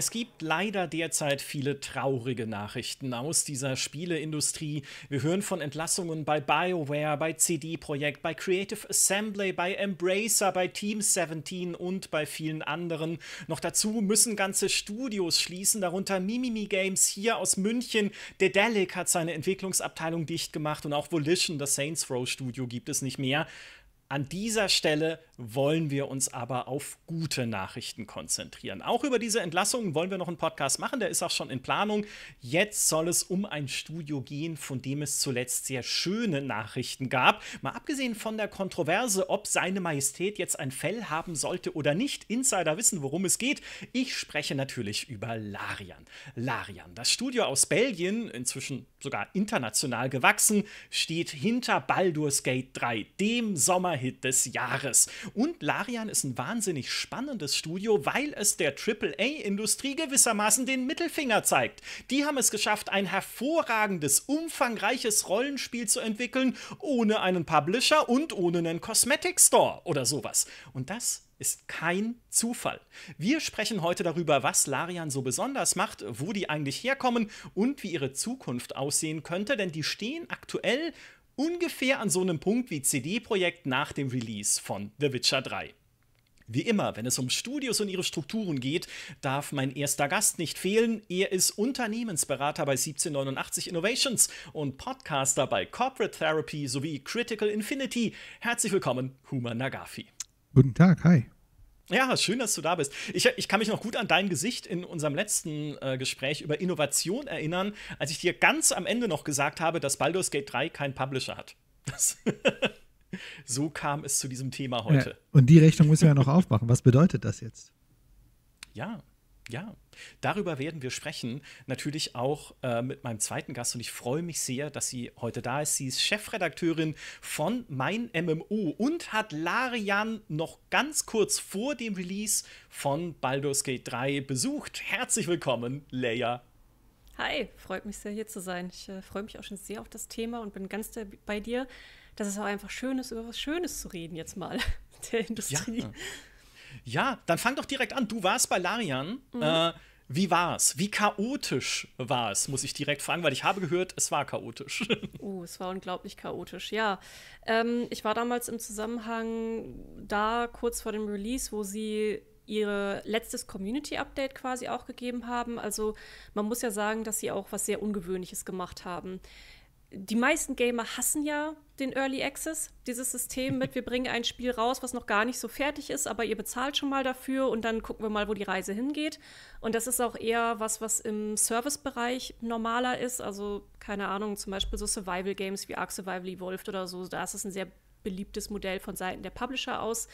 Es gibt leider derzeit viele traurige Nachrichten aus dieser Spieleindustrie. Wir hören von Entlassungen bei BioWare, bei CD Projekt, bei Creative Assembly, bei Embracer, bei Team 17 und bei vielen anderen. Noch dazu müssen ganze Studios schließen, darunter Mimimi Games hier aus München. Dedelic hat seine Entwicklungsabteilung dicht gemacht und auch Volition, das Saints Row Studio, gibt es nicht mehr. An dieser Stelle wollen wir uns aber auf gute Nachrichten konzentrieren. Auch über diese Entlassungen wollen wir noch einen Podcast machen, der ist auch schon in Planung. Jetzt soll es um ein Studio gehen, von dem es zuletzt sehr schöne Nachrichten gab. Mal abgesehen von der Kontroverse, ob seine Majestät jetzt ein Fell haben sollte oder nicht. Insider wissen, worum es geht. Ich spreche natürlich über Larian. Larian, das Studio aus Belgien, inzwischen sogar international gewachsen, steht hinter Baldur's Gate 3, dem Sommer Sommerhit des Jahres. Und Larian ist ein wahnsinnig spannendes Studio, weil es der AAA-Industrie gewissermaßen den Mittelfinger zeigt. Die haben es geschafft, ein hervorragendes, umfangreiches Rollenspiel zu entwickeln, ohne einen Publisher und ohne einen Cosmetic Store oder sowas. Und das ist kein Zufall. Wir sprechen heute darüber, was Larian so besonders macht, wo die eigentlich herkommen und wie ihre Zukunft aussehen könnte, denn die stehen aktuell ungefähr an so einem Punkt wie CD Projekt nach dem Release von The Witcher 3. Wie immer, wenn es um Studios und ihre Strukturen geht, darf mein erster Gast nicht fehlen. Er ist Unternehmensberater bei 1789 Innovations und Podcaster bei Corporate Therapy sowie Critical Infinity. Herzlich willkommen, Huma Nagafi. Guten Tag, hi. Ja, schön, dass du da bist. Ich, ich kann mich noch gut an dein Gesicht in unserem letzten äh, Gespräch über Innovation erinnern, als ich dir ganz am Ende noch gesagt habe, dass Baldur's Gate 3 keinen Publisher hat. so kam es zu diesem Thema heute. Ja, und die Rechnung muss ja noch aufmachen. Was bedeutet das jetzt? Ja, ja. Darüber werden wir sprechen, natürlich auch äh, mit meinem zweiten Gast und ich freue mich sehr, dass sie heute da ist. Sie ist Chefredakteurin von Mein MMO und hat Larian noch ganz kurz vor dem Release von Baldur's Gate 3 besucht. Herzlich willkommen, Leia. Hi, freut mich sehr, hier zu sein. Ich äh, freue mich auch schon sehr auf das Thema und bin ganz bei dir, dass es auch einfach schön ist, über was Schönes zu reden jetzt mal der Industrie. Ja. ja dann fang doch direkt an. Du warst bei Larian. Mhm. Äh, wie war es? Wie chaotisch war es, muss ich direkt fragen, weil ich habe gehört, es war chaotisch. Oh, es war unglaublich chaotisch, ja. Ähm, ich war damals im Zusammenhang da kurz vor dem Release, wo sie ihr letztes Community-Update quasi auch gegeben haben. Also man muss ja sagen, dass sie auch was sehr Ungewöhnliches gemacht haben die meisten Gamer hassen ja den Early Access, dieses System mit, wir bringen ein Spiel raus, was noch gar nicht so fertig ist, aber ihr bezahlt schon mal dafür und dann gucken wir mal, wo die Reise hingeht. Und das ist auch eher was, was im Servicebereich normaler ist. Also, keine Ahnung, zum Beispiel so Survival Games wie Ark Survival Evolved oder so, da ist es ein sehr beliebtes Modell von Seiten der Publisher aus.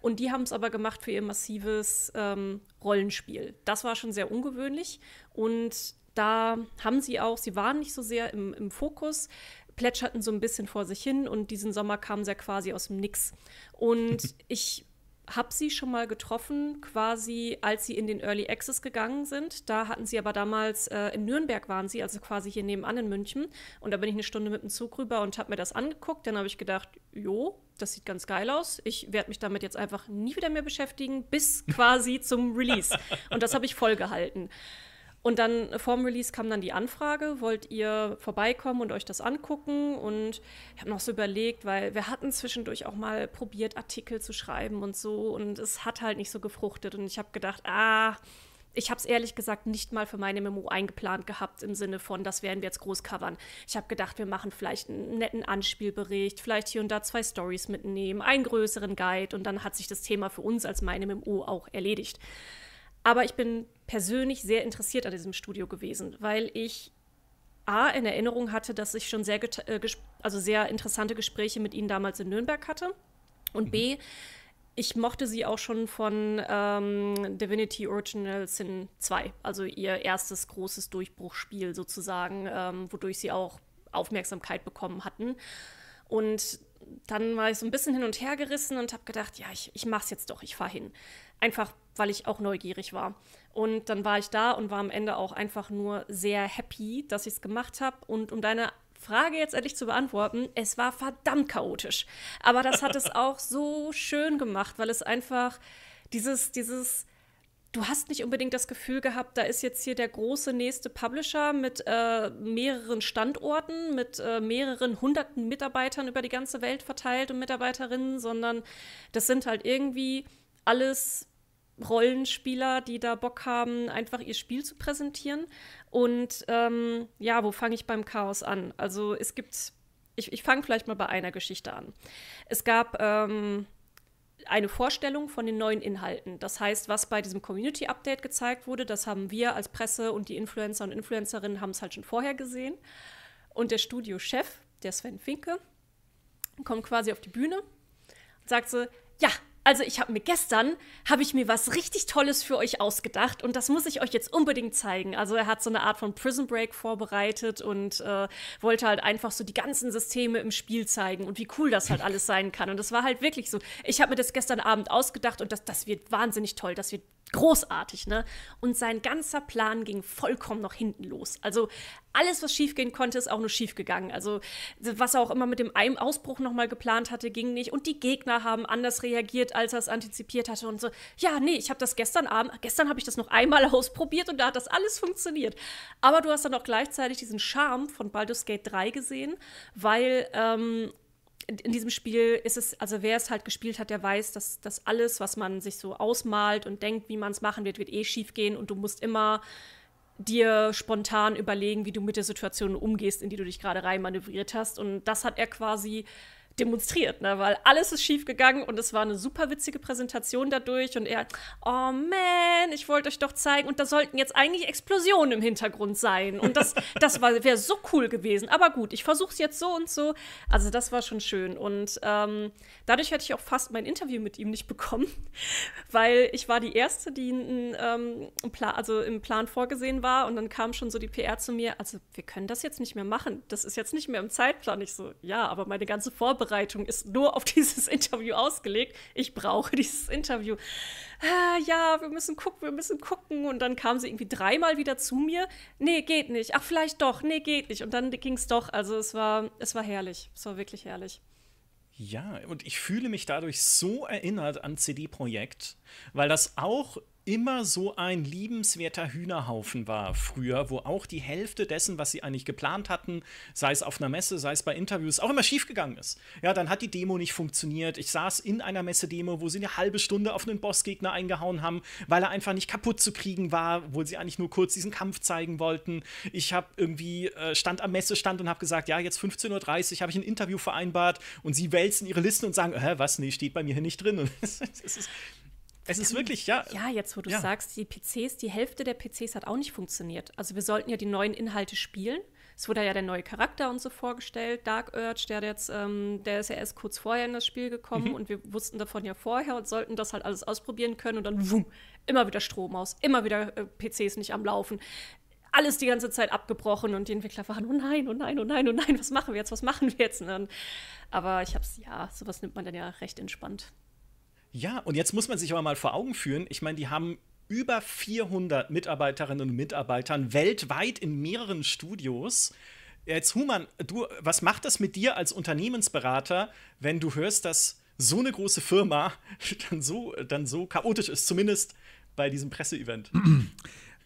Und die haben es aber gemacht für ihr massives ähm, Rollenspiel. Das war schon sehr ungewöhnlich. Und da haben sie auch, sie waren nicht so sehr im, im Fokus, plätscherten so ein bisschen vor sich hin und diesen Sommer kamen sie ja quasi aus dem Nix. Und ich habe sie schon mal getroffen, quasi als sie in den Early Access gegangen sind. Da hatten sie aber damals, äh, in Nürnberg waren sie, also quasi hier nebenan in München. Und da bin ich eine Stunde mit dem Zug rüber und habe mir das angeguckt. Dann habe ich gedacht, jo, das sieht ganz geil aus. Ich werde mich damit jetzt einfach nie wieder mehr beschäftigen, bis quasi zum Release. Und das habe ich vollgehalten. Und dann äh, vorm Release kam dann die Anfrage, wollt ihr vorbeikommen und euch das angucken? Und ich habe noch so überlegt, weil wir hatten zwischendurch auch mal probiert, Artikel zu schreiben und so. Und es hat halt nicht so gefruchtet. Und ich habe gedacht, ah, ich habe es ehrlich gesagt nicht mal für meine Memo eingeplant gehabt, im Sinne von, das werden wir jetzt groß covern. Ich habe gedacht, wir machen vielleicht einen netten Anspielbericht, vielleicht hier und da zwei Stories mitnehmen, einen größeren Guide und dann hat sich das Thema für uns als meine Memo auch erledigt. Aber ich bin persönlich sehr interessiert an diesem Studio gewesen, weil ich A, in Erinnerung hatte, dass ich schon sehr, äh, also sehr interessante Gespräche mit ihnen damals in Nürnberg hatte. Und B, mhm. ich mochte sie auch schon von ähm, Divinity Original Sin 2, also ihr erstes großes Durchbruchspiel sozusagen, ähm, wodurch sie auch Aufmerksamkeit bekommen hatten. Und dann war ich so ein bisschen hin und her gerissen und habe gedacht, ja, ich, ich es jetzt doch, ich fahre hin einfach weil ich auch neugierig war. Und dann war ich da und war am Ende auch einfach nur sehr happy, dass ich es gemacht habe. Und um deine Frage jetzt endlich zu beantworten, es war verdammt chaotisch. Aber das hat es auch so schön gemacht, weil es einfach dieses, dieses, du hast nicht unbedingt das Gefühl gehabt, da ist jetzt hier der große nächste Publisher mit äh, mehreren Standorten, mit äh, mehreren hunderten Mitarbeitern über die ganze Welt verteilt und Mitarbeiterinnen, sondern das sind halt irgendwie alles Rollenspieler, die da Bock haben, einfach ihr Spiel zu präsentieren. Und ähm, ja, wo fange ich beim Chaos an? Also es gibt, ich, ich fange vielleicht mal bei einer Geschichte an. Es gab ähm, eine Vorstellung von den neuen Inhalten. Das heißt, was bei diesem Community Update gezeigt wurde, das haben wir als Presse und die Influencer und Influencerinnen haben es halt schon vorher gesehen. Und der Studiochef, der Sven Finke, kommt quasi auf die Bühne und sagt so, ja, also ich habe mir gestern, habe ich mir was richtig Tolles für euch ausgedacht und das muss ich euch jetzt unbedingt zeigen. Also er hat so eine Art von Prison Break vorbereitet und äh, wollte halt einfach so die ganzen Systeme im Spiel zeigen und wie cool das halt alles sein kann. Und das war halt wirklich so. Ich habe mir das gestern Abend ausgedacht und das, das wird wahnsinnig toll. Das wird großartig, ne? Und sein ganzer Plan ging vollkommen nach hinten los. Also alles, was schiefgehen konnte, ist auch nur schiefgegangen. Also was er auch immer mit dem Ausbruch nochmal geplant hatte, ging nicht. Und die Gegner haben anders reagiert, als er es antizipiert hatte. Und so, ja, nee, ich habe das gestern Abend, gestern habe ich das noch einmal ausprobiert und da hat das alles funktioniert. Aber du hast dann auch gleichzeitig diesen Charme von Baldur's Gate 3 gesehen, weil ähm, in diesem Spiel ist es, also wer es halt gespielt hat, der weiß, dass das alles, was man sich so ausmalt und denkt, wie man es machen wird, wird eh schief gehen und du musst immer dir spontan überlegen, wie du mit der Situation umgehst, in die du dich gerade reinmanövriert hast. Und das hat er quasi demonstriert, ne? weil alles ist schief gegangen und es war eine super witzige Präsentation dadurch und er, oh man, ich wollte euch doch zeigen und da sollten jetzt eigentlich Explosionen im Hintergrund sein und das, das wäre so cool gewesen, aber gut, ich versuche es jetzt so und so, also das war schon schön und ähm, dadurch hätte ich auch fast mein Interview mit ihm nicht bekommen, weil ich war die Erste, die in, ähm, im Plan, also im Plan vorgesehen war und dann kam schon so die PR zu mir, also wir können das jetzt nicht mehr machen, das ist jetzt nicht mehr im Zeitplan, ich so, ja, aber meine ganze Vorbereitung Vorbereitung ist nur auf dieses Interview ausgelegt. Ich brauche dieses Interview. Äh, ja, wir müssen gucken, wir müssen gucken. Und dann kam sie irgendwie dreimal wieder zu mir. Nee, geht nicht. Ach, vielleicht doch. Nee, geht nicht. Und dann ging es doch. Also es war, es war herrlich. Es war wirklich herrlich. Ja, und ich fühle mich dadurch so erinnert an CD Projekt, weil das auch immer so ein liebenswerter Hühnerhaufen war früher, wo auch die Hälfte dessen, was sie eigentlich geplant hatten, sei es auf einer Messe, sei es bei Interviews, auch immer schiefgegangen ist. Ja, dann hat die Demo nicht funktioniert. Ich saß in einer Messedemo, wo sie eine halbe Stunde auf einen Bossgegner eingehauen haben, weil er einfach nicht kaputt zu kriegen war, obwohl sie eigentlich nur kurz diesen Kampf zeigen wollten. Ich habe irgendwie äh, stand am Messestand und habe gesagt, ja, jetzt 15.30 Uhr habe ich ein Interview vereinbart und sie wälzen ihre Listen und sagen, Hä, was, nee, steht bei mir hier nicht drin. Und es ist es ist ähm, wirklich, ja. Ja, jetzt wo du ja. sagst, die PCs, die Hälfte der PCs hat auch nicht funktioniert. Also wir sollten ja die neuen Inhalte spielen. Es wurde ja der neue Charakter und so vorgestellt, Dark Urge, der jetzt, ähm, der ist ja erst kurz vorher in das Spiel gekommen mhm. und wir wussten davon ja vorher und sollten das halt alles ausprobieren können und dann wumm, immer wieder Strom aus, immer wieder äh, PCs nicht am Laufen. Alles die ganze Zeit abgebrochen und die Entwickler waren, oh nein, oh nein, oh nein, oh nein, was machen wir jetzt, was machen wir jetzt? Dann, aber ich hab's, ja, sowas nimmt man dann ja recht entspannt. Ja, und jetzt muss man sich aber mal vor Augen führen. Ich meine, die haben über 400 Mitarbeiterinnen und Mitarbeitern weltweit in mehreren Studios. Jetzt, Human, du, was macht das mit dir als Unternehmensberater, wenn du hörst, dass so eine große Firma dann so, dann so chaotisch ist, zumindest bei diesem Presseevent?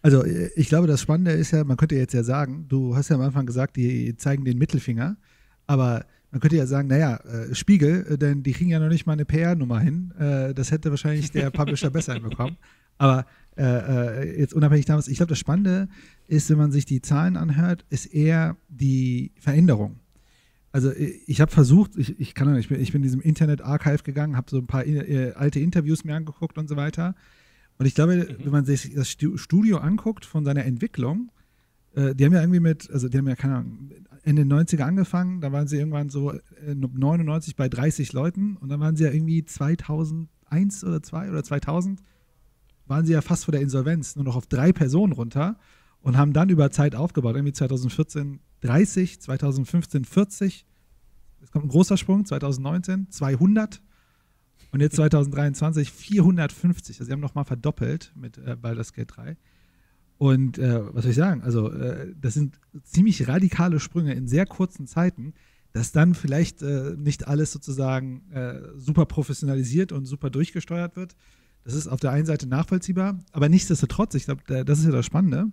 Also, äh, ich glaube, das Spannende ist ja, man könnte jetzt ja sagen, du hast ja am Anfang gesagt, die zeigen den Mittelfinger, aber man könnte ja sagen, naja, äh, Spiegel, äh, denn die kriegen ja noch nicht mal eine PR-Nummer hin. Äh, das hätte wahrscheinlich der Publisher besser hinbekommen. Aber äh, äh, jetzt unabhängig davon, ich glaube, das Spannende ist, wenn man sich die Zahlen anhört, ist eher die Veränderung. Also äh, ich, habe versucht, ich, ich kann nicht, ich bin, ich bin in diesem Internet-Archive gegangen, habe so ein paar alte Interviews mir angeguckt und so weiter. Und ich glaube, mhm. wenn man sich das Studio anguckt von seiner Entwicklung, die haben ja irgendwie mit, also die haben ja, keine Ahnung, in den 90er angefangen, da waren sie irgendwann so 99 äh, bei 30 Leuten und dann waren sie ja irgendwie 2001 oder 2 oder 2000 waren sie ja fast vor der Insolvenz nur noch auf drei Personen runter und haben dann über Zeit aufgebaut, irgendwie 2014 30, 2015 40, es kommt ein großer Sprung, 2019 200 und jetzt 2023 450, also sie haben nochmal verdoppelt mit äh, Baldur's Gate 3. Und äh, was soll ich sagen? Also, äh, das sind ziemlich radikale Sprünge in sehr kurzen Zeiten, dass dann vielleicht äh, nicht alles sozusagen äh, super professionalisiert und super durchgesteuert wird. Das ist auf der einen Seite nachvollziehbar, aber nichtsdestotrotz, ich glaube, das ist ja das Spannende.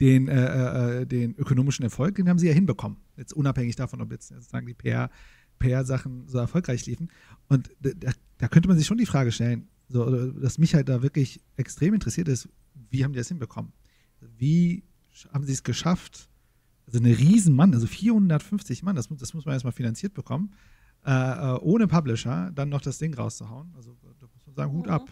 Den, äh, äh, den ökonomischen Erfolg, den haben sie ja hinbekommen. Jetzt unabhängig davon, ob jetzt sozusagen die PR, PR-Sachen so erfolgreich liefen. Und da, da könnte man sich schon die Frage stellen, so, äh, dass mich halt da wirklich extrem interessiert ist, wie haben die das hinbekommen? Wie haben sie es geschafft? Also eine Riesenmann, also 450 Mann, das, das muss man erstmal finanziert bekommen, äh, äh, ohne Publisher, dann noch das Ding rauszuhauen. Also äh, da muss man sagen, Hut mhm. ab.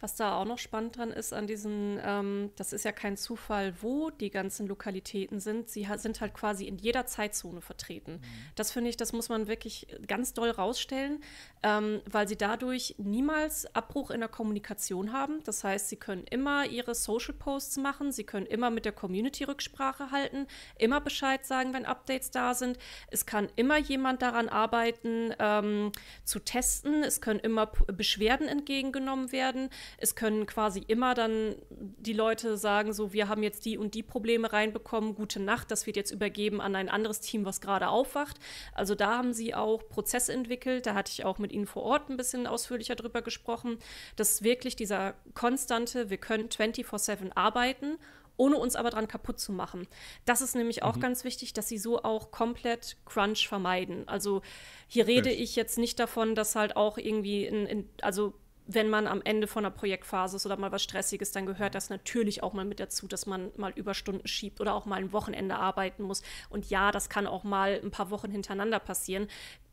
Was da auch noch spannend dran ist an diesen, ähm, das ist ja kein Zufall, wo die ganzen Lokalitäten sind. Sie ha sind halt quasi in jeder Zeitzone vertreten. Mhm. Das finde ich, das muss man wirklich ganz doll rausstellen ähm, weil sie dadurch niemals Abbruch in der Kommunikation haben. Das heißt, sie können immer ihre Social Posts machen, sie können immer mit der Community Rücksprache halten, immer Bescheid sagen, wenn Updates da sind. Es kann immer jemand daran arbeiten, ähm, zu testen. Es können immer Beschwerden entgegengenommen werden. Es können quasi immer dann die Leute sagen, so, wir haben jetzt die und die Probleme reinbekommen, gute Nacht, das wird jetzt übergeben an ein anderes Team, was gerade aufwacht. Also da haben sie auch Prozesse entwickelt. Da hatte ich auch mit mit ihnen vor Ort ein bisschen ausführlicher drüber gesprochen, dass wirklich dieser konstante, wir können 24-7 arbeiten ohne uns aber dran kaputt zu machen. Das ist nämlich auch mhm. ganz wichtig, dass sie so auch komplett Crunch vermeiden. Also hier rede Echt. ich jetzt nicht davon, dass halt auch irgendwie, in, in, also wenn man am Ende von einer Projektphase ist oder mal was Stressiges, dann gehört das natürlich auch mal mit dazu, dass man mal Überstunden schiebt oder auch mal ein Wochenende arbeiten muss. Und ja, das kann auch mal ein paar Wochen hintereinander passieren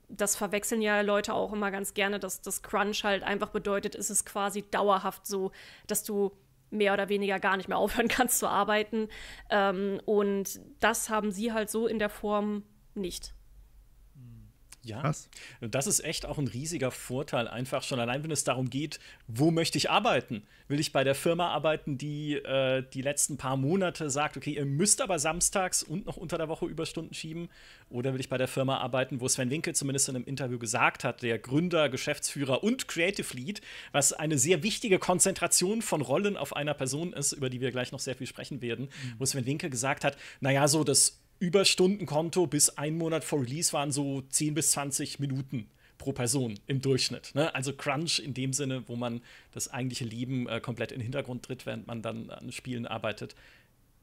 das verwechseln ja Leute auch immer ganz gerne, dass das Crunch halt einfach bedeutet, ist es quasi dauerhaft so, dass du mehr oder weniger gar nicht mehr aufhören kannst zu arbeiten. Ähm, und das haben sie halt so in der Form nicht. Ja, Krass. das ist echt auch ein riesiger Vorteil, einfach schon allein, wenn es darum geht, wo möchte ich arbeiten? Will ich bei der Firma arbeiten, die äh, die letzten paar Monate sagt, okay, ihr müsst aber samstags und noch unter der Woche Überstunden schieben? Oder will ich bei der Firma arbeiten, wo Sven Winkel zumindest in einem Interview gesagt hat, der Gründer, Geschäftsführer und Creative Lead, was eine sehr wichtige Konzentration von Rollen auf einer Person ist, über die wir gleich noch sehr viel sprechen werden, mhm. wo Sven Winkel gesagt hat, naja, so das Überstundenkonto bis ein Monat vor Release waren so 10 bis 20 Minuten pro Person im Durchschnitt. Ne? Also Crunch in dem Sinne, wo man das eigentliche Leben äh, komplett in den Hintergrund tritt, während man dann an Spielen arbeitet,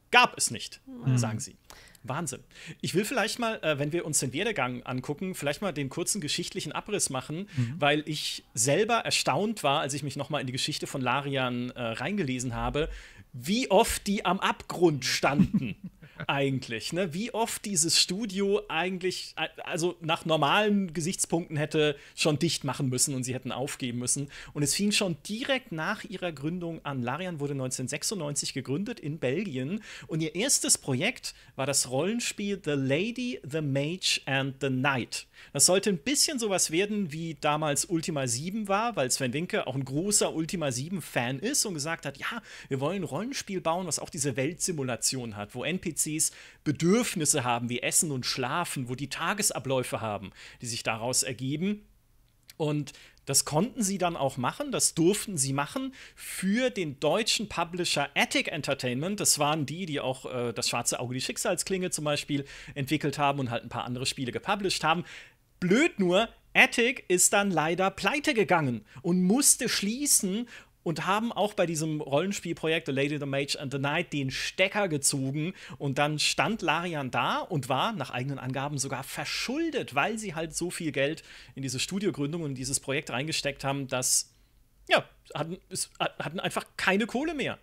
gab es nicht, mhm. sagen sie. Wahnsinn. Ich will vielleicht mal, äh, wenn wir uns den Werdegang angucken, vielleicht mal den kurzen geschichtlichen Abriss machen, mhm. weil ich selber erstaunt war, als ich mich noch mal in die Geschichte von Larian äh, reingelesen habe, wie oft die am Abgrund standen. eigentlich, ne? Wie oft dieses Studio eigentlich, also nach normalen Gesichtspunkten hätte schon dicht machen müssen und sie hätten aufgeben müssen. Und es fing schon direkt nach ihrer Gründung an. Larian wurde 1996 gegründet in Belgien und ihr erstes Projekt war das Rollenspiel The Lady, The Mage and The Knight. Das sollte ein bisschen sowas werden, wie damals Ultima 7 war, weil Sven Winke auch ein großer Ultima 7 Fan ist und gesagt hat, ja, wir wollen ein Rollenspiel bauen, was auch diese Weltsimulation hat, wo NPCs Spezies Bedürfnisse haben, wie Essen und Schlafen, wo die Tagesabläufe haben, die sich daraus ergeben. Und das konnten sie dann auch machen, das durften sie machen für den deutschen Publisher Attic Entertainment. Das waren die, die auch äh, das Schwarze Auge, die Schicksalsklinge zum Beispiel entwickelt haben und halt ein paar andere Spiele gepublished haben. Blöd nur, Attic ist dann leider pleite gegangen und musste schließen und haben auch bei diesem Rollenspielprojekt The Lady, the Mage and the Knight den Stecker gezogen und dann stand Larian da und war nach eigenen Angaben sogar verschuldet, weil sie halt so viel Geld in diese Studiogründung und in dieses Projekt reingesteckt haben, dass ja, hatten, es, hatten einfach keine Kohle mehr.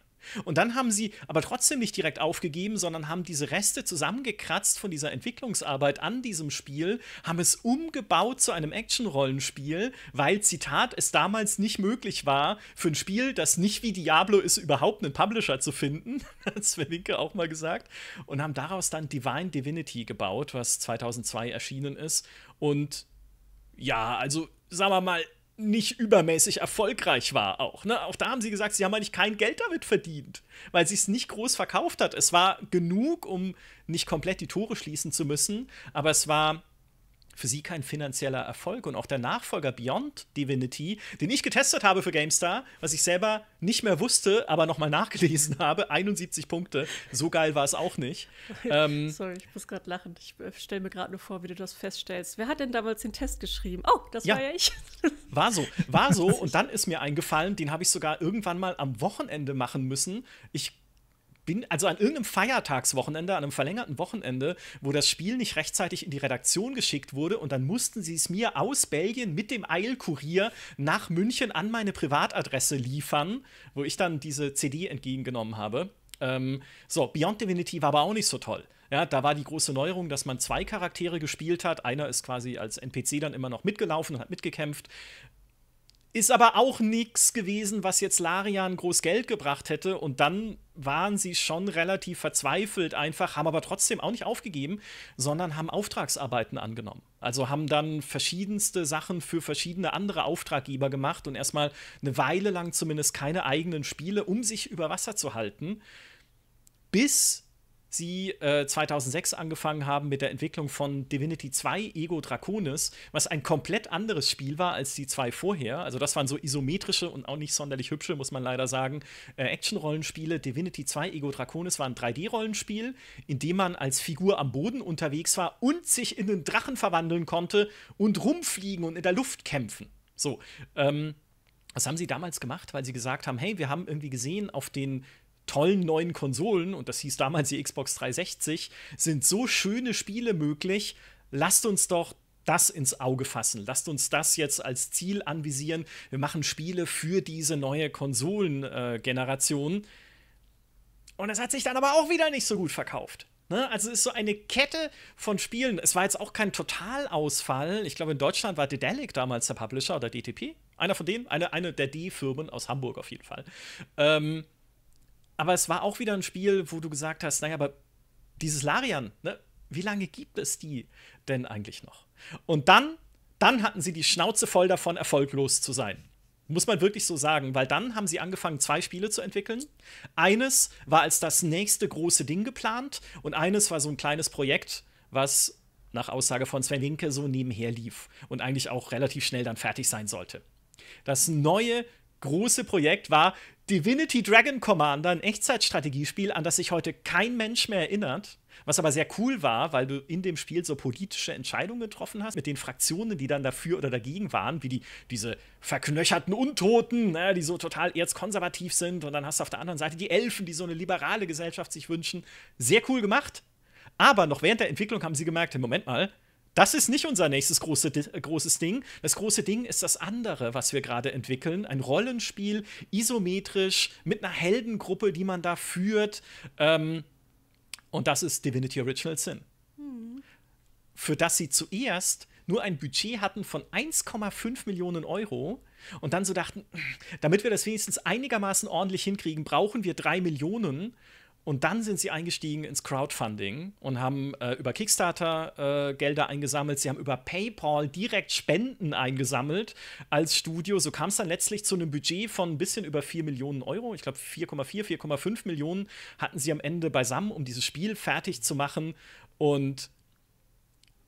Und dann haben sie aber trotzdem nicht direkt aufgegeben, sondern haben diese Reste zusammengekratzt von dieser Entwicklungsarbeit an diesem Spiel, haben es umgebaut zu einem Action-Rollenspiel, weil, Zitat, es damals nicht möglich war, für ein Spiel, das nicht wie Diablo ist, überhaupt einen Publisher zu finden, hat Sven Winke auch mal gesagt, und haben daraus dann Divine Divinity gebaut, was 2002 erschienen ist. Und ja, also sagen wir mal, nicht übermäßig erfolgreich war auch. Ne? Auch da haben sie gesagt, sie haben eigentlich kein Geld damit verdient, weil sie es nicht groß verkauft hat. Es war genug, um nicht komplett die Tore schließen zu müssen, aber es war für sie kein finanzieller Erfolg. Und auch der Nachfolger Beyond Divinity, den ich getestet habe für GameStar, was ich selber nicht mehr wusste, aber nochmal nachgelesen habe, 71 Punkte. So geil war es auch nicht. Ähm, Sorry, ich muss gerade lachen. Ich äh, stelle mir gerade nur vor, wie du das feststellst. Wer hat denn damals den Test geschrieben? Oh, das ja, war ja ich. War so, war so. Und dann ist mir eingefallen, den habe ich sogar irgendwann mal am Wochenende machen müssen. Ich bin, also an irgendeinem Feiertagswochenende, an einem verlängerten Wochenende, wo das Spiel nicht rechtzeitig in die Redaktion geschickt wurde und dann mussten sie es mir aus Belgien mit dem Eilkurier nach München an meine Privatadresse liefern, wo ich dann diese CD entgegengenommen habe. Ähm, so, Beyond Divinity war aber auch nicht so toll. Ja, da war die große Neuerung, dass man zwei Charaktere gespielt hat. Einer ist quasi als NPC dann immer noch mitgelaufen und hat mitgekämpft. Ist aber auch nichts gewesen, was jetzt Larian groß Geld gebracht hätte. Und dann waren sie schon relativ verzweifelt einfach, haben aber trotzdem auch nicht aufgegeben, sondern haben Auftragsarbeiten angenommen. Also haben dann verschiedenste Sachen für verschiedene andere Auftraggeber gemacht und erstmal eine Weile lang zumindest keine eigenen Spiele, um sich über Wasser zu halten. Bis sie äh, 2006 angefangen haben mit der Entwicklung von Divinity 2 Ego Draconis, was ein komplett anderes Spiel war als die zwei vorher. Also das waren so isometrische und auch nicht sonderlich hübsche, muss man leider sagen, äh, Action-Rollenspiele. Divinity 2 Ego Draconis war ein 3D-Rollenspiel, in dem man als Figur am Boden unterwegs war und sich in einen Drachen verwandeln konnte und rumfliegen und in der Luft kämpfen. So, ähm, das haben sie damals gemacht, weil sie gesagt haben, hey, wir haben irgendwie gesehen auf den tollen neuen Konsolen, und das hieß damals die Xbox 360, sind so schöne Spiele möglich. Lasst uns doch das ins Auge fassen. Lasst uns das jetzt als Ziel anvisieren. Wir machen Spiele für diese neue Konsolengeneration. Äh, und es hat sich dann aber auch wieder nicht so gut verkauft. Ne? Also es ist so eine Kette von Spielen. Es war jetzt auch kein Totalausfall. Ich glaube, in Deutschland war Dedelic damals der Publisher oder DTP. Einer von denen, eine, eine der D-Firmen aus Hamburg auf jeden Fall. Ähm, aber es war auch wieder ein Spiel, wo du gesagt hast, naja, aber dieses Larian, ne, wie lange gibt es die denn eigentlich noch? Und dann, dann hatten sie die Schnauze voll davon, erfolglos zu sein. Muss man wirklich so sagen, weil dann haben sie angefangen, zwei Spiele zu entwickeln. Eines war als das nächste große Ding geplant und eines war so ein kleines Projekt, was nach Aussage von Sven Linke so nebenher lief und eigentlich auch relativ schnell dann fertig sein sollte. Das neue große Projekt war Divinity Dragon Commander, ein Echtzeitstrategiespiel, an das sich heute kein Mensch mehr erinnert. Was aber sehr cool war, weil du in dem Spiel so politische Entscheidungen getroffen hast mit den Fraktionen, die dann dafür oder dagegen waren, wie die, diese verknöcherten Untoten, ne, die so total erzkonservativ sind. Und dann hast du auf der anderen Seite die Elfen, die so eine liberale Gesellschaft sich wünschen. Sehr cool gemacht. Aber noch während der Entwicklung haben sie gemerkt: Moment mal, das ist nicht unser nächstes große, großes Ding. Das große Ding ist das andere, was wir gerade entwickeln. Ein Rollenspiel, isometrisch, mit einer Heldengruppe, die man da führt. Ähm, und das ist Divinity Original Sin. Mhm. Für das sie zuerst nur ein Budget hatten von 1,5 Millionen Euro und dann so dachten, damit wir das wenigstens einigermaßen ordentlich hinkriegen, brauchen wir 3 Millionen und dann sind sie eingestiegen ins Crowdfunding und haben äh, über Kickstarter äh, Gelder eingesammelt. Sie haben über PayPal direkt Spenden eingesammelt als Studio. So kam es dann letztlich zu einem Budget von ein bisschen über 4 Millionen Euro. Ich glaube, 4,4, 4,5 Millionen hatten sie am Ende beisammen, um dieses Spiel fertig zu machen. Und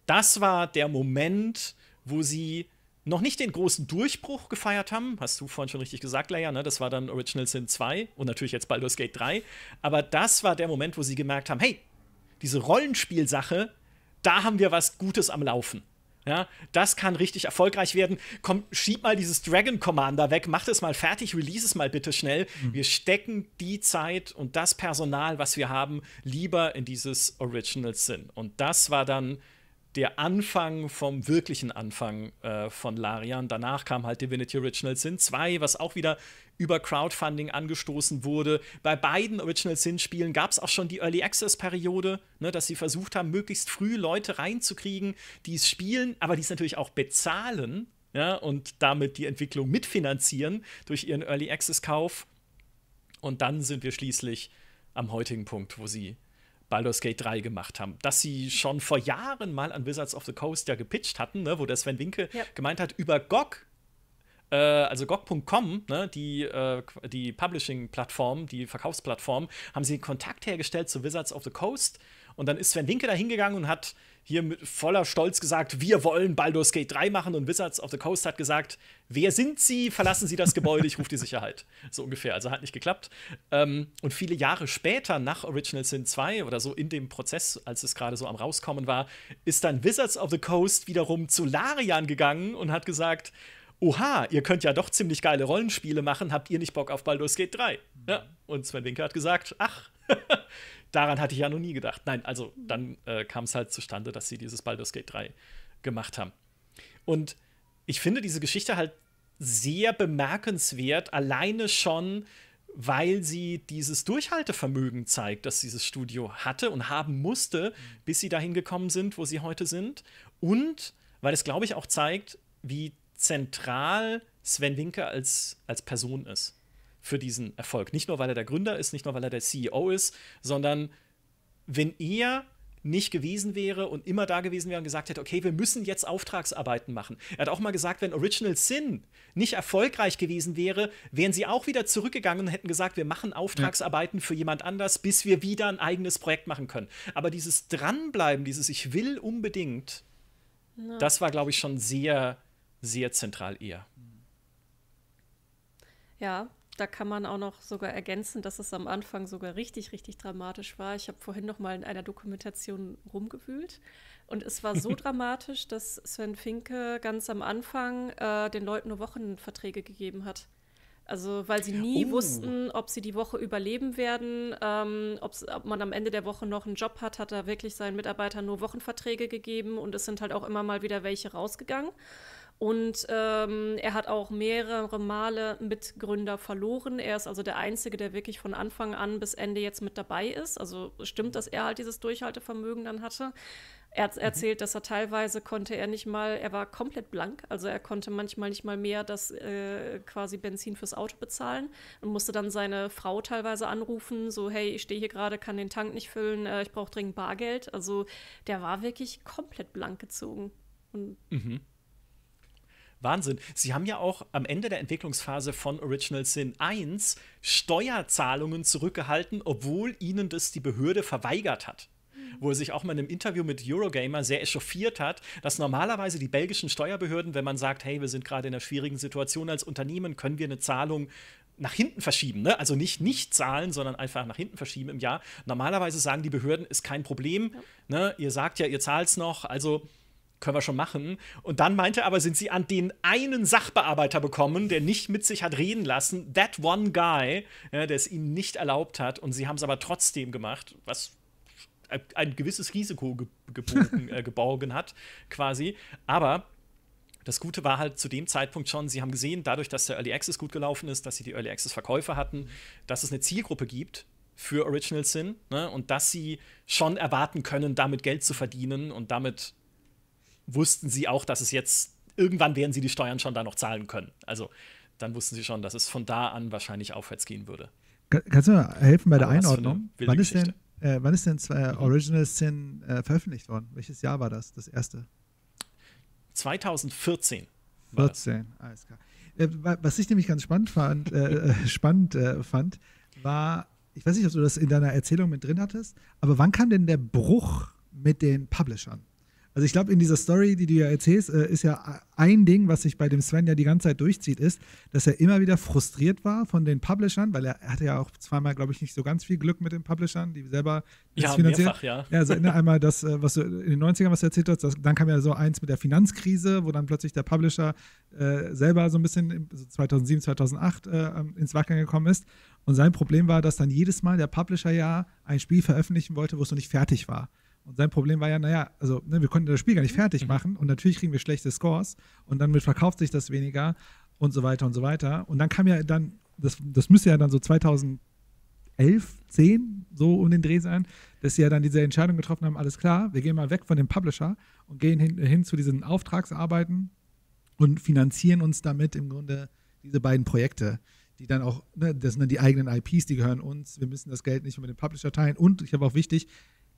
das war der Moment, wo sie noch nicht den großen Durchbruch gefeiert haben, hast du vorhin schon richtig gesagt, Leia, ne? das war dann Original Sin 2 und natürlich jetzt Baldur's Gate 3, aber das war der Moment, wo sie gemerkt haben, hey, diese Rollenspielsache, da haben wir was Gutes am Laufen. Ja, das kann richtig erfolgreich werden. Komm, schieb mal dieses Dragon Commander weg, mach es mal fertig, release es mal bitte schnell. Mhm. Wir stecken die Zeit und das Personal, was wir haben, lieber in dieses Original Sin. Und das war dann der Anfang vom wirklichen Anfang äh, von Larian. Danach kam halt Divinity Original Sin 2, was auch wieder über Crowdfunding angestoßen wurde. Bei beiden Original Sin-Spielen gab es auch schon die Early Access-Periode, ne, dass sie versucht haben, möglichst früh Leute reinzukriegen, die es spielen, aber die es natürlich auch bezahlen ja, und damit die Entwicklung mitfinanzieren durch ihren Early Access-Kauf. Und dann sind wir schließlich am heutigen Punkt, wo sie Baldur's Gate 3 gemacht haben, dass sie schon vor Jahren mal an Wizards of the Coast ja gepitcht hatten, ne, wo der Sven Winke ja. gemeint hat, über GOG, äh, also GOG.com, ne, die, äh, die Publishing-Plattform, die Verkaufsplattform, haben sie Kontakt hergestellt zu Wizards of the Coast und dann ist Sven Winke da hingegangen und hat hier mit voller Stolz gesagt, wir wollen Baldur's Gate 3 machen und Wizards of the Coast hat gesagt, wer sind Sie? Verlassen Sie das Gebäude, ich rufe die Sicherheit. So ungefähr, also hat nicht geklappt. Ähm, und viele Jahre später, nach Original Sin 2 oder so in dem Prozess, als es gerade so am Rauskommen war, ist dann Wizards of the Coast wiederum zu Larian gegangen und hat gesagt, Oha, ihr könnt ja doch ziemlich geile Rollenspiele machen, habt ihr nicht Bock auf Baldur's Gate 3? Ja, und Sven Winke hat gesagt, ach, daran hatte ich ja noch nie gedacht. Nein, also dann äh, kam es halt zustande, dass sie dieses Baldur's Gate 3 gemacht haben. Und ich finde diese Geschichte halt sehr bemerkenswert, alleine schon, weil sie dieses Durchhaltevermögen zeigt, das dieses Studio hatte und haben musste, bis sie dahin gekommen sind, wo sie heute sind. Und weil es, glaube ich, auch zeigt, wie zentral Sven Winke als, als Person ist für diesen Erfolg. Nicht nur, weil er der Gründer ist, nicht nur, weil er der CEO ist, sondern wenn er nicht gewesen wäre und immer da gewesen wäre und gesagt hätte, okay, wir müssen jetzt Auftragsarbeiten machen. Er hat auch mal gesagt, wenn Original Sin nicht erfolgreich gewesen wäre, wären sie auch wieder zurückgegangen und hätten gesagt, wir machen Auftragsarbeiten für jemand anders, bis wir wieder ein eigenes Projekt machen können. Aber dieses Dranbleiben, dieses Ich will unbedingt, no. das war, glaube ich, schon sehr, sehr zentral eher. Ja, da kann man auch noch sogar ergänzen, dass es am Anfang sogar richtig, richtig dramatisch war. Ich habe vorhin noch mal in einer Dokumentation rumgewühlt und es war so dramatisch, dass Sven Finke ganz am Anfang äh, den Leuten nur Wochenverträge gegeben hat. Also weil sie nie oh. wussten, ob sie die Woche überleben werden, ähm, ob man am Ende der Woche noch einen Job hat, hat er wirklich seinen Mitarbeitern nur Wochenverträge gegeben und es sind halt auch immer mal wieder welche rausgegangen. Und ähm, er hat auch mehrere Male Mitgründer verloren. Er ist also der Einzige, der wirklich von Anfang an bis Ende jetzt mit dabei ist. Also stimmt, dass er halt dieses Durchhaltevermögen dann hatte. Er hat mhm. erzählt, dass er teilweise konnte er nicht mal, er war komplett blank, also er konnte manchmal nicht mal mehr das äh, quasi Benzin fürs Auto bezahlen und musste dann seine Frau teilweise anrufen, so hey, ich stehe hier gerade, kann den Tank nicht füllen, äh, ich brauche dringend Bargeld. Also der war wirklich komplett blank gezogen. Und mhm. Wahnsinn. Sie haben ja auch am Ende der Entwicklungsphase von Original Sin 1 Steuerzahlungen zurückgehalten, obwohl ihnen das die Behörde verweigert hat mhm. wo er sich auch mal in einem Interview mit Eurogamer sehr echauffiert hat, dass normalerweise die belgischen Steuerbehörden, wenn man sagt, hey, wir sind gerade in einer schwierigen Situation als Unternehmen, können wir eine Zahlung nach hinten verschieben, ne? also nicht nicht zahlen, sondern einfach nach hinten verschieben im Jahr. Normalerweise sagen die Behörden, ist kein Problem, ja. ne? ihr sagt ja, ihr zahlt es noch, also können wir schon machen. Und dann meinte er aber, sind sie an den einen Sachbearbeiter bekommen, der nicht mit sich hat reden lassen, that one guy, ja, der es ihnen nicht erlaubt hat. Und sie haben es aber trotzdem gemacht, was ein gewisses Risiko ge gebogen, äh, geborgen hat, quasi. Aber das Gute war halt zu dem Zeitpunkt schon, sie haben gesehen, dadurch, dass der Early Access gut gelaufen ist, dass sie die Early Access-Verkäufe hatten, dass es eine Zielgruppe gibt für Original Sin ne? und dass sie schon erwarten können, damit Geld zu verdienen und damit wussten sie auch, dass es jetzt, irgendwann werden sie die Steuern schon da noch zahlen können. Also dann wussten sie schon, dass es von da an wahrscheinlich aufwärts gehen würde. Kannst du mir helfen bei der Aber Einordnung? Wann ist, denn, äh, wann ist, denn, mhm. Original Sin äh, veröffentlicht worden? Welches Jahr war das, das erste? 2014. 14, alles klar. Äh, was ich nämlich ganz spannend fand, äh, äh, spannend, äh, fand, war, ich weiß nicht, ob du das in deiner Erzählung mit drin hattest, aber wann kam denn der Bruch mit den Publishern? Also ich glaube, in dieser Story, die du ja erzählst, äh, ist ja ein Ding, was sich bei dem Sven ja die ganze Zeit durchzieht, ist, dass er immer wieder frustriert war von den Publishern, weil er, er hatte ja auch zweimal, glaube ich, nicht so ganz viel Glück mit den Publishern, die selber ja, finanzieren. Mehrfach, ja. ja, also ne, einmal das, äh, was du in den 90ern was du erzählt hast, das, dann kam ja so eins mit der Finanzkrise, wo dann plötzlich der Publisher äh, selber so ein bisschen so 2007, 2008 äh, ähm, ins Wackeln gekommen ist. Und sein Problem war, dass dann jedes Mal der Publisher ja ein Spiel veröffentlichen wollte, wo es noch nicht fertig war. Und sein Problem war ja, naja, also ne, wir konnten das Spiel gar nicht mhm. fertig mhm. machen und natürlich kriegen wir schlechte Scores und damit verkauft sich das weniger und so weiter und so weiter. Und dann kam ja dann, das, das müsste ja dann so 2011, 10 so um den Dreh sein, dass sie ja dann diese Entscheidung getroffen haben, alles klar, wir gehen mal weg von dem Publisher und gehen hin, hin zu diesen Auftragsarbeiten und finanzieren uns damit im Grunde diese beiden Projekte die dann auch, ne, das sind dann die eigenen IPs, die gehören uns, wir müssen das Geld nicht mit dem Publisher teilen und ich habe auch wichtig,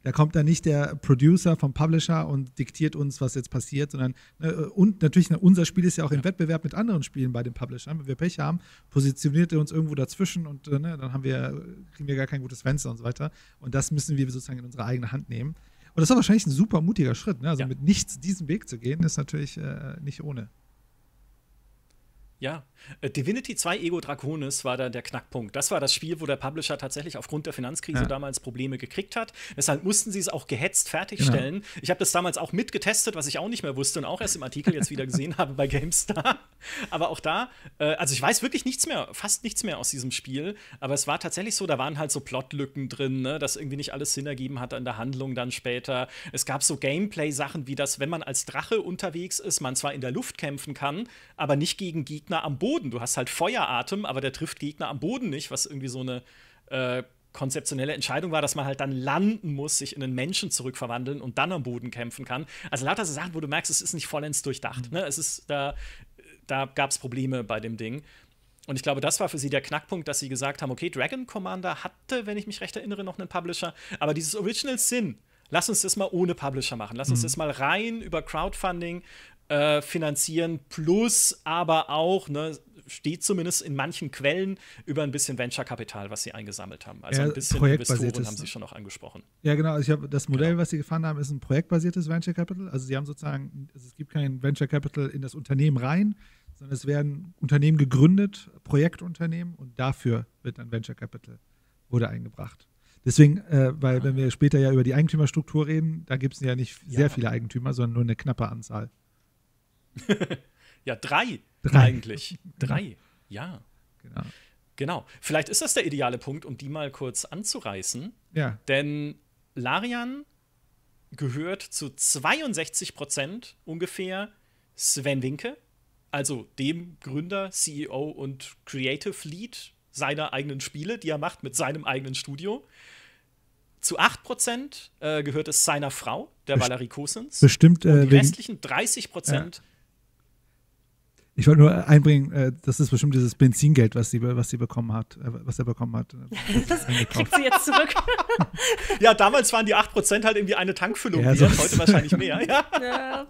da kommt dann nicht der Producer vom Publisher und diktiert uns, was jetzt passiert, sondern äh, und natürlich unser Spiel ist ja auch im ja. Wettbewerb mit anderen Spielen bei den Publishern. Wenn wir Pech haben, positioniert er uns irgendwo dazwischen und äh, ne, dann haben wir, kriegen wir gar kein gutes Fenster und so weiter. Und das müssen wir sozusagen in unsere eigene Hand nehmen. Und das war wahrscheinlich ein super mutiger Schritt. Ne? Also ja. mit nichts diesen Weg zu gehen, ist natürlich äh, nicht ohne. Ja, äh, Divinity 2 Ego Draconis war da der Knackpunkt. Das war das Spiel, wo der Publisher tatsächlich aufgrund der Finanzkrise ja. damals Probleme gekriegt hat. Deshalb mussten sie es auch gehetzt fertigstellen. Ja. Genau. Ich habe das damals auch mitgetestet, was ich auch nicht mehr wusste und auch erst im Artikel jetzt wieder gesehen habe bei GameStar. Aber auch da, äh, also ich weiß wirklich nichts mehr, fast nichts mehr aus diesem Spiel. Aber es war tatsächlich so, da waren halt so Plotlücken drin, ne, dass irgendwie nicht alles Sinn ergeben hat an der Handlung dann später. Es gab so Gameplay-Sachen wie das, wenn man als Drache unterwegs ist, man zwar in der Luft kämpfen kann, aber nicht gegen Gegner Gegner am Boden. Du hast halt Feueratem, aber der trifft Gegner am Boden nicht, was irgendwie so eine äh, konzeptionelle Entscheidung war, dass man halt dann landen muss, sich in einen Menschen zurückverwandeln und dann am Boden kämpfen kann. Also lauter so Sachen, wo du merkst, es ist nicht vollends durchdacht. Mhm. Ne? Es ist, da da gab es Probleme bei dem Ding. Und ich glaube, das war für sie der Knackpunkt, dass sie gesagt haben, okay, Dragon Commander hatte, wenn ich mich recht erinnere, noch einen Publisher, aber dieses Original Sin, lass uns das mal ohne Publisher machen. Lass uns mhm. das mal rein über Crowdfunding äh, finanzieren, plus aber auch, ne, steht zumindest in manchen Quellen über ein bisschen Venture-Kapital, was sie eingesammelt haben. Also ja, ein bisschen Investoren haben sie schon noch angesprochen. Ja, genau. Also ich habe das Modell, genau. was sie gefahren haben, ist ein projektbasiertes Venture Capital. Also sie haben sozusagen, also es gibt kein Venture Capital in das Unternehmen rein, sondern es werden Unternehmen gegründet, Projektunternehmen und dafür wird dann Venture Capital wurde eingebracht. Deswegen, äh, weil ah. wenn wir später ja über die Eigentümerstruktur reden, da gibt es ja nicht ja. sehr viele Eigentümer, sondern nur eine knappe Anzahl. ja, drei, drei, eigentlich. Drei, ja. Genau. Genau. Vielleicht ist das der ideale Punkt, um die mal kurz anzureißen. Ja. Denn Larian gehört zu 62 Prozent ungefähr Sven Winke, also dem Gründer, CEO und Creative Lead seiner eigenen Spiele, die er macht mit seinem eigenen Studio. Zu 8% äh, gehört es seiner Frau, der Best Valerie Cousins. Bestimmt. Äh, und die restlichen 30% ja. Ich wollte nur einbringen, äh, das ist bestimmt dieses Benzingeld, was sie, was sie bekommen hat, äh, was er bekommen hat. Äh, das kriegt sie jetzt zurück. ja, damals waren die 8% halt irgendwie eine Tankfüllung. Ja, hier, heute wahrscheinlich mehr. Ja. ja.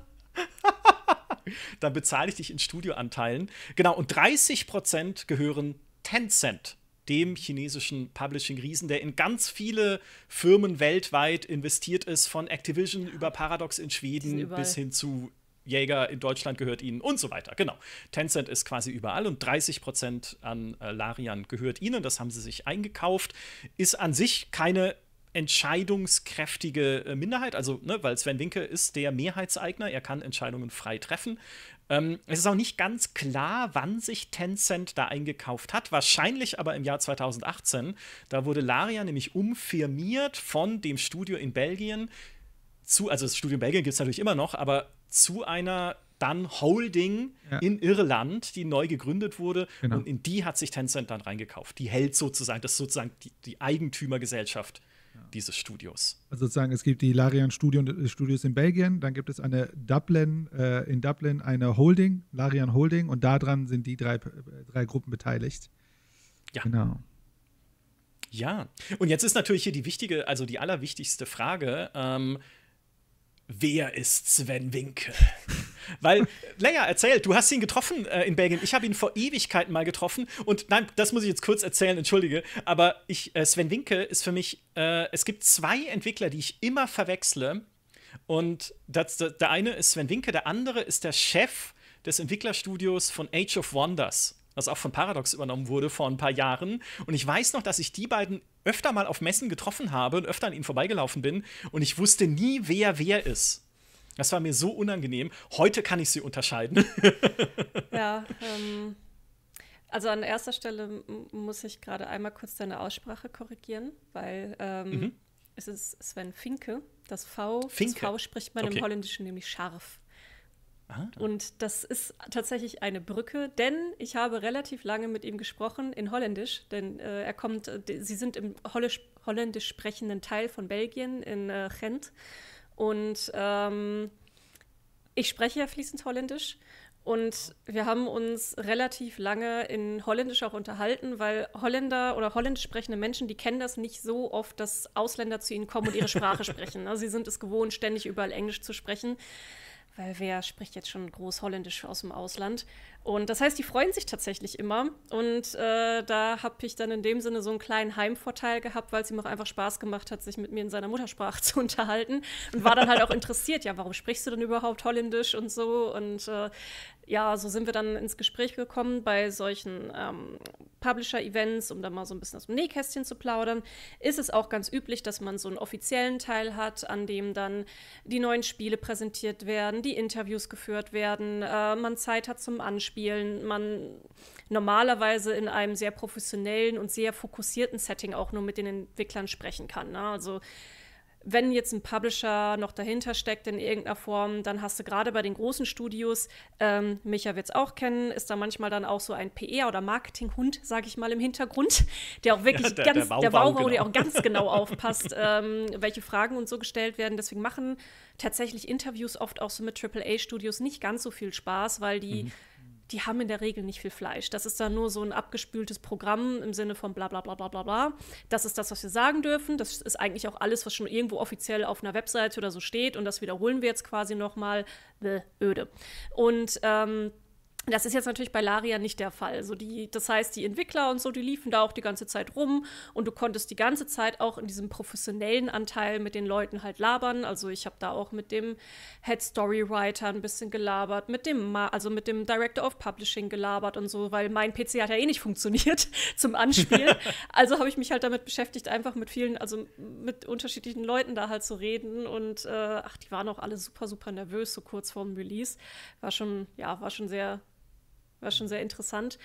Dann bezahle ich dich in Studioanteilen. Genau, und 30% gehören Tencent dem chinesischen Publishing-Riesen, der in ganz viele Firmen weltweit investiert ist, von Activision ja. über Paradox in Schweden bis hin zu Jäger in Deutschland gehört ihnen und so weiter. Genau. Tencent ist quasi überall und 30 Prozent an äh, Larian gehört ihnen. Das haben sie sich eingekauft. Ist an sich keine entscheidungskräftige äh, Minderheit, also, ne, weil Sven Winke ist der Mehrheitseigner, er kann Entscheidungen frei treffen. Ähm, es ist auch nicht ganz klar, wann sich Tencent da eingekauft hat, wahrscheinlich aber im Jahr 2018. Da wurde Larian nämlich umfirmiert von dem Studio in Belgien zu, also das Studio in Belgien gibt es natürlich immer noch, aber zu einer dann Holding ja. in Irland, die neu gegründet wurde. Genau. Und in die hat sich Tencent dann reingekauft. Die hält sozusagen, das ist sozusagen die, die Eigentümergesellschaft ja. dieses Studios. Also sozusagen, es gibt die Larian Studio, äh, Studios in Belgien, dann gibt es eine Dublin, äh, in Dublin eine Holding, Larian Holding, und daran sind die drei, äh, drei Gruppen beteiligt. Ja. Genau. Ja, und jetzt ist natürlich hier die wichtige, also die allerwichtigste Frage, ähm, Wer ist Sven Winke? Weil, Leia, erzählt, du hast ihn getroffen äh, in Belgien. Ich habe ihn vor Ewigkeiten mal getroffen. Und nein, das muss ich jetzt kurz erzählen, entschuldige. Aber ich, äh, Sven Winke ist für mich, äh, es gibt zwei Entwickler, die ich immer verwechsle. Und das, der eine ist Sven Winke, der andere ist der Chef des Entwicklerstudios von Age of Wonders was auch von Paradox übernommen wurde vor ein paar Jahren. Und ich weiß noch, dass ich die beiden öfter mal auf Messen getroffen habe und öfter an ihnen vorbeigelaufen bin und ich wusste nie, wer wer ist. Das war mir so unangenehm. Heute kann ich sie unterscheiden. ja, ähm, also an erster Stelle muss ich gerade einmal kurz deine Aussprache korrigieren, weil ähm, mhm. es ist Sven Finke. Das V, Finke. Das v spricht man okay. im Holländischen nämlich scharf. Ah. Und das ist tatsächlich eine Brücke, denn ich habe relativ lange mit ihm gesprochen in Holländisch, denn äh, er kommt, äh, sie sind im Holländisch, Holländisch, sprechenden Teil von Belgien in äh, Gent. Und ähm, ich spreche ja fließend Holländisch und wir haben uns relativ lange in Holländisch auch unterhalten, weil Holländer oder holländisch sprechende Menschen, die kennen das nicht so oft, dass Ausländer zu ihnen kommen und ihre Sprache sprechen. Also sie sind es gewohnt, ständig überall Englisch zu sprechen weil wer spricht jetzt schon groß Holländisch aus dem Ausland? Und das heißt, die freuen sich tatsächlich immer. Und äh, da habe ich dann in dem Sinne so einen kleinen Heimvorteil gehabt, weil es ihm auch einfach Spaß gemacht hat, sich mit mir in seiner Muttersprache zu unterhalten. Und war dann halt auch interessiert, ja, warum sprichst du denn überhaupt Holländisch und so? Und äh, ja, so sind wir dann ins Gespräch gekommen bei solchen ähm, Publisher-Events, um da mal so ein bisschen aus dem Nähkästchen zu plaudern. Ist es auch ganz üblich, dass man so einen offiziellen Teil hat, an dem dann die neuen Spiele präsentiert werden, die Interviews geführt werden, äh, man Zeit hat zum Anschauen spielen man normalerweise in einem sehr professionellen und sehr fokussierten Setting auch nur mit den Entwicklern sprechen kann. Ne? Also wenn jetzt ein Publisher noch dahinter steckt in irgendeiner Form, dann hast du gerade bei den großen Studios, ähm, Micha wird es auch kennen, ist da manchmal dann auch so ein PR- oder Marketinghund, sage ich mal, im Hintergrund, der auch wirklich ja, der, ganz, der Baubau, genau. der auch genau. ganz genau aufpasst, ähm, welche Fragen und so gestellt werden. Deswegen machen tatsächlich Interviews oft auch so mit AAA-Studios nicht ganz so viel Spaß, weil die mhm die haben in der Regel nicht viel Fleisch. Das ist dann nur so ein abgespültes Programm im Sinne von bla bla bla bla bla bla. Das ist das, was wir sagen dürfen. Das ist eigentlich auch alles, was schon irgendwo offiziell auf einer Webseite oder so steht. Und das wiederholen wir jetzt quasi nochmal. Öde. Und ähm, das ist jetzt natürlich bei Laria nicht der Fall. So die, das heißt, die Entwickler und so, die liefen da auch die ganze Zeit rum und du konntest die ganze Zeit auch in diesem professionellen Anteil mit den Leuten halt labern. Also ich habe da auch mit dem Head Story Writer ein bisschen gelabert, mit dem, also mit dem Director of Publishing gelabert und so, weil mein PC hat ja eh nicht funktioniert zum Anspielen. also habe ich mich halt damit beschäftigt, einfach mit vielen, also mit unterschiedlichen Leuten da halt zu reden und äh, ach, die waren auch alle super, super nervös so kurz vorm Release. War schon, ja, war schon sehr war schon sehr interessant.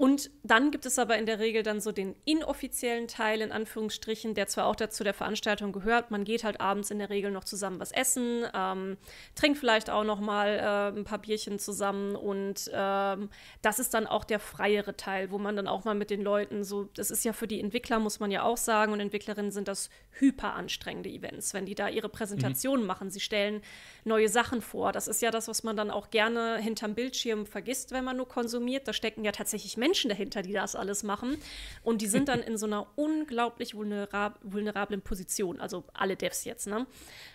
Und dann gibt es aber in der Regel dann so den inoffiziellen Teil, in Anführungsstrichen, der zwar auch dazu der Veranstaltung gehört. Man geht halt abends in der Regel noch zusammen was essen, ähm, trinkt vielleicht auch noch mal äh, ein paar Bierchen zusammen. Und ähm, das ist dann auch der freiere Teil, wo man dann auch mal mit den Leuten so, das ist ja für die Entwickler, muss man ja auch sagen, und Entwicklerinnen sind das hyper anstrengende Events, wenn die da ihre Präsentationen mhm. machen. Sie stellen neue Sachen vor. Das ist ja das, was man dann auch gerne hinterm Bildschirm vergisst, wenn man nur konsumiert. Da stecken ja tatsächlich Menschen Menschen dahinter, die das alles machen. Und die sind dann in so einer unglaublich vulnerab vulnerablen Position, also alle Devs jetzt, ne?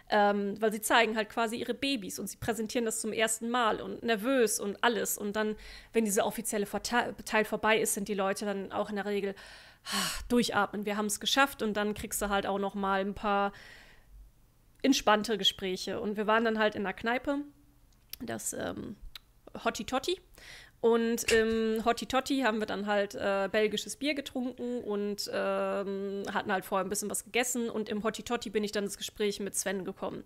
Ähm, weil sie zeigen halt quasi ihre Babys und sie präsentieren das zum ersten Mal und nervös und alles. Und dann, wenn dieser offizielle Teil vorbei ist, sind die Leute dann auch in der Regel ah, durchatmen, wir haben es geschafft und dann kriegst du halt auch noch mal ein paar entspannte Gespräche. Und wir waren dann halt in der Kneipe, das ähm, Hotti Totti und im Hotti Totti haben wir dann halt äh, belgisches Bier getrunken und ähm, hatten halt vorher ein bisschen was gegessen. Und im Hotti Totti bin ich dann ins Gespräch mit Sven gekommen.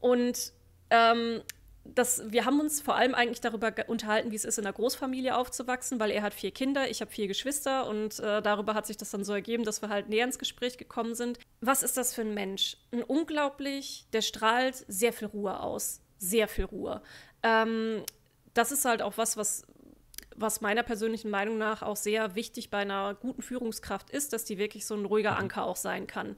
Und ähm, das, wir haben uns vor allem eigentlich darüber unterhalten, wie es ist, in einer Großfamilie aufzuwachsen, weil er hat vier Kinder, ich habe vier Geschwister und äh, darüber hat sich das dann so ergeben, dass wir halt näher ins Gespräch gekommen sind. Was ist das für ein Mensch? Ein unglaublich, der strahlt sehr viel Ruhe aus, sehr viel Ruhe. Ähm, das ist halt auch was, was was meiner persönlichen Meinung nach auch sehr wichtig bei einer guten Führungskraft ist, dass die wirklich so ein ruhiger mhm. Anker auch sein kann.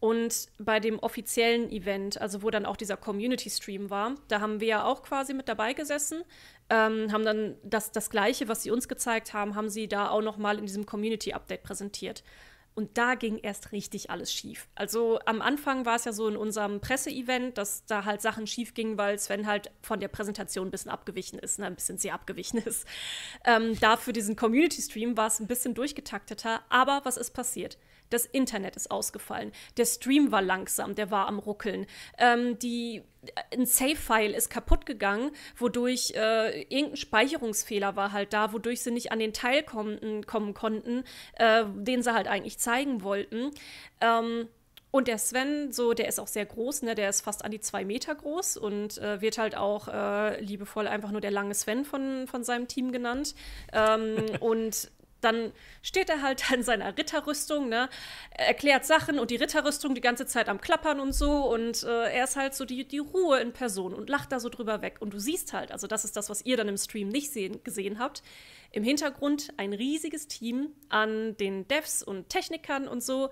Und bei dem offiziellen Event, also wo dann auch dieser Community-Stream war, da haben wir ja auch quasi mit dabei gesessen, ähm, haben dann das, das Gleiche, was sie uns gezeigt haben, haben sie da auch noch mal in diesem Community-Update präsentiert. Und da ging erst richtig alles schief. Also am Anfang war es ja so in unserem Presseevent, dass da halt Sachen schief gingen, weil Sven halt von der Präsentation ein bisschen abgewichen ist, ne? ein bisschen sehr abgewichen ist. Ähm, da für diesen Community-Stream war es ein bisschen durchgetakteter. Aber was ist passiert? Das Internet ist ausgefallen. Der Stream war langsam, der war am Ruckeln. Ähm, die, äh, ein Save-File ist kaputt gegangen, wodurch äh, irgendein Speicherungsfehler war halt da, wodurch sie nicht an den Teil kommen, kommen konnten, äh, den sie halt eigentlich zeigen wollten. Ähm, und der Sven, so, der ist auch sehr groß, ne? Der ist fast an die zwei Meter groß und äh, wird halt auch äh, liebevoll einfach nur der lange Sven von, von seinem Team genannt. Ähm, und dann steht er halt in seiner Ritterrüstung, ne, erklärt Sachen und die Ritterrüstung die ganze Zeit am Klappern und so. Und äh, er ist halt so die, die Ruhe in Person und lacht da so drüber weg. Und du siehst halt, also das ist das, was ihr dann im Stream nicht sehen, gesehen habt, im Hintergrund ein riesiges Team an den Devs und Technikern und so.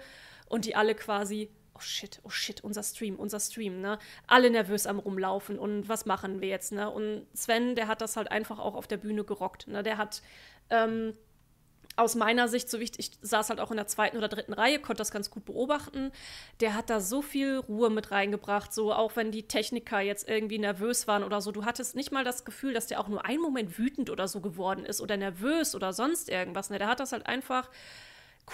Und die alle quasi oh shit, oh shit, unser Stream, unser Stream, ne? Alle nervös am Rumlaufen und was machen wir jetzt, ne? Und Sven, der hat das halt einfach auch auf der Bühne gerockt, ne? Der hat ähm, aus meiner Sicht so wichtig, ich saß halt auch in der zweiten oder dritten Reihe, konnte das ganz gut beobachten. Der hat da so viel Ruhe mit reingebracht, so auch wenn die Techniker jetzt irgendwie nervös waren oder so. Du hattest nicht mal das Gefühl, dass der auch nur einen Moment wütend oder so geworden ist oder nervös oder sonst irgendwas. Ne, der hat das halt einfach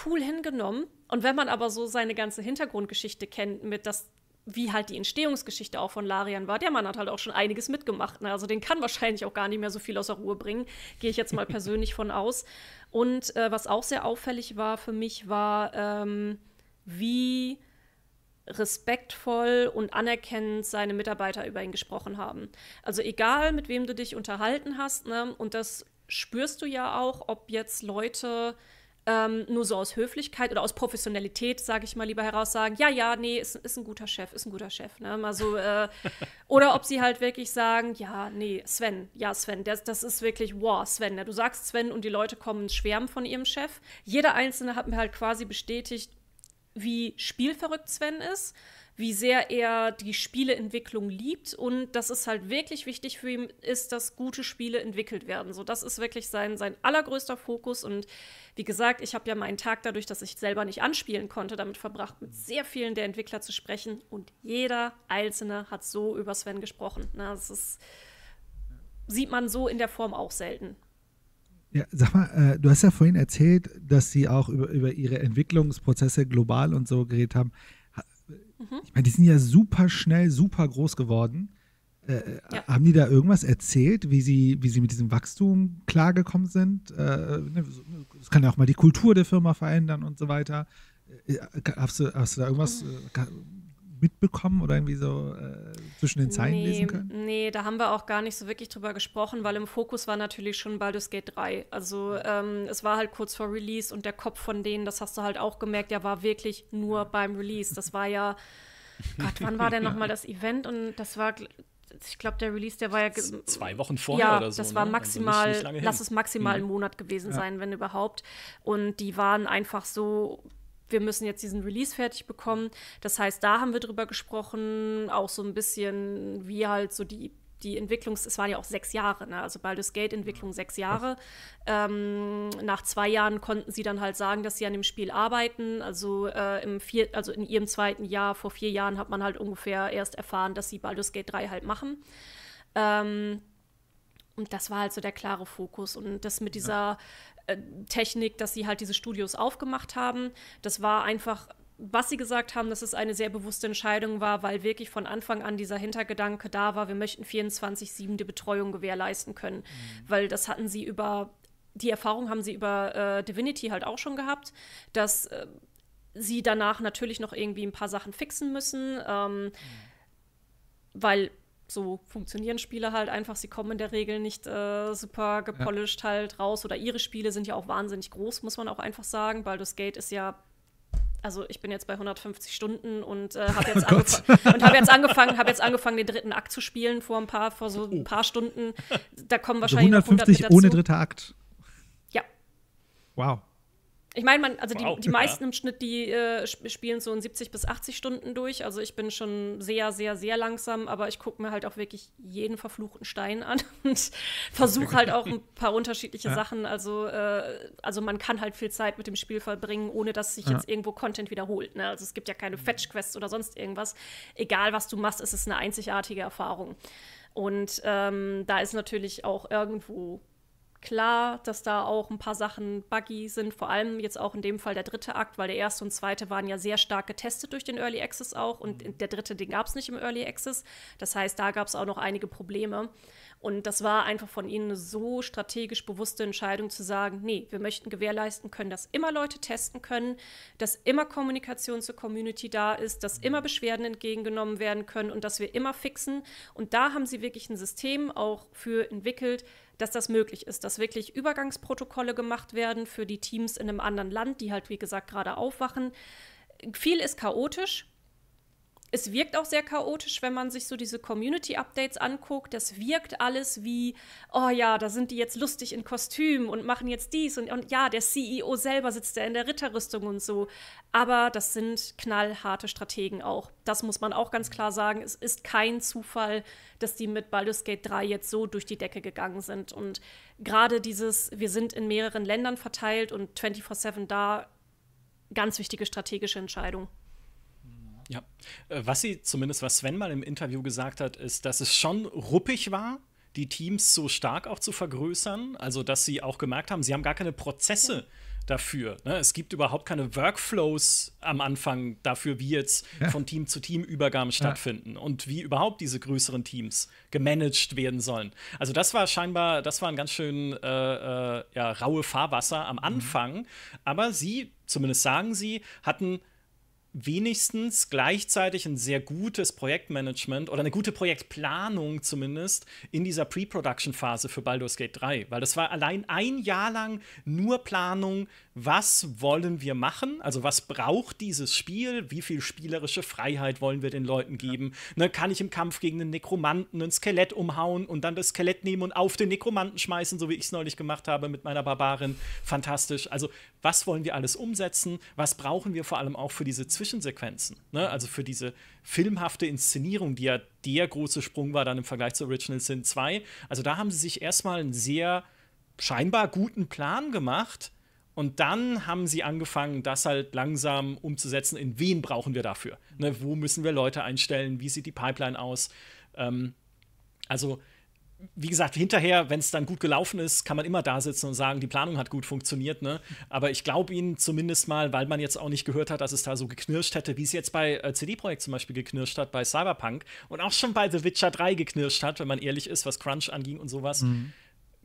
cool hingenommen. Und wenn man aber so seine ganze Hintergrundgeschichte kennt, mit dass wie halt die Entstehungsgeschichte auch von Larian war. Der Mann hat halt auch schon einiges mitgemacht. Ne? Also den kann wahrscheinlich auch gar nicht mehr so viel außer Ruhe bringen. Gehe ich jetzt mal persönlich von aus. Und äh, was auch sehr auffällig war für mich, war, ähm, wie respektvoll und anerkennend seine Mitarbeiter über ihn gesprochen haben. Also egal, mit wem du dich unterhalten hast, ne? und das spürst du ja auch, ob jetzt Leute ähm, nur so aus Höflichkeit oder aus Professionalität, sage ich mal, lieber heraus sagen, ja, ja, nee, ist, ist ein guter Chef, ist ein guter Chef. Ne? Mal äh, oder ob sie halt wirklich sagen, ja, nee, Sven, ja, Sven, das, das ist wirklich, wow, Sven. Ne? Du sagst Sven und die Leute kommen ins Schwärmen von ihrem Chef. Jeder Einzelne hat mir halt quasi bestätigt, wie spielverrückt Sven ist wie sehr er die Spieleentwicklung liebt und dass es halt wirklich wichtig für ihn ist, dass gute Spiele entwickelt werden. So, das ist wirklich sein, sein allergrößter Fokus. Und wie gesagt, ich habe ja meinen Tag dadurch, dass ich selber nicht anspielen konnte, damit verbracht, mit sehr vielen der Entwickler zu sprechen. Und jeder Einzelne hat so über Sven gesprochen. Na, das ist, sieht man so in der Form auch selten. Ja, sag mal, äh, du hast ja vorhin erzählt, dass sie auch über, über ihre Entwicklungsprozesse global und so geredet haben. Mhm. Ich meine, die sind ja super schnell, super groß geworden. Äh, äh, ja. Haben die da irgendwas erzählt, wie sie, wie sie mit diesem Wachstum klargekommen sind? Äh, ne, kann ja auch mal die Kultur der Firma verändern und so weiter. Äh, äh, hast du, hast du da irgendwas? Mhm mitbekommen oder irgendwie so äh, zwischen den Zeilen nee, lesen können? Nee, da haben wir auch gar nicht so wirklich drüber gesprochen, weil im Fokus war natürlich schon Baldur's Gate 3. Also ähm, es war halt kurz vor Release und der Kopf von denen, das hast du halt auch gemerkt, der war wirklich nur beim Release. Das war ja, Gott, wann war denn nochmal das Event? Und das war, ich glaube, der Release, der war ja zwei Wochen vorher ja, oder so. Das war ne? Also maximal, also lass es maximal mhm. ein Monat gewesen ja. sein, wenn überhaupt. Und die waren einfach so wir müssen jetzt diesen Release fertig bekommen. Das heißt, da haben wir drüber gesprochen, auch so ein bisschen, wie halt so die, die Entwicklungs-, es waren ja auch sechs Jahre, ne? also Baldur's Gate-Entwicklung sechs Jahre. Ähm, nach zwei Jahren konnten sie dann halt sagen, dass sie an dem Spiel arbeiten. Also, äh, im vier, also in ihrem zweiten Jahr, vor vier Jahren, hat man halt ungefähr erst erfahren, dass sie Baldur's Gate 3 halt machen. Ähm, und das war halt so der klare Fokus. Und das mit dieser. Ja äh, Technik, dass sie halt diese Studios aufgemacht haben. Das war einfach, was sie gesagt haben, dass es eine sehr bewusste Entscheidung war, weil wirklich von Anfang an dieser Hintergedanke da war, wir möchten 24-7 die Betreuung gewährleisten können. Mhm. Weil das hatten sie über, die Erfahrung haben sie über äh, Divinity halt auch schon gehabt, dass äh, sie danach natürlich noch irgendwie ein paar Sachen fixen müssen. Ähm, mhm. Weil so funktionieren Spiele halt einfach. Sie kommen in der Regel nicht äh, super gepolished ja. halt raus. Oder ihre Spiele sind ja auch wahnsinnig groß, muss man auch einfach sagen. Baldur's Gate ist ja also ich bin jetzt bei 150 Stunden und äh, habe jetzt, oh hab jetzt, angefangen, habe jetzt angefangen, den dritten Akt zu spielen vor ein paar, vor so oh. ein paar Stunden. Da kommen also wahrscheinlich also 150 100 ohne dritter Akt. Ja. Wow. Ich meine, man, also wow, die, die ja. meisten im Schnitt, die äh, spielen so in 70 bis 80 Stunden durch. Also ich bin schon sehr, sehr, sehr langsam, aber ich gucke mir halt auch wirklich jeden verfluchten Stein an und versuche halt auch ein paar unterschiedliche ja. Sachen. Also, äh, also man kann halt viel Zeit mit dem Spiel verbringen, ohne dass sich ja. jetzt irgendwo Content wiederholt. Ne? Also es gibt ja keine Fetch-Quests oder sonst irgendwas. Egal, was du machst, ist es eine einzigartige Erfahrung. Und ähm, da ist natürlich auch irgendwo klar, dass da auch ein paar Sachen buggy sind, vor allem jetzt auch in dem Fall der dritte Akt, weil der erste und zweite waren ja sehr stark getestet durch den Early Access auch und mhm. der dritte, den gab es nicht im Early Access. Das heißt, da gab es auch noch einige Probleme. Und das war einfach von ihnen eine so strategisch bewusste Entscheidung zu sagen, nee, wir möchten gewährleisten können, dass immer Leute testen können, dass immer Kommunikation zur Community da ist, dass mhm. immer Beschwerden entgegengenommen werden können und dass wir immer fixen. Und da haben sie wirklich ein System auch für entwickelt, dass das möglich ist, dass wirklich Übergangsprotokolle gemacht werden für die Teams in einem anderen Land, die halt, wie gesagt, gerade aufwachen. Viel ist chaotisch, es wirkt auch sehr chaotisch, wenn man sich so diese Community-Updates anguckt. Das wirkt alles wie, oh ja, da sind die jetzt lustig in Kostüm und machen jetzt dies und, und ja, der CEO selber sitzt ja in der Ritterrüstung und so. Aber das sind knallharte Strategen auch. Das muss man auch ganz klar sagen. Es ist kein Zufall, dass die mit Baldur's Gate 3 jetzt so durch die Decke gegangen sind. Und gerade dieses, wir sind in mehreren Ländern verteilt und 24-7 da, ganz wichtige strategische Entscheidung. Ja, äh, was sie zumindest, was Sven mal im Interview gesagt hat, ist, dass es schon ruppig war, die Teams so stark auch zu vergrößern. Also, dass sie auch gemerkt haben, sie haben gar keine Prozesse dafür. Ne? Es gibt überhaupt keine Workflows am Anfang dafür, wie jetzt ja. von Team zu Team Übergaben ja. stattfinden und wie überhaupt diese größeren Teams gemanagt werden sollen. Also das war scheinbar, das war ein ganz schön äh, äh, ja, raue Fahrwasser am mhm. Anfang. Mhm. Aber sie, zumindest sagen sie, hatten wenigstens gleichzeitig ein sehr gutes Projektmanagement oder eine gute Projektplanung zumindest in dieser Pre-Production-Phase für Baldur's Gate 3, weil das war allein ein Jahr lang nur Planung, was wollen wir machen? Also was braucht dieses Spiel? Wie viel spielerische Freiheit wollen wir den Leuten geben? Ja. Ne, kann ich im Kampf gegen einen Nekromanten ein Skelett umhauen und dann das Skelett nehmen und auf den Nekromanten schmeißen, so wie ich es neulich gemacht habe mit meiner Barbarin? Fantastisch. Also was wollen wir alles umsetzen? Was brauchen wir vor allem auch für diese Zwischensequenzen? Ne? Also für diese filmhafte Inszenierung, die ja der große Sprung war dann im Vergleich zu Original Sin 2. Also da haben sie sich erstmal einen sehr scheinbar guten Plan gemacht, und dann haben sie angefangen, das halt langsam umzusetzen. In wen brauchen wir dafür? Ne, wo müssen wir Leute einstellen? Wie sieht die Pipeline aus? Ähm, also, wie gesagt, hinterher, wenn es dann gut gelaufen ist, kann man immer da sitzen und sagen, die Planung hat gut funktioniert. Ne? Aber ich glaube Ihnen zumindest mal, weil man jetzt auch nicht gehört hat, dass es da so geknirscht hätte, wie es jetzt bei äh, CD Projekt zum Beispiel geknirscht hat, bei Cyberpunk und auch schon bei The Witcher 3 geknirscht hat, wenn man ehrlich ist, was Crunch anging und sowas. Mhm.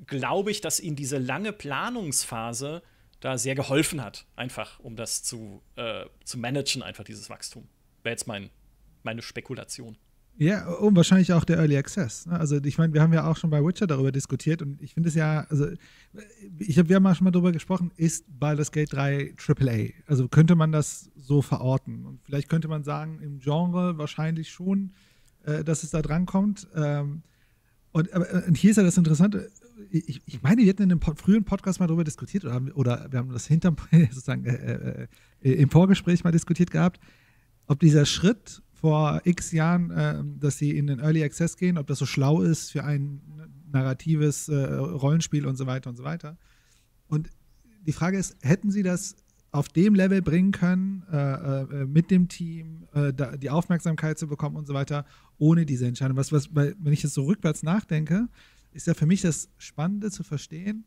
Glaube ich, dass Ihnen diese lange Planungsphase da sehr geholfen hat, einfach um das zu, äh, zu managen, einfach dieses Wachstum. Wäre jetzt mein, meine Spekulation. Ja, oh, und wahrscheinlich auch der Early Access. Ne? Also ich meine, wir haben ja auch schon bei Witcher darüber diskutiert und ich finde es ja, also ich habe, wir haben ja schon mal darüber gesprochen, ist Baldur's Gate 3 AAA? Also könnte man das so verorten? Und vielleicht könnte man sagen, im Genre wahrscheinlich schon, äh, dass es da drankommt. Ähm, und, aber, äh, und hier ist ja das Interessante, ich, ich, meine, wir hatten in einem frühen Podcast mal darüber diskutiert oder, haben, oder wir haben das hinterm, sozusagen, äh, äh, äh, im Vorgespräch mal diskutiert gehabt, ob dieser Schritt vor x Jahren, äh, dass sie in den Early Access gehen, ob das so schlau ist für ein narratives äh, Rollenspiel und so weiter und so weiter. Und die Frage ist, hätten sie das auf dem Level bringen können, äh, mit dem Team da, die Aufmerksamkeit zu bekommen und so weiter, ohne diese Entscheidung? Was, was, weil, wenn ich jetzt so rückwärts nachdenke, ist ja für mich das Spannende zu verstehen,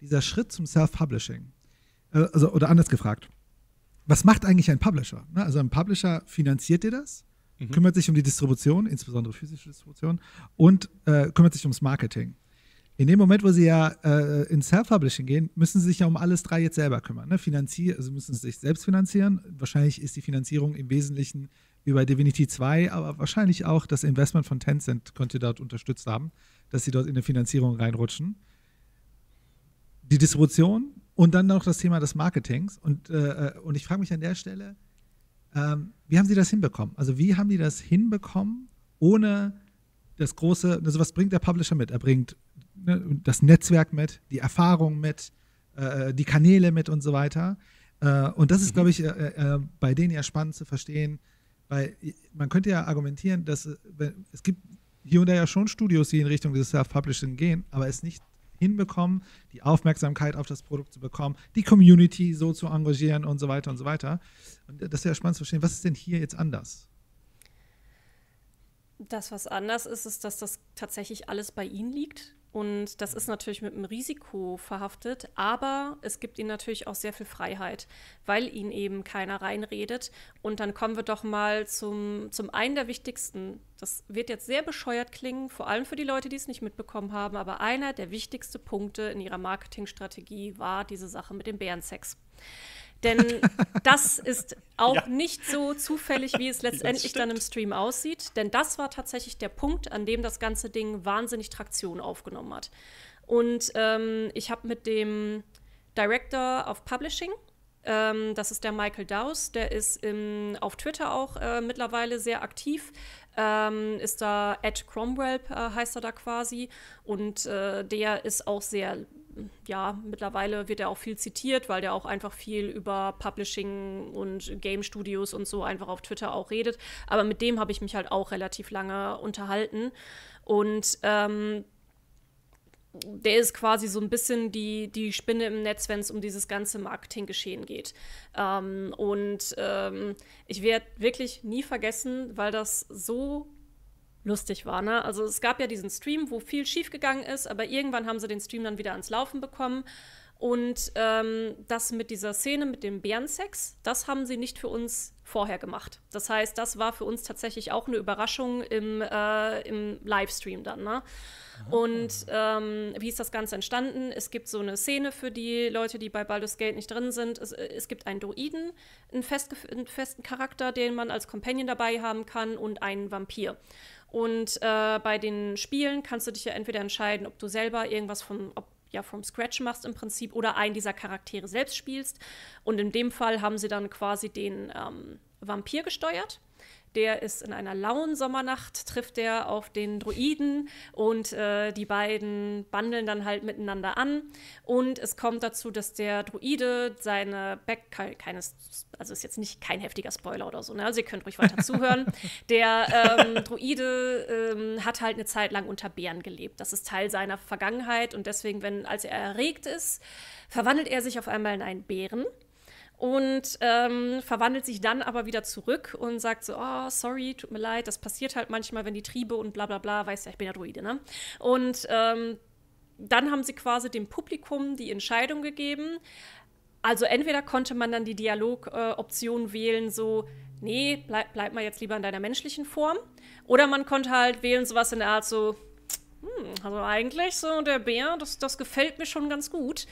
dieser Schritt zum Self-Publishing. Äh, also, oder anders gefragt, was macht eigentlich ein Publisher? Ne, also ein Publisher finanziert dir das, mhm. kümmert sich um die Distribution, insbesondere physische Distribution, und äh, kümmert sich ums Marketing. In dem Moment, wo sie ja äh, ins Self-Publishing gehen, müssen sie sich ja um alles drei jetzt selber kümmern. Ne? Finanzier also müssen sie sich selbst finanzieren. Wahrscheinlich ist die Finanzierung im Wesentlichen über Divinity 2, aber wahrscheinlich auch das Investment von Tencent könnte dort unterstützt haben dass sie dort in eine Finanzierung reinrutschen. Die Distribution und dann noch das Thema des Marketings. Und, äh, äh, und ich frage mich an der Stelle, ähm, wie haben sie das hinbekommen? Also wie haben die das hinbekommen, ohne das große, also was bringt der Publisher mit? Er bringt ne, das Netzwerk mit, die Erfahrung mit, äh, äh die Kanäle mit und so weiter. Äh, und das ist, mhm. glaube ich, äh, bei denen ja spannend zu verstehen, weil man könnte ja argumentieren, dass es gibt hier und da ja schon Studios, die in Richtung des Self-Publishing gehen, aber es nicht hinbekommen, die Aufmerksamkeit auf das Produkt zu bekommen, die Community so zu engagieren und so weiter und so weiter. Und das ist ja spannend zu verstehen. Was ist denn hier jetzt anders? Das, was anders ist, ist, dass das tatsächlich alles bei Ihnen liegt. Und das ist natürlich mit einem Risiko verhaftet, aber es gibt ihnen natürlich auch sehr viel Freiheit, weil ihnen eben keiner reinredet. Und dann kommen wir doch mal zum, zum einen der wichtigsten. Das wird jetzt sehr bescheuert klingen, vor allem für die Leute, die es nicht mitbekommen haben, aber einer der wichtigsten Punkte in ihrer Marketingstrategie war diese Sache mit dem Bärensex. Denn das ist auch ja. nicht so zufällig, wie es letztendlich dann im Stream aussieht. Denn das war tatsächlich der Punkt, an dem das ganze Ding wahnsinnig Traktion aufgenommen hat. Und ähm, ich habe mit dem Director of Publishing, ähm, das ist der Michael Daus, der ist im, auf Twitter auch äh, mittlerweile sehr aktiv. Ähm, ist da Ed Cromwell, äh, heißt er da quasi. Und äh, der ist auch sehr ja, mittlerweile wird er auch viel zitiert, weil der auch einfach viel über Publishing und Game Studios und so einfach auf Twitter auch redet. Aber mit dem habe ich mich halt auch relativ lange unterhalten. Und ähm, der ist quasi so ein bisschen die, die Spinne im Netz, wenn es um dieses ganze Marketinggeschehen geht. Ähm, und ähm, ich werde wirklich nie vergessen, weil das so lustig war. Ne? Also es gab ja diesen Stream, wo viel schiefgegangen ist, aber irgendwann haben sie den Stream dann wieder ans Laufen bekommen. Und ähm, das mit dieser Szene mit dem Bärensex, das haben sie nicht für uns vorher gemacht. Das heißt, das war für uns tatsächlich auch eine Überraschung im, äh, im Livestream dann. Ne? Ah. Und ähm, wie ist das Ganze entstanden? Es gibt so eine Szene für die Leute, die bei Baldur's Gate nicht drin sind. Es, äh, es gibt einen Druiden, einen, einen festen Charakter, den man als Companion dabei haben kann, und einen Vampir. Und äh, bei den Spielen kannst du dich ja entweder entscheiden, ob du selber irgendwas von, ob, ja, vom Scratch machst im Prinzip oder einen dieser Charaktere selbst spielst. Und in dem Fall haben sie dann quasi den ähm, Vampir gesteuert. Der ist in einer lauen Sommernacht, trifft er auf den Druiden und äh, die beiden bandeln dann halt miteinander an. Und es kommt dazu, dass der Druide seine Back, keines, also ist jetzt nicht kein heftiger Spoiler oder so, ne? Also ihr könnt ruhig weiter zuhören. Der ähm, Druide ähm, hat halt eine Zeit lang unter Bären gelebt. Das ist Teil seiner Vergangenheit und deswegen, wenn, als er erregt ist, verwandelt er sich auf einmal in einen Bären und ähm, verwandelt sich dann aber wieder zurück und sagt so, oh, sorry, tut mir leid, das passiert halt manchmal, wenn die Triebe und bla bla bla, weißt ja, ich bin ja Druide, ne? Und ähm, dann haben sie quasi dem Publikum die Entscheidung gegeben. Also entweder konnte man dann die Dialogoption äh, wählen, so, nee, bleib, bleib mal jetzt lieber in deiner menschlichen Form. Oder man konnte halt wählen, sowas in der Art so, hm, also eigentlich so der Bär, das, das gefällt mir schon ganz gut.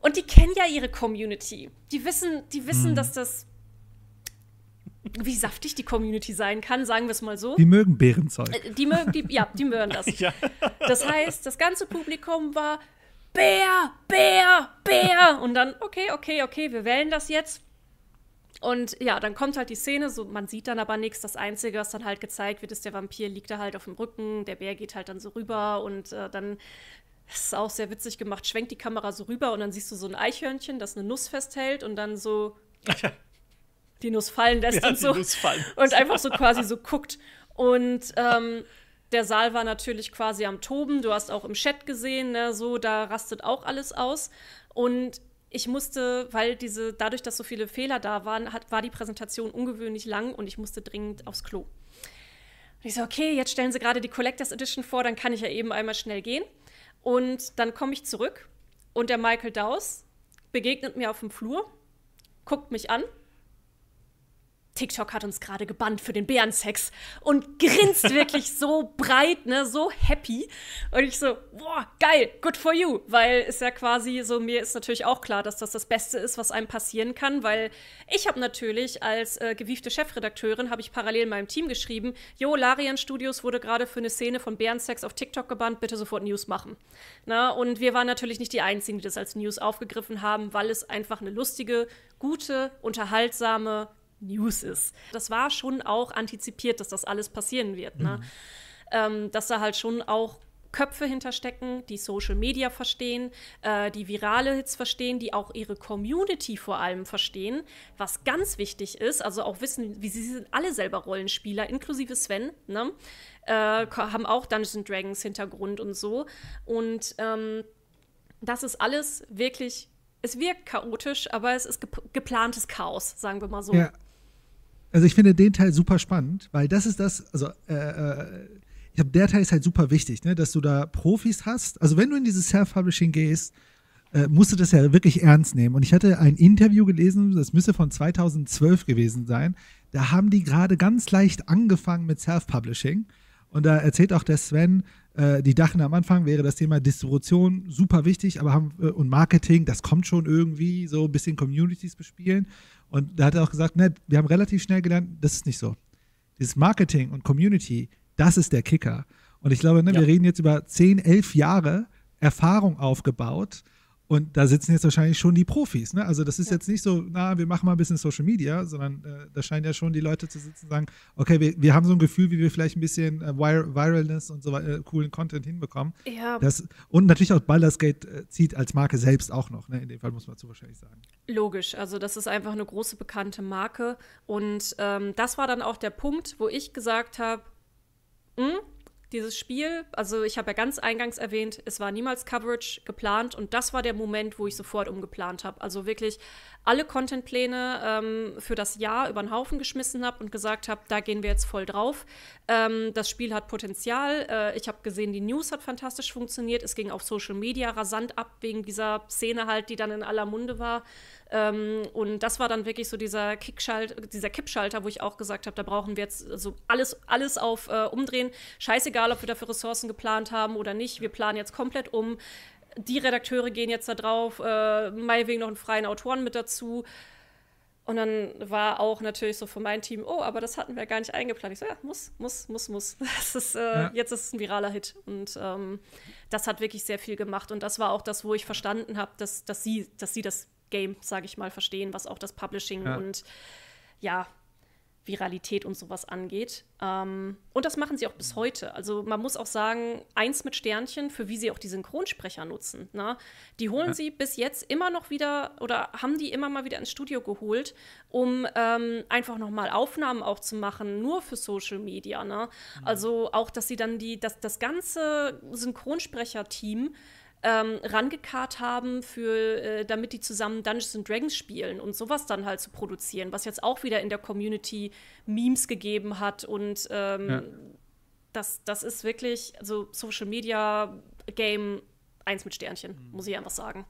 Und die kennen ja ihre Community. Die wissen, die wissen, hm. dass das wie saftig die Community sein kann, sagen wir es mal so. Die mögen Bärenzeug. Äh, die mögen, die, ja, die mögen das. Ja. Das heißt, das ganze Publikum war Bär, Bär, Bär. Und dann, okay, okay, okay, wir wählen das jetzt. Und ja, dann kommt halt die Szene, so, man sieht dann aber nichts. Das Einzige, was dann halt gezeigt wird, ist, der Vampir liegt da halt auf dem Rücken, der Bär geht halt dann so rüber und äh, dann das ist auch sehr witzig gemacht. Schwenkt die Kamera so rüber und dann siehst du so ein Eichhörnchen, das eine Nuss festhält und dann so die Nuss fallen lässt ja, und so. Nuss fallen. Und einfach so quasi so guckt. Und ähm, der Saal war natürlich quasi am Toben. Du hast auch im Chat gesehen, ne, so, da rastet auch alles aus. Und ich musste, weil diese, dadurch, dass so viele Fehler da waren, hat, war die Präsentation ungewöhnlich lang und ich musste dringend aufs Klo. Und ich so, okay, jetzt stellen sie gerade die Collectors Edition vor, dann kann ich ja eben einmal schnell gehen. Und dann komme ich zurück und der Michael Daus begegnet mir auf dem Flur, guckt mich an TikTok hat uns gerade gebannt für den Bärensex und grinst wirklich so breit, ne, so happy. Und ich so, boah, geil, good for you. Weil es ja quasi so, mir ist natürlich auch klar, dass das das Beste ist, was einem passieren kann, weil ich habe natürlich als äh, gewiefte Chefredakteurin, habe ich parallel meinem Team geschrieben, jo, Larian Studios wurde gerade für eine Szene von Bärensex auf TikTok gebannt, bitte sofort News machen. Na, und wir waren natürlich nicht die Einzigen, die das als News aufgegriffen haben, weil es einfach eine lustige, gute, unterhaltsame, News ist. Das war schon auch antizipiert, dass das alles passieren wird. Ne? Mhm. Ähm, dass da halt schon auch Köpfe hinterstecken, die Social Media verstehen, äh, die virale Hits verstehen, die auch ihre Community vor allem verstehen, was ganz wichtig ist, also auch wissen, wie sie sind alle selber Rollenspieler, inklusive Sven, ne? äh, haben auch Dungeons Dragons Hintergrund und so. Und ähm, das ist alles wirklich, es wirkt chaotisch, aber es ist ge geplantes Chaos, sagen wir mal so. Ja. Also ich finde den Teil super spannend, weil das ist das, also äh, äh ich glaube, der Teil ist halt super wichtig, ne? dass du da Profis hast. Also wenn du in dieses Self-Publishing gehst, äh, musst du das ja wirklich ernst nehmen. Und ich hatte ein Interview gelesen, das müsste von 2012 gewesen sein. Da haben die gerade ganz leicht angefangen mit Self-Publishing. Und da erzählt auch der Sven, äh, die dachten am Anfang wäre das Thema Distribution super wichtig, aber haben äh, und Marketing, das kommt schon irgendwie, so ein bisschen Communities bespielen. Und da hat er auch gesagt, ne, wir haben relativ schnell gelernt, das ist nicht so. Dieses Marketing und Community, das ist der Kicker. Und ich glaube, ne, ja. wir reden jetzt über 10, 11 Jahre Erfahrung aufgebaut und da sitzen jetzt wahrscheinlich schon die Profis. Ne? Also das ist ja. jetzt nicht so, na, wir machen mal ein bisschen Social Media, sondern äh, da scheinen ja schon die Leute zu sitzen und sagen, okay, wir, wir haben so ein Gefühl, wie wir vielleicht ein bisschen äh, Vir Viralness und so äh, coolen Content hinbekommen. Ja. Das, und natürlich auch Baldur's Gate äh, zieht als Marke selbst auch noch. Ne? In dem Fall muss man zu wahrscheinlich sagen. Logisch. Also das ist einfach eine große bekannte Marke. Und ähm, das war dann auch der Punkt, wo ich gesagt habe, hm, dieses Spiel, also ich habe ja ganz eingangs erwähnt, es war niemals Coverage geplant und das war der Moment, wo ich sofort umgeplant habe. Also wirklich alle Contentpläne ähm, für das Jahr über den Haufen geschmissen habe und gesagt habe, da gehen wir jetzt voll drauf. Ähm, das Spiel hat Potenzial. Äh, ich habe gesehen, die News hat fantastisch funktioniert. Es ging auf Social Media rasant ab wegen dieser Szene halt, die dann in aller Munde war. Ähm, und das war dann wirklich so dieser Kickschalter, dieser Kippschalter, wo ich auch gesagt habe, da brauchen wir jetzt so also alles, alles auf äh, umdrehen. Scheißegal, ob wir dafür Ressourcen geplant haben oder nicht. Wir planen jetzt komplett um die Redakteure gehen jetzt da drauf, äh, meinetwegen noch einen freien Autoren mit dazu. Und dann war auch natürlich so von meinem Team, oh, aber das hatten wir gar nicht eingeplant. Ich so, ja, muss, muss, muss, muss. Das ist, äh, ja. Jetzt ist es ein viraler Hit. Und ähm, das hat wirklich sehr viel gemacht. Und das war auch das, wo ich verstanden habe, dass, dass, sie, dass sie das Game, sage ich mal, verstehen, was auch das Publishing ja. und ja, Viralität und sowas angeht. Ähm, und das machen sie auch bis heute. Also man muss auch sagen, eins mit Sternchen, für wie sie auch die Synchronsprecher nutzen. Na? Ne? Die holen ja. sie bis jetzt immer noch wieder oder haben die immer mal wieder ins Studio geholt, um ähm, einfach nochmal Aufnahmen auch zu machen, nur für Social Media. Ne? Mhm. Also auch, dass sie dann die, das, das ganze Synchronsprecher-Team ähm, rangekarrt haben, für, äh, damit die zusammen Dungeons and Dragons spielen und sowas dann halt zu produzieren, was jetzt auch wieder in der Community Memes gegeben hat und ähm, ja. das, das ist wirklich, also Social Media Game eins mit Sternchen, mhm. muss ich einfach sagen.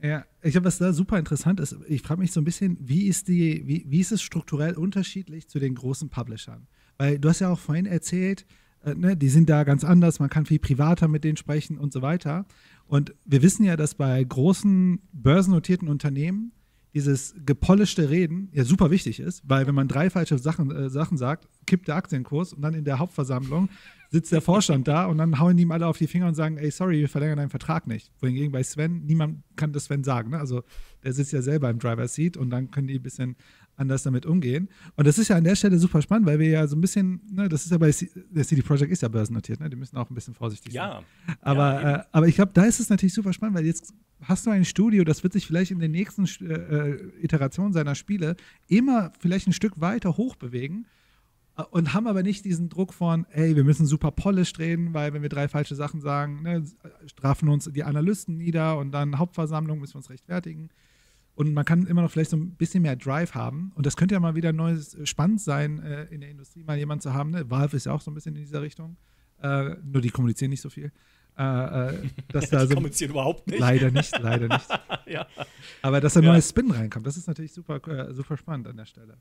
Ja, ich glaube, was da super interessant ist, ich frage mich so ein bisschen, wie ist, die, wie, wie ist es strukturell unterschiedlich zu den großen Publishern? Weil du hast ja auch vorhin erzählt, äh, ne, die sind da ganz anders, man kann viel privater mit denen sprechen und so weiter. Und wir wissen ja, dass bei großen börsennotierten Unternehmen dieses gepolischte Reden ja super wichtig ist, weil wenn man drei falsche Sachen, äh, Sachen sagt, kippt der Aktienkurs und dann in der Hauptversammlung sitzt der Vorstand da und dann hauen die ihm alle auf die Finger und sagen, ey, sorry, wir verlängern deinen Vertrag nicht. Wohingegen bei Sven, niemand kann das Sven sagen. Ne? Also der sitzt ja selber im Driver's Seat und dann können die ein bisschen anders damit umgehen. Und das ist ja an der Stelle super spannend, weil wir ja so ein bisschen, ne, das ist ja bei C der CD Projekt ist ja börsennotiert, ne? Die müssen auch ein bisschen vorsichtig ja. sein. Aber, ja. Äh, aber ich glaube, da ist es natürlich super spannend, weil jetzt hast du ein Studio, das wird sich vielleicht in den nächsten äh, äh Iteration seiner Spiele immer vielleicht ein Stück weiter hoch bewegen äh, und haben aber nicht diesen Druck von, ey, wir müssen super polished reden, weil wenn wir drei falsche Sachen sagen, ne, strafen uns die Analysten nieder und dann Hauptversammlung müssen wir uns rechtfertigen. Und man kann immer noch vielleicht so ein bisschen mehr Drive haben. Und das könnte ja mal wieder neues, äh, spannend sein, äh, in der Industrie mal jemanden zu haben. Ne? Valve ist ja auch so ein bisschen in dieser Richtung. Äh, nur die kommunizieren nicht so viel. Äh, äh dass da so kommunizieren überhaupt nicht. Leider nicht, leider nicht. ja. Aber dass da ja. neues Spin reinkommt, das ist natürlich super, äh, super spannend an der Stelle.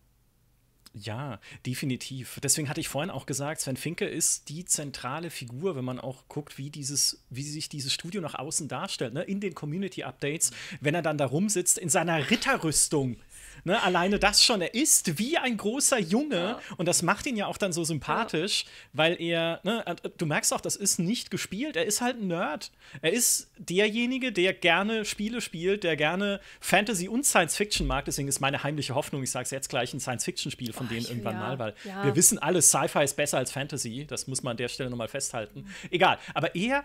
Ja, definitiv. Deswegen hatte ich vorhin auch gesagt, Sven Finke ist die zentrale Figur, wenn man auch guckt, wie, dieses, wie sich dieses Studio nach außen darstellt, ne? in den Community-Updates, wenn er dann da rumsitzt in seiner Ritterrüstung. Ne, alleine das schon. Er ist wie ein großer Junge ja. und das macht ihn ja auch dann so sympathisch, ja. weil er, ne, äh, du merkst auch, das ist nicht gespielt. Er ist halt ein Nerd. Er ist derjenige, der gerne Spiele spielt, der gerne Fantasy und Science Fiction mag. Deswegen ist meine heimliche Hoffnung, ich sage es jetzt gleich, ein Science Fiction Spiel von oh, denen irgendwann ja. mal, weil wir wissen alle, Sci-Fi ist besser als Fantasy. Das muss man an der Stelle nochmal festhalten. Mhm. Egal. Aber er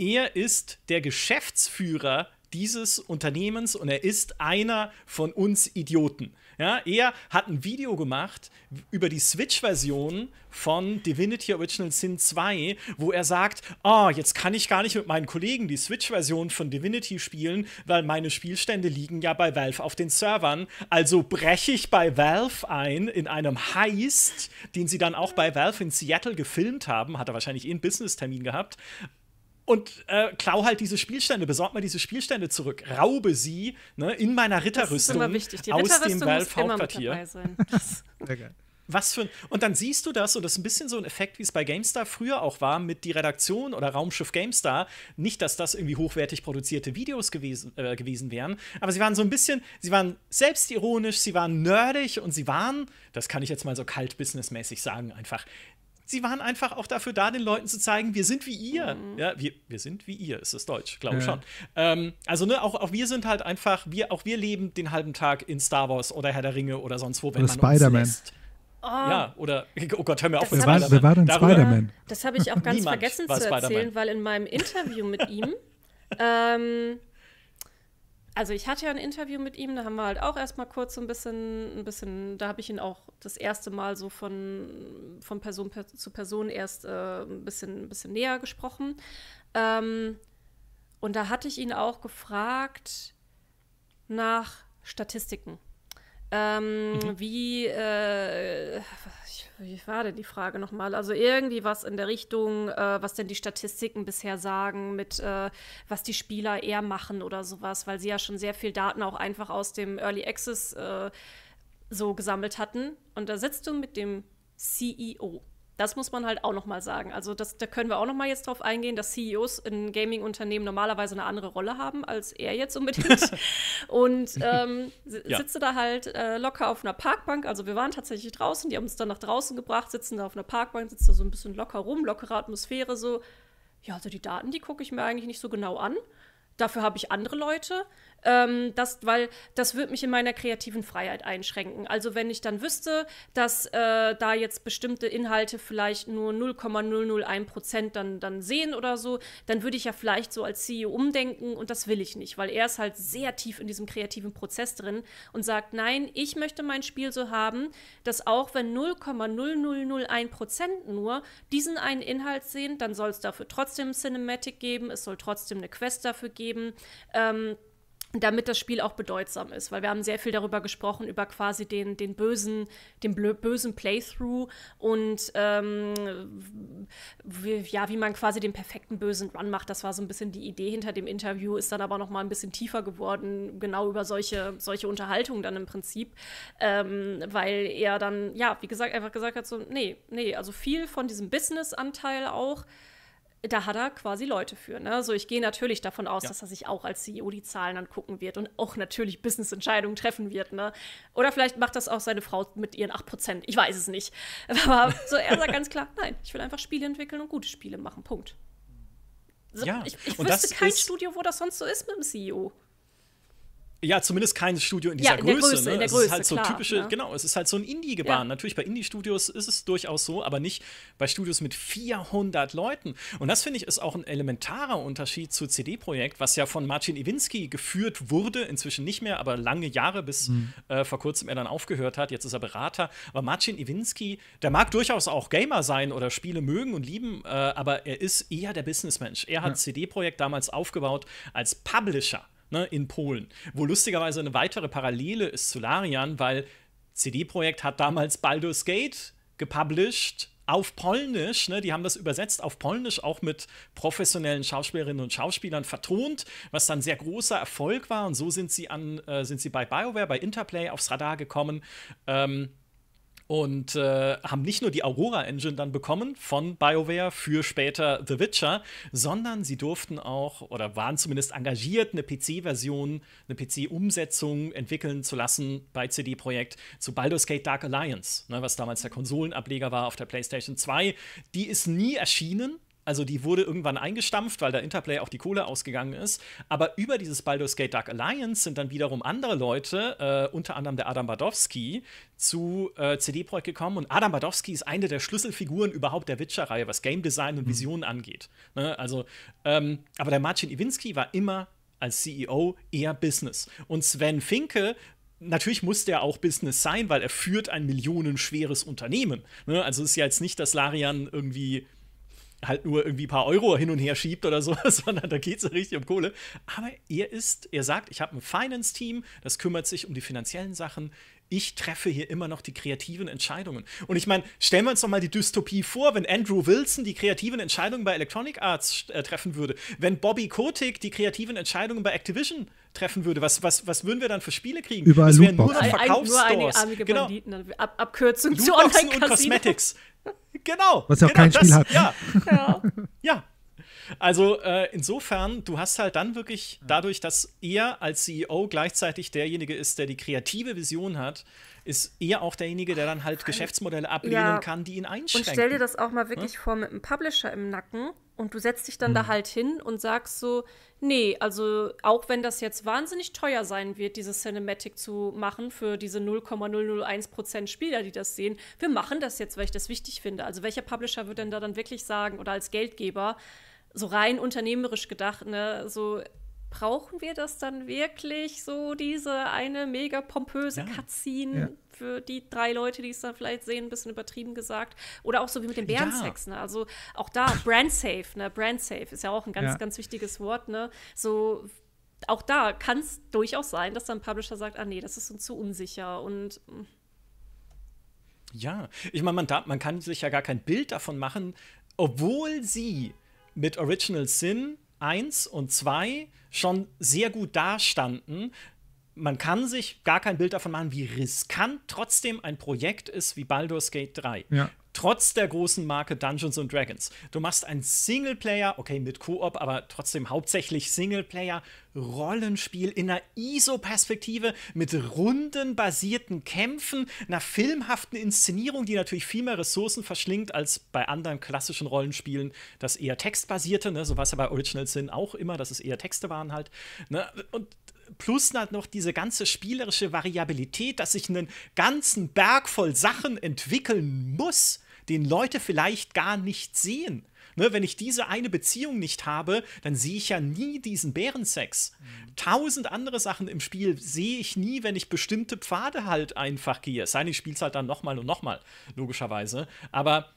er ist der Geschäftsführer dieses Unternehmens und er ist einer von uns Idioten. Ja, er hat ein Video gemacht über die Switch-Version von Divinity Original Sin 2, wo er sagt, oh, jetzt kann ich gar nicht mit meinen Kollegen die Switch-Version von Divinity spielen, weil meine Spielstände liegen ja bei Valve auf den Servern. Also breche ich bei Valve ein in einem Heist, den sie dann auch bei Valve in Seattle gefilmt haben, hat er wahrscheinlich eh einen Business-Termin gehabt, und äh, klau halt diese Spielstände, besorg mir diese Spielstände zurück, raube sie ne, in meiner Ritterrüstung das ist immer wichtig. Die aus dem Valve Hauptquartier. Sehr Was für ein, und dann siehst du das, und das ist ein bisschen so ein Effekt, wie es bei GameStar früher auch war, mit die Redaktion oder Raumschiff GameStar. Nicht, dass das irgendwie hochwertig produzierte Videos gewesen, äh, gewesen wären, aber sie waren so ein bisschen, sie waren selbstironisch, sie waren nerdig und sie waren, das kann ich jetzt mal so kalt businessmäßig sagen, einfach sie waren einfach auch dafür da, den Leuten zu zeigen, wir sind wie ihr. Mhm. Ja, wir, wir sind wie ihr, ist das Deutsch, glaube ich ja. schon. Ähm, also, ne, auch, auch wir sind halt einfach, wir, auch wir leben den halben Tag in Star Wars oder Herr der Ringe oder sonst wo, wenn oder man Spider-Man. uns lässt. Oh. Ja, oder, oh Gott, hör mir auf mit spider Wer war denn Spider-Man? Das habe ich auch ganz Niemand vergessen zu erzählen, weil in meinem Interview mit ihm ähm, also ich hatte ja ein Interview mit ihm, da haben wir halt auch erstmal kurz so ein bisschen, ein bisschen, da habe ich ihn auch das erste Mal so von, von Person zu Person erst äh, ein, bisschen, ein bisschen näher gesprochen. Ähm, und da hatte ich ihn auch gefragt nach Statistiken. Ähm, mhm. Wie, äh, wie war denn die Frage nochmal? Also irgendwie was in der Richtung, äh, was denn die Statistiken bisher sagen, mit äh, was die Spieler eher machen oder sowas, weil sie ja schon sehr viel Daten auch einfach aus dem Early Access äh, so gesammelt hatten. Und da sitzt du mit dem CEO das muss man halt auch nochmal sagen. Also das, da können wir auch nochmal jetzt drauf eingehen, dass CEOs in Gaming-Unternehmen normalerweise eine andere Rolle haben, als er jetzt unbedingt. und ähm, ja. sitze da halt äh, locker auf einer Parkbank. Also wir waren tatsächlich draußen, die haben uns dann nach draußen gebracht, sitzen da auf einer Parkbank, sitzen da so ein bisschen locker rum, lockere Atmosphäre so. Ja, also die Daten, die gucke ich mir eigentlich nicht so genau an. Dafür habe ich andere Leute. Ähm, das, weil das würde mich in meiner kreativen Freiheit einschränken. Also wenn ich dann wüsste, dass äh, da jetzt bestimmte Inhalte vielleicht nur 0,001 Prozent dann, dann sehen oder so, dann würde ich ja vielleicht so als CEO umdenken und das will ich nicht, weil er ist halt sehr tief in diesem kreativen Prozess drin und sagt, nein, ich möchte mein Spiel so haben, dass auch wenn 0,0001 Prozent nur diesen einen Inhalt sehen, dann soll es dafür trotzdem Cinematic geben, es soll trotzdem eine Quest dafür geben. Ähm, damit das Spiel auch bedeutsam ist, weil wir haben sehr viel darüber gesprochen, über quasi den, den bösen, den bösen Playthrough und ähm, wie, ja, wie man quasi den perfekten bösen Run macht. Das war so ein bisschen die Idee hinter dem Interview, ist dann aber noch mal ein bisschen tiefer geworden, genau über solche, solche Unterhaltung dann im Prinzip, ähm, weil er dann, ja, wie gesagt, einfach gesagt hat so, nee, nee, also viel von diesem Business-Anteil auch, da hat er quasi Leute für. Ne? Also ich gehe natürlich davon aus, ja. dass er sich auch als CEO die Zahlen angucken wird und auch natürlich Business-Entscheidungen treffen wird. Ne? Oder vielleicht macht das auch seine Frau mit ihren 8%. Ich weiß es nicht. Aber so, er sagt ganz klar, nein, ich will einfach Spiele entwickeln und gute Spiele machen. Punkt. So, ja. Ich, ich wüsste kein Studio, wo das sonst so ist mit dem CEO. Ja, zumindest kein Studio in dieser ja, in Größe. Größe ne? in der es ist halt so klar, typische, ja. Ne? genau, es ist halt so ein Indie-Gebaren. Ja. Natürlich bei Indie-Studios ist es durchaus so, aber nicht bei Studios mit 400 Leuten. Und das finde ich ist auch ein elementarer Unterschied zu CD-Projekt, was ja von Marcin Iwinski geführt wurde, inzwischen nicht mehr, aber lange Jahre bis mhm. äh, vor kurzem er dann aufgehört hat. Jetzt ist er Berater. Aber Marcin Iwinski, der mag durchaus auch Gamer sein oder Spiele mögen und lieben, äh, aber er ist eher der Businessmensch. Er hat CD-Projekt damals aufgebaut als Publisher ne, in Polen. Wo lustigerweise eine weitere Parallele ist zu Larian, weil CD Projekt hat damals Baldur's Gate gepublished auf Polnisch, ne, die haben das übersetzt auf Polnisch, auch mit professionellen Schauspielerinnen und Schauspielern vertont, was dann sehr großer Erfolg war. Und so sind sie an, äh, sind sie bei BioWare, bei Interplay aufs Radar gekommen. Ähm, und äh, haben nicht nur die Aurora Engine dann bekommen von BioWare für später The Witcher, sondern sie durften auch oder waren zumindest engagiert, eine PC-Version, eine PC-Umsetzung entwickeln zu lassen bei CD Projekt zu Baldur's Gate Dark Alliance, ne, was damals der Konsolenableger war auf der PlayStation 2. Die ist nie erschienen, also die wurde irgendwann eingestampft, weil da Interplay auch die Kohle ausgegangen ist. Aber über dieses Baldur's Gate Dark Alliance sind dann wiederum andere Leute, äh, unter anderem der Adam Badowski, zu äh, CD Projekt gekommen. Und Adam Badowski ist eine der Schlüsselfiguren überhaupt der Witcher-Reihe, was Game Design und mhm. Visionen mhm. angeht. Ne? Also, ähm, aber der Marcin Iwinski war immer als CEO eher Business. Und Sven Finke natürlich muss der auch Business sein, weil er führt ein millionenschweres Unternehmen. Ne? Also ist ja jetzt nicht, dass Larian irgendwie halt nur irgendwie ein paar Euro hin und her schiebt oder sowas, sondern da geht es ja richtig um Kohle. Aber er ist, er sagt, ich habe ein Finance-Team, das kümmert sich um die finanziellen Sachen. Ich treffe hier immer noch die kreativen Entscheidungen. Und ich meine, stellen wir uns doch mal die Dystopie vor, wenn Andrew Wilson die kreativen Entscheidungen bei Electronic Arts äh, treffen würde, wenn Bobby Kotick die kreativen Entscheidungen bei Activision treffen würde, was, was, was würden wir dann für Spiele kriegen? Überall das wären nur noch Verkaufsstores. Ein, nur einige genau. Banditen, Ab Abkürzung Lootboxen zu Online-Casinos. Genau. Was ja auch genau kein das, Spiel hat. Ja. ja. ja. Also äh, insofern, du hast halt dann wirklich dadurch, dass er als CEO gleichzeitig derjenige ist, der die kreative Vision hat, ist er auch derjenige, der dann halt Geschäftsmodelle ablehnen ja. kann, die ihn einschränken. Und stell dir das auch mal wirklich hm? vor mit einem Publisher im Nacken und du setzt dich dann hm. da halt hin und sagst so, Nee, also auch wenn das jetzt wahnsinnig teuer sein wird, diese Cinematic zu machen für diese 0,001% Spieler, die das sehen, wir machen das jetzt, weil ich das wichtig finde. Also welcher Publisher würde denn da dann wirklich sagen oder als Geldgeber, so rein unternehmerisch gedacht, ne, so brauchen wir das dann wirklich so, diese eine mega pompöse ja. Cutscene ja. für die drei Leute, die es dann vielleicht sehen, ein bisschen übertrieben gesagt. Oder auch so wie mit dem Bärensex, ja. ne? Also auch da, Brandsafe, ne? Brandsafe ist ja auch ein ganz, ja. ganz wichtiges Wort, ne? So auch da kann es durchaus sein, dass dann ein Publisher sagt, ah nee, das ist uns zu unsicher und hm. ja, ich meine, man, man kann sich ja gar kein Bild davon machen, obwohl sie mit Original Sin 1 und 2 schon sehr gut dastanden. Man kann sich gar kein Bild davon machen, wie riskant trotzdem ein Projekt ist wie Baldur's Gate 3. Ja trotz der großen Marke Dungeons and Dragons. Du machst ein Singleplayer, okay, mit Koop, aber trotzdem hauptsächlich Singleplayer Rollenspiel in einer ISO-Perspektive mit rundenbasierten Kämpfen, einer filmhaften Inszenierung, die natürlich viel mehr Ressourcen verschlingt als bei anderen klassischen Rollenspielen, das eher textbasierte, ne? so was ja bei Original Sin auch immer, dass es eher Texte waren halt. Ne? Und plus halt noch diese ganze spielerische Variabilität, dass ich einen ganzen Berg voll Sachen entwickeln muss den Leute vielleicht gar nicht sehen. Ne, wenn ich diese eine Beziehung nicht habe, dann sehe ich ja nie diesen Bärensex. Mhm. Tausend andere Sachen im Spiel sehe ich nie, wenn ich bestimmte Pfade halt einfach gehe. Es sei denn, ich spiele es halt dann nochmal und nochmal, logischerweise. Aber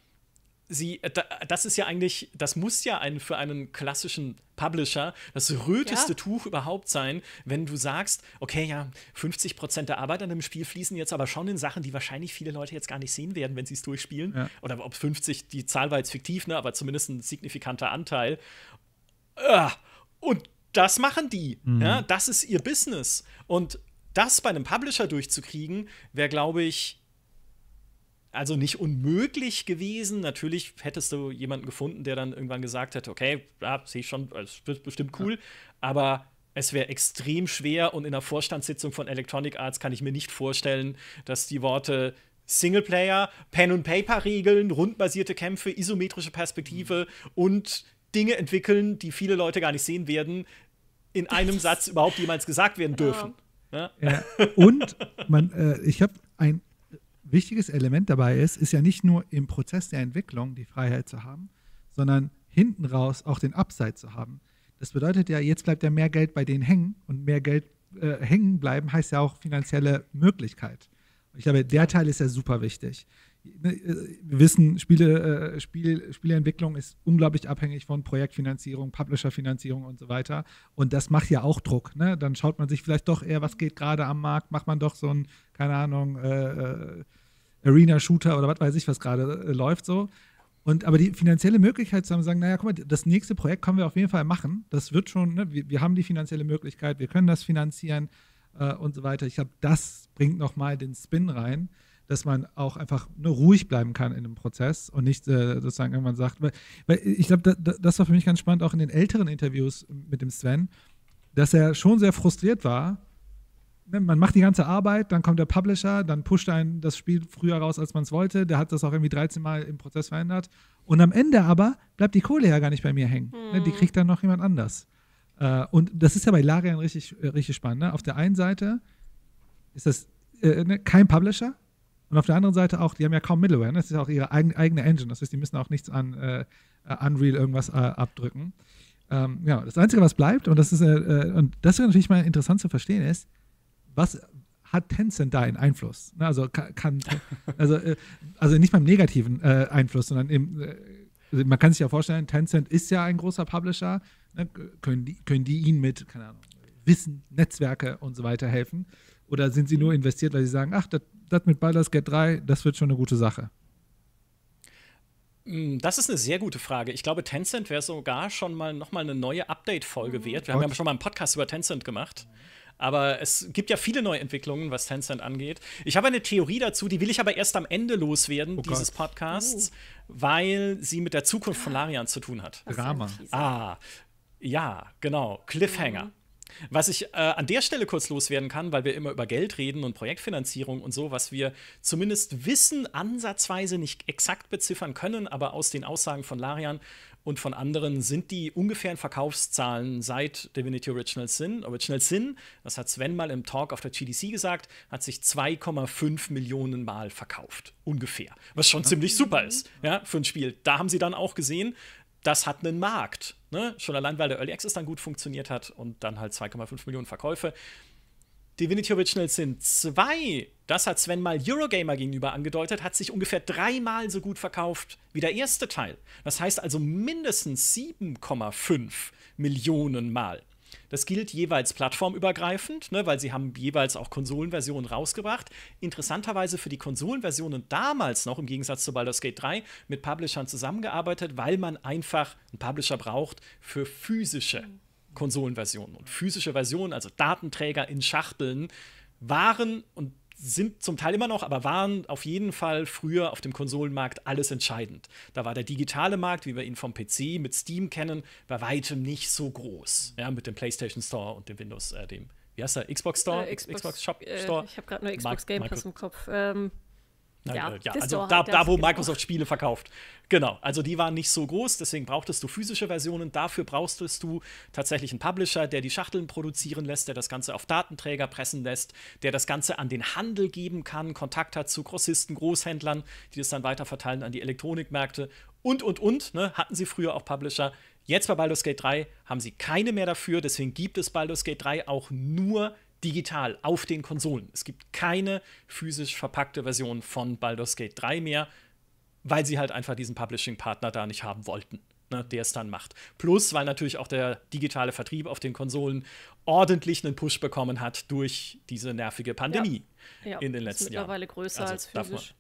sie, äh, das ist ja eigentlich, das muss ja ein, für einen klassischen Publisher das röteste ja. Tuch überhaupt sein, wenn du sagst, okay, ja, 50 Prozent der Arbeit an dem Spiel fließen jetzt aber schon in Sachen, die wahrscheinlich viele Leute jetzt gar nicht sehen werden, wenn sie es durchspielen. Ja. Oder ob 50, die Zahl war jetzt fiktiv, ne, aber zumindest ein signifikanter Anteil. Äh, und das machen die. Mhm. Ja, das ist ihr Business. Und das bei einem Publisher durchzukriegen, wäre, glaube ich, also nicht unmöglich gewesen. Natürlich hättest du jemanden gefunden, der dann irgendwann gesagt hätte, okay, ja, sehe ich schon, das ist bestimmt cool, ja. aber es wäre extrem schwer und in einer Vorstandssitzung von Electronic Arts kann ich mir nicht vorstellen, dass die Worte Singleplayer, pen und paper regeln rundbasierte Kämpfe, isometrische Perspektive mhm. und Dinge entwickeln, die viele Leute gar nicht sehen werden, in einem Satz überhaupt jemals gesagt werden dürfen. Ja. Ja. Und man, äh, ich habe ein wichtiges Element dabei ist, ist ja nicht nur im Prozess der Entwicklung die Freiheit zu haben, sondern hinten raus auch den Upside zu haben. Das bedeutet ja, jetzt bleibt ja mehr Geld bei denen hängen und mehr Geld äh, hängen bleiben heißt ja auch finanzielle Möglichkeit. Ich glaube, der Teil ist ja super wichtig. Ne, äh, wir wissen, Spiele, äh, Spiel, Spieleentwicklung ist unglaublich abhängig von Projektfinanzierung, Publisherfinanzierung und so weiter. Und das macht ja auch Druck. Ne? Dann schaut man sich vielleicht doch eher, was geht gerade am Markt, macht man doch so ein, keine Ahnung, äh, äh Arena-Shooter oder was weiß ich, was gerade äh, läuft so. Und aber die finanzielle Möglichkeit zu haben, sagen, naja, guck mal, das nächste Projekt können wir auf jeden Fall machen. Das wird schon, ne, wir, wir, haben die finanzielle Möglichkeit, wir können das finanzieren äh, und so weiter. Ich glaube, das bringt nochmal den Spin rein, dass man auch einfach nur ne, ruhig bleiben kann in dem Prozess und nicht äh, sozusagen irgendwann sagt, weil, weil ich glaube, da, das war für mich ganz spannend, auch in den älteren Interviews mit dem Sven, dass er schon sehr frustriert war, Ne, man macht die ganze Arbeit, dann kommt der Publisher, dann pusht ein das Spiel früher raus, als man es wollte. Der hat das auch irgendwie 13 Mal im Prozess verändert. Und am Ende aber bleibt die Kohle ja gar nicht bei mir hängen. Hm. Die mhm. kriegt dann noch jemand anders. Äh, und das ist ja bei Larian richtig, äh, richtig spannend. Ne? Auf der einen Seite ist das äh, kein Publisher. Und auf der anderen Seite auch, die haben ja kaum Middleware. Das ist ja auch ihre eigene Engine. Das heißt, die müssen auch nichts an Unreal irgendwas abdrücken. Ähm, ja, das Einzige, was bleibt, und das ist, und das natürlich mal interessant zu verstehen, ist, was hat Tencent da einen Einfluss? Also kann, also, äh, also nicht beim negativen äh, Einfluss, sondern im, äh, also man kann sich ja vorstellen, Tencent ist ja ein großer Publisher, ne? können, die, können die ihn mit, keine Ahnung, Wissen, Netzwerke und so weiter helfen? Oder sind sie nur investiert, weil sie sagen, ach, das mit Baldur's Gate 3, das wird schon eine gute Sache? Hm, das ist eine sehr gute Frage. Ich glaube, Tencent wäre sogar schon mal nochmal eine neue Update-Folge mhm. wert. Wir okay. haben ja schon mal einen Podcast über Tencent gemacht. Mhm aber es gibt ja viele Neuentwicklungen, was Tencent angeht. Ich habe eine Theorie dazu, die will ich aber erst am Ende loswerden, oh dieses Gott. Podcasts, oh. weil sie mit der Zukunft von ah. Larian zu tun hat. Drama. Ah, ja, genau. Cliffhanger. Mhm. Was ich äh, an der Stelle kurz loswerden kann, weil wir immer über Geld reden und Projektfinanzierung und so, was wir zumindest wissen, ansatzweise nicht exakt beziffern können, aber aus den Aussagen von Larian und von anderen sind die ungefähren Verkaufszahlen seit Divinity Original Sin. Original Sin, das hat Sven mal im Talk auf der GDC gesagt, hat sich 2,5 Millionen Mal verkauft. Ungefähr. Was schon ziemlich super ist mhm. ja, für ein Spiel. Da haben sie dann auch gesehen, das hat einen Markt. Ne? Schon allein, weil der Early Access dann gut funktioniert hat und dann halt 2,5 Millionen Verkäufe. Divinity Original Sin 2 das hat Sven mal Eurogamer gegenüber angedeutet, hat sich ungefähr dreimal so gut verkauft wie der erste Teil. Das heißt also mindestens 7,5 Millionen Mal. Das gilt jeweils plattformübergreifend, ne, weil sie haben jeweils auch Konsolenversionen rausgebracht. Interessanterweise für die Konsolenversionen damals noch, im Gegensatz zu Baldur's Gate 3, mit Publishern zusammengearbeitet, weil man einfach einen Publisher braucht für physische Konsolenversionen. Und physische Versionen, also Datenträger in Schachteln, waren und sind zum Teil immer noch, aber waren auf jeden Fall früher auf dem Konsolenmarkt alles entscheidend. Da war der digitale Markt, wie wir ihn vom PC mit Steam kennen, bei weitem nicht so groß. Ja, mit dem PlayStation Store und dem Windows, äh, dem, wie heißt der, Xbox Store? Äh, Xbox, Xbox, Shop äh, Store? ich habe gerade nur Xbox Game Pass im Kopf. Ähm, Nein, ja, äh, ja. also da, halt da, wo genau. Microsoft gemacht. Spiele verkauft. Genau, also die waren nicht so groß, deswegen brauchtest du physische Versionen. Dafür brauchtest du tatsächlich einen Publisher, der die Schachteln produzieren lässt, der das Ganze auf Datenträger pressen lässt, der das Ganze an den Handel geben kann, Kontakt hat zu Grossisten, Großhändlern, die das dann weiterverteilen an die Elektronikmärkte und, und, und. Ne? Hatten sie früher auch Publisher. Jetzt bei Baldur's Gate 3 haben sie keine mehr dafür, deswegen gibt es Baldur's Gate 3 auch nur digital auf den Konsolen. Es gibt keine physisch verpackte Version von Baldur's Gate 3 mehr, weil sie halt einfach diesen Publishing-Partner da nicht haben wollten. Ne, der es dann macht. Plus, weil natürlich auch der digitale Vertrieb auf den Konsolen ordentlich einen Push bekommen hat durch diese nervige Pandemie ja. Ja, in den letzten Jahren. Mittlerweile größer also, als physisch.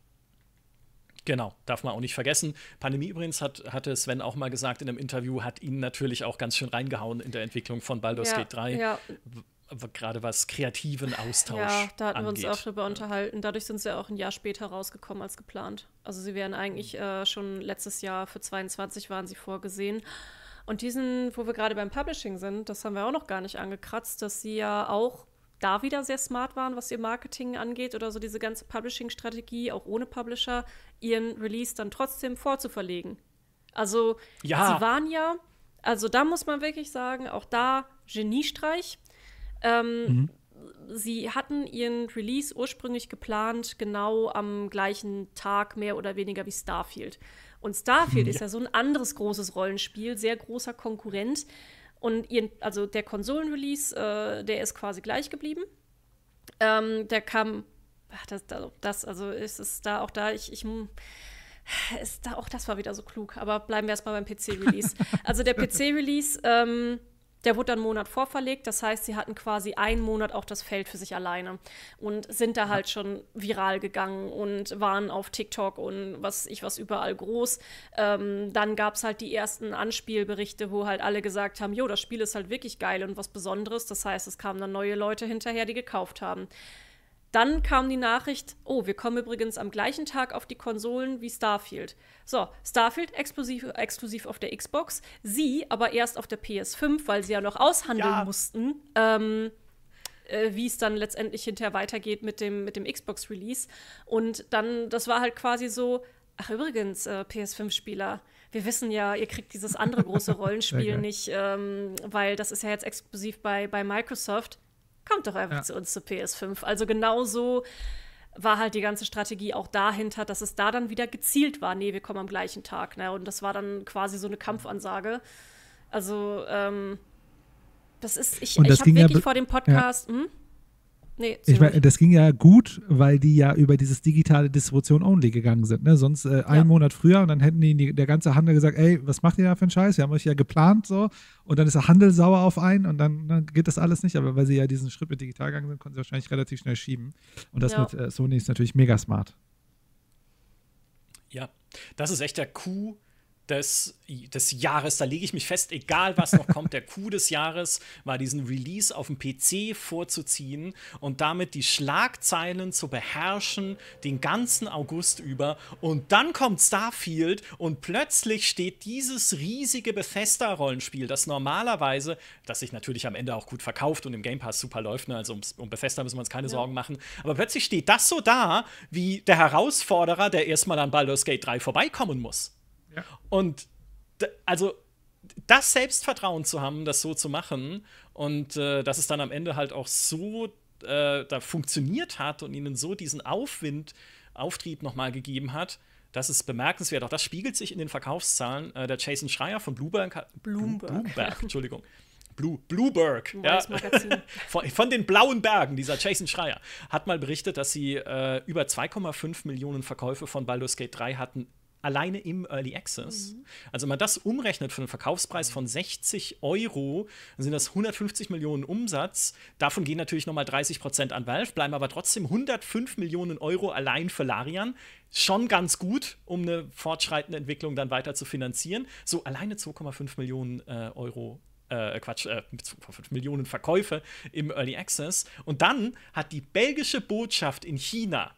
Genau, darf man auch nicht vergessen. Pandemie übrigens hat, hatte Sven auch mal gesagt in einem Interview, hat ihn natürlich auch ganz schön reingehauen in der Entwicklung von Baldur's ja, Gate 3. Ja gerade was kreativen Austausch. Ja, da hatten angeht. wir uns auch drüber unterhalten. Dadurch sind sie ja auch ein Jahr später rausgekommen als geplant. Also sie wären eigentlich mhm. äh, schon letztes Jahr für 22 waren sie vorgesehen. Und diesen, wo wir gerade beim Publishing sind, das haben wir auch noch gar nicht angekratzt, dass sie ja auch da wieder sehr smart waren, was ihr Marketing angeht oder so diese ganze Publishing-Strategie, auch ohne Publisher, ihren Release dann trotzdem vorzuverlegen. Also ja. sie waren ja, also da muss man wirklich sagen, auch da Geniestreich, ähm, mhm. Sie hatten ihren Release ursprünglich geplant, genau am gleichen Tag mehr oder weniger wie Starfield. Und Starfield ja. Mhm. ist ja so ein anderes großes Rollenspiel, sehr großer Konkurrent. Und ihren, also der Konsolenrelease, äh, der ist quasi gleich geblieben. Ähm, der kam, ach, das, das, also ist es da auch da, ich, ich ist da, auch das war wieder so klug, aber bleiben wir erstmal beim PC-Release. also der PC-Release ähm, der wurde dann einen Monat vorverlegt, das heißt, sie hatten quasi einen Monat auch das Feld für sich alleine und sind da halt schon viral gegangen und waren auf TikTok und was ich was überall groß. Ähm, dann gab es halt die ersten Anspielberichte, wo halt alle gesagt haben, jo, das Spiel ist halt wirklich geil und was Besonderes. Das heißt, es kamen dann neue Leute hinterher, die gekauft haben. Dann kam die Nachricht, oh, wir kommen übrigens am gleichen Tag auf die Konsolen wie Starfield. So, Starfield exklusiv, exklusiv auf der Xbox, sie aber erst auf der PS5, weil sie ja noch aushandeln ja. mussten, ähm, äh, wie es dann letztendlich hinterher weitergeht mit dem, mit dem Xbox-Release. Und dann, das war halt quasi so, ach übrigens, äh, PS5-Spieler, wir wissen ja, ihr kriegt dieses andere große Rollenspiel nicht, ähm, weil das ist ja jetzt exklusiv bei, bei Microsoft kommt doch einfach ja. zu uns zu PS5. Also genauso war halt die ganze Strategie auch dahinter, dass es da dann wieder gezielt war, nee, wir kommen am gleichen Tag. Ne? Und das war dann quasi so eine Kampfansage. Also, ähm, das ist, ich, ich habe wirklich vor dem Podcast. Ja. Hm? Nee, ich meine, das ging ja gut, weil die ja über dieses digitale Distribution Only gegangen sind. Ne? Sonst äh, einen ja. Monat früher und dann hätten die, der ganze Handel gesagt, ey, was macht ihr da für einen Scheiß? Wir haben euch ja geplant so und dann ist der Handel sauer auf einen und dann, dann geht das alles nicht. Aber weil sie ja diesen Schritt mit digital gegangen sind, konnten sie wahrscheinlich relativ schnell schieben. Und das ja. mit äh, Sony ist natürlich mega smart. Ja, das ist echt der Coup des, des Jahres. Da lege ich mich fest, egal was noch kommt, der Coup des Jahres war diesen Release auf dem PC vorzuziehen und damit die Schlagzeilen zu beherrschen, den ganzen August über. Und dann kommt Starfield und plötzlich steht dieses riesige Bethesda-Rollenspiel, das normalerweise, das sich natürlich am Ende auch gut verkauft und im Game Pass super läuft, ne? also um, um Bethesda müssen wir uns keine ja. Sorgen machen, aber plötzlich steht das so da, wie der Herausforderer, der erstmal an Baldur's Gate 3 vorbeikommen muss. Und also das Selbstvertrauen zu haben, das so zu machen und äh, dass es dann am Ende halt auch so äh, da funktioniert hat und ihnen so diesen Aufwind, Auftrieb nochmal gegeben hat, das ist bemerkenswert. Auch das spiegelt sich in den Verkaufszahlen. Äh, der Jason Schreier von Bloomberg, Bloomberg, Bloomberg Entschuldigung. Blue, Blueberg, ja, von, von, den blauen Bergen, dieser Jason Schreier, hat mal berichtet, dass sie äh, über 2,5 Millionen Verkäufe von Baldur's Gate 3 hatten alleine im Early Access. Mhm. Also wenn man das umrechnet für einen Verkaufspreis von 60 Euro, dann sind das 150 Millionen Umsatz. Davon gehen natürlich nochmal 30 Prozent an Valve, bleiben aber trotzdem 105 Millionen Euro allein für Larian. Schon ganz gut, um eine fortschreitende Entwicklung dann weiter zu finanzieren. So alleine 2,5 Millionen äh, Euro äh, Quatsch, äh, 5 Millionen Verkäufe im Early Access. Und dann hat die belgische Botschaft in China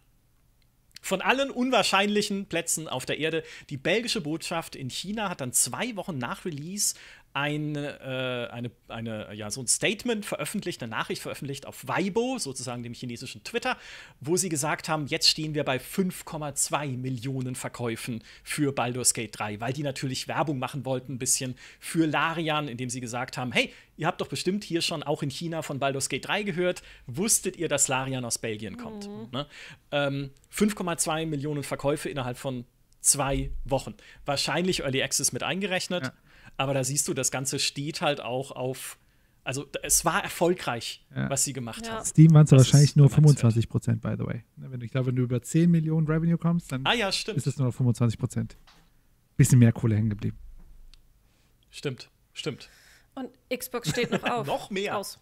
von allen unwahrscheinlichen Plätzen auf der Erde. Die belgische Botschaft in China hat dann zwei Wochen nach Release ein, äh, eine, eine, ja, so ein Statement veröffentlicht, eine Nachricht veröffentlicht auf Weibo, sozusagen dem chinesischen Twitter, wo sie gesagt haben, jetzt stehen wir bei 5,2 Millionen Verkäufen für Baldur's Gate 3, weil die natürlich Werbung machen wollten, ein bisschen für Larian, indem sie gesagt haben, hey, ihr habt doch bestimmt hier schon auch in China von Baldur's Gate 3 gehört, wusstet ihr, dass Larian aus Belgien kommt? Mhm. Ne? Ähm, 5,2 Millionen Verkäufe innerhalb von zwei Wochen. Wahrscheinlich Early Access mit eingerechnet. Ja. Aber da siehst du, das Ganze steht halt auch auf. Also es war erfolgreich, ja. was sie gemacht ja. haben. Steam waren es wahrscheinlich nur 25 Prozent, by the way. Ne, wenn du, ich glaube, wenn du über 10 Millionen Revenue kommst, dann ah, ja, ist es nur noch 25 Prozent. Bisschen mehr Kohle hängen geblieben. Stimmt, stimmt. Und Xbox steht noch auf. noch mehr. Aus.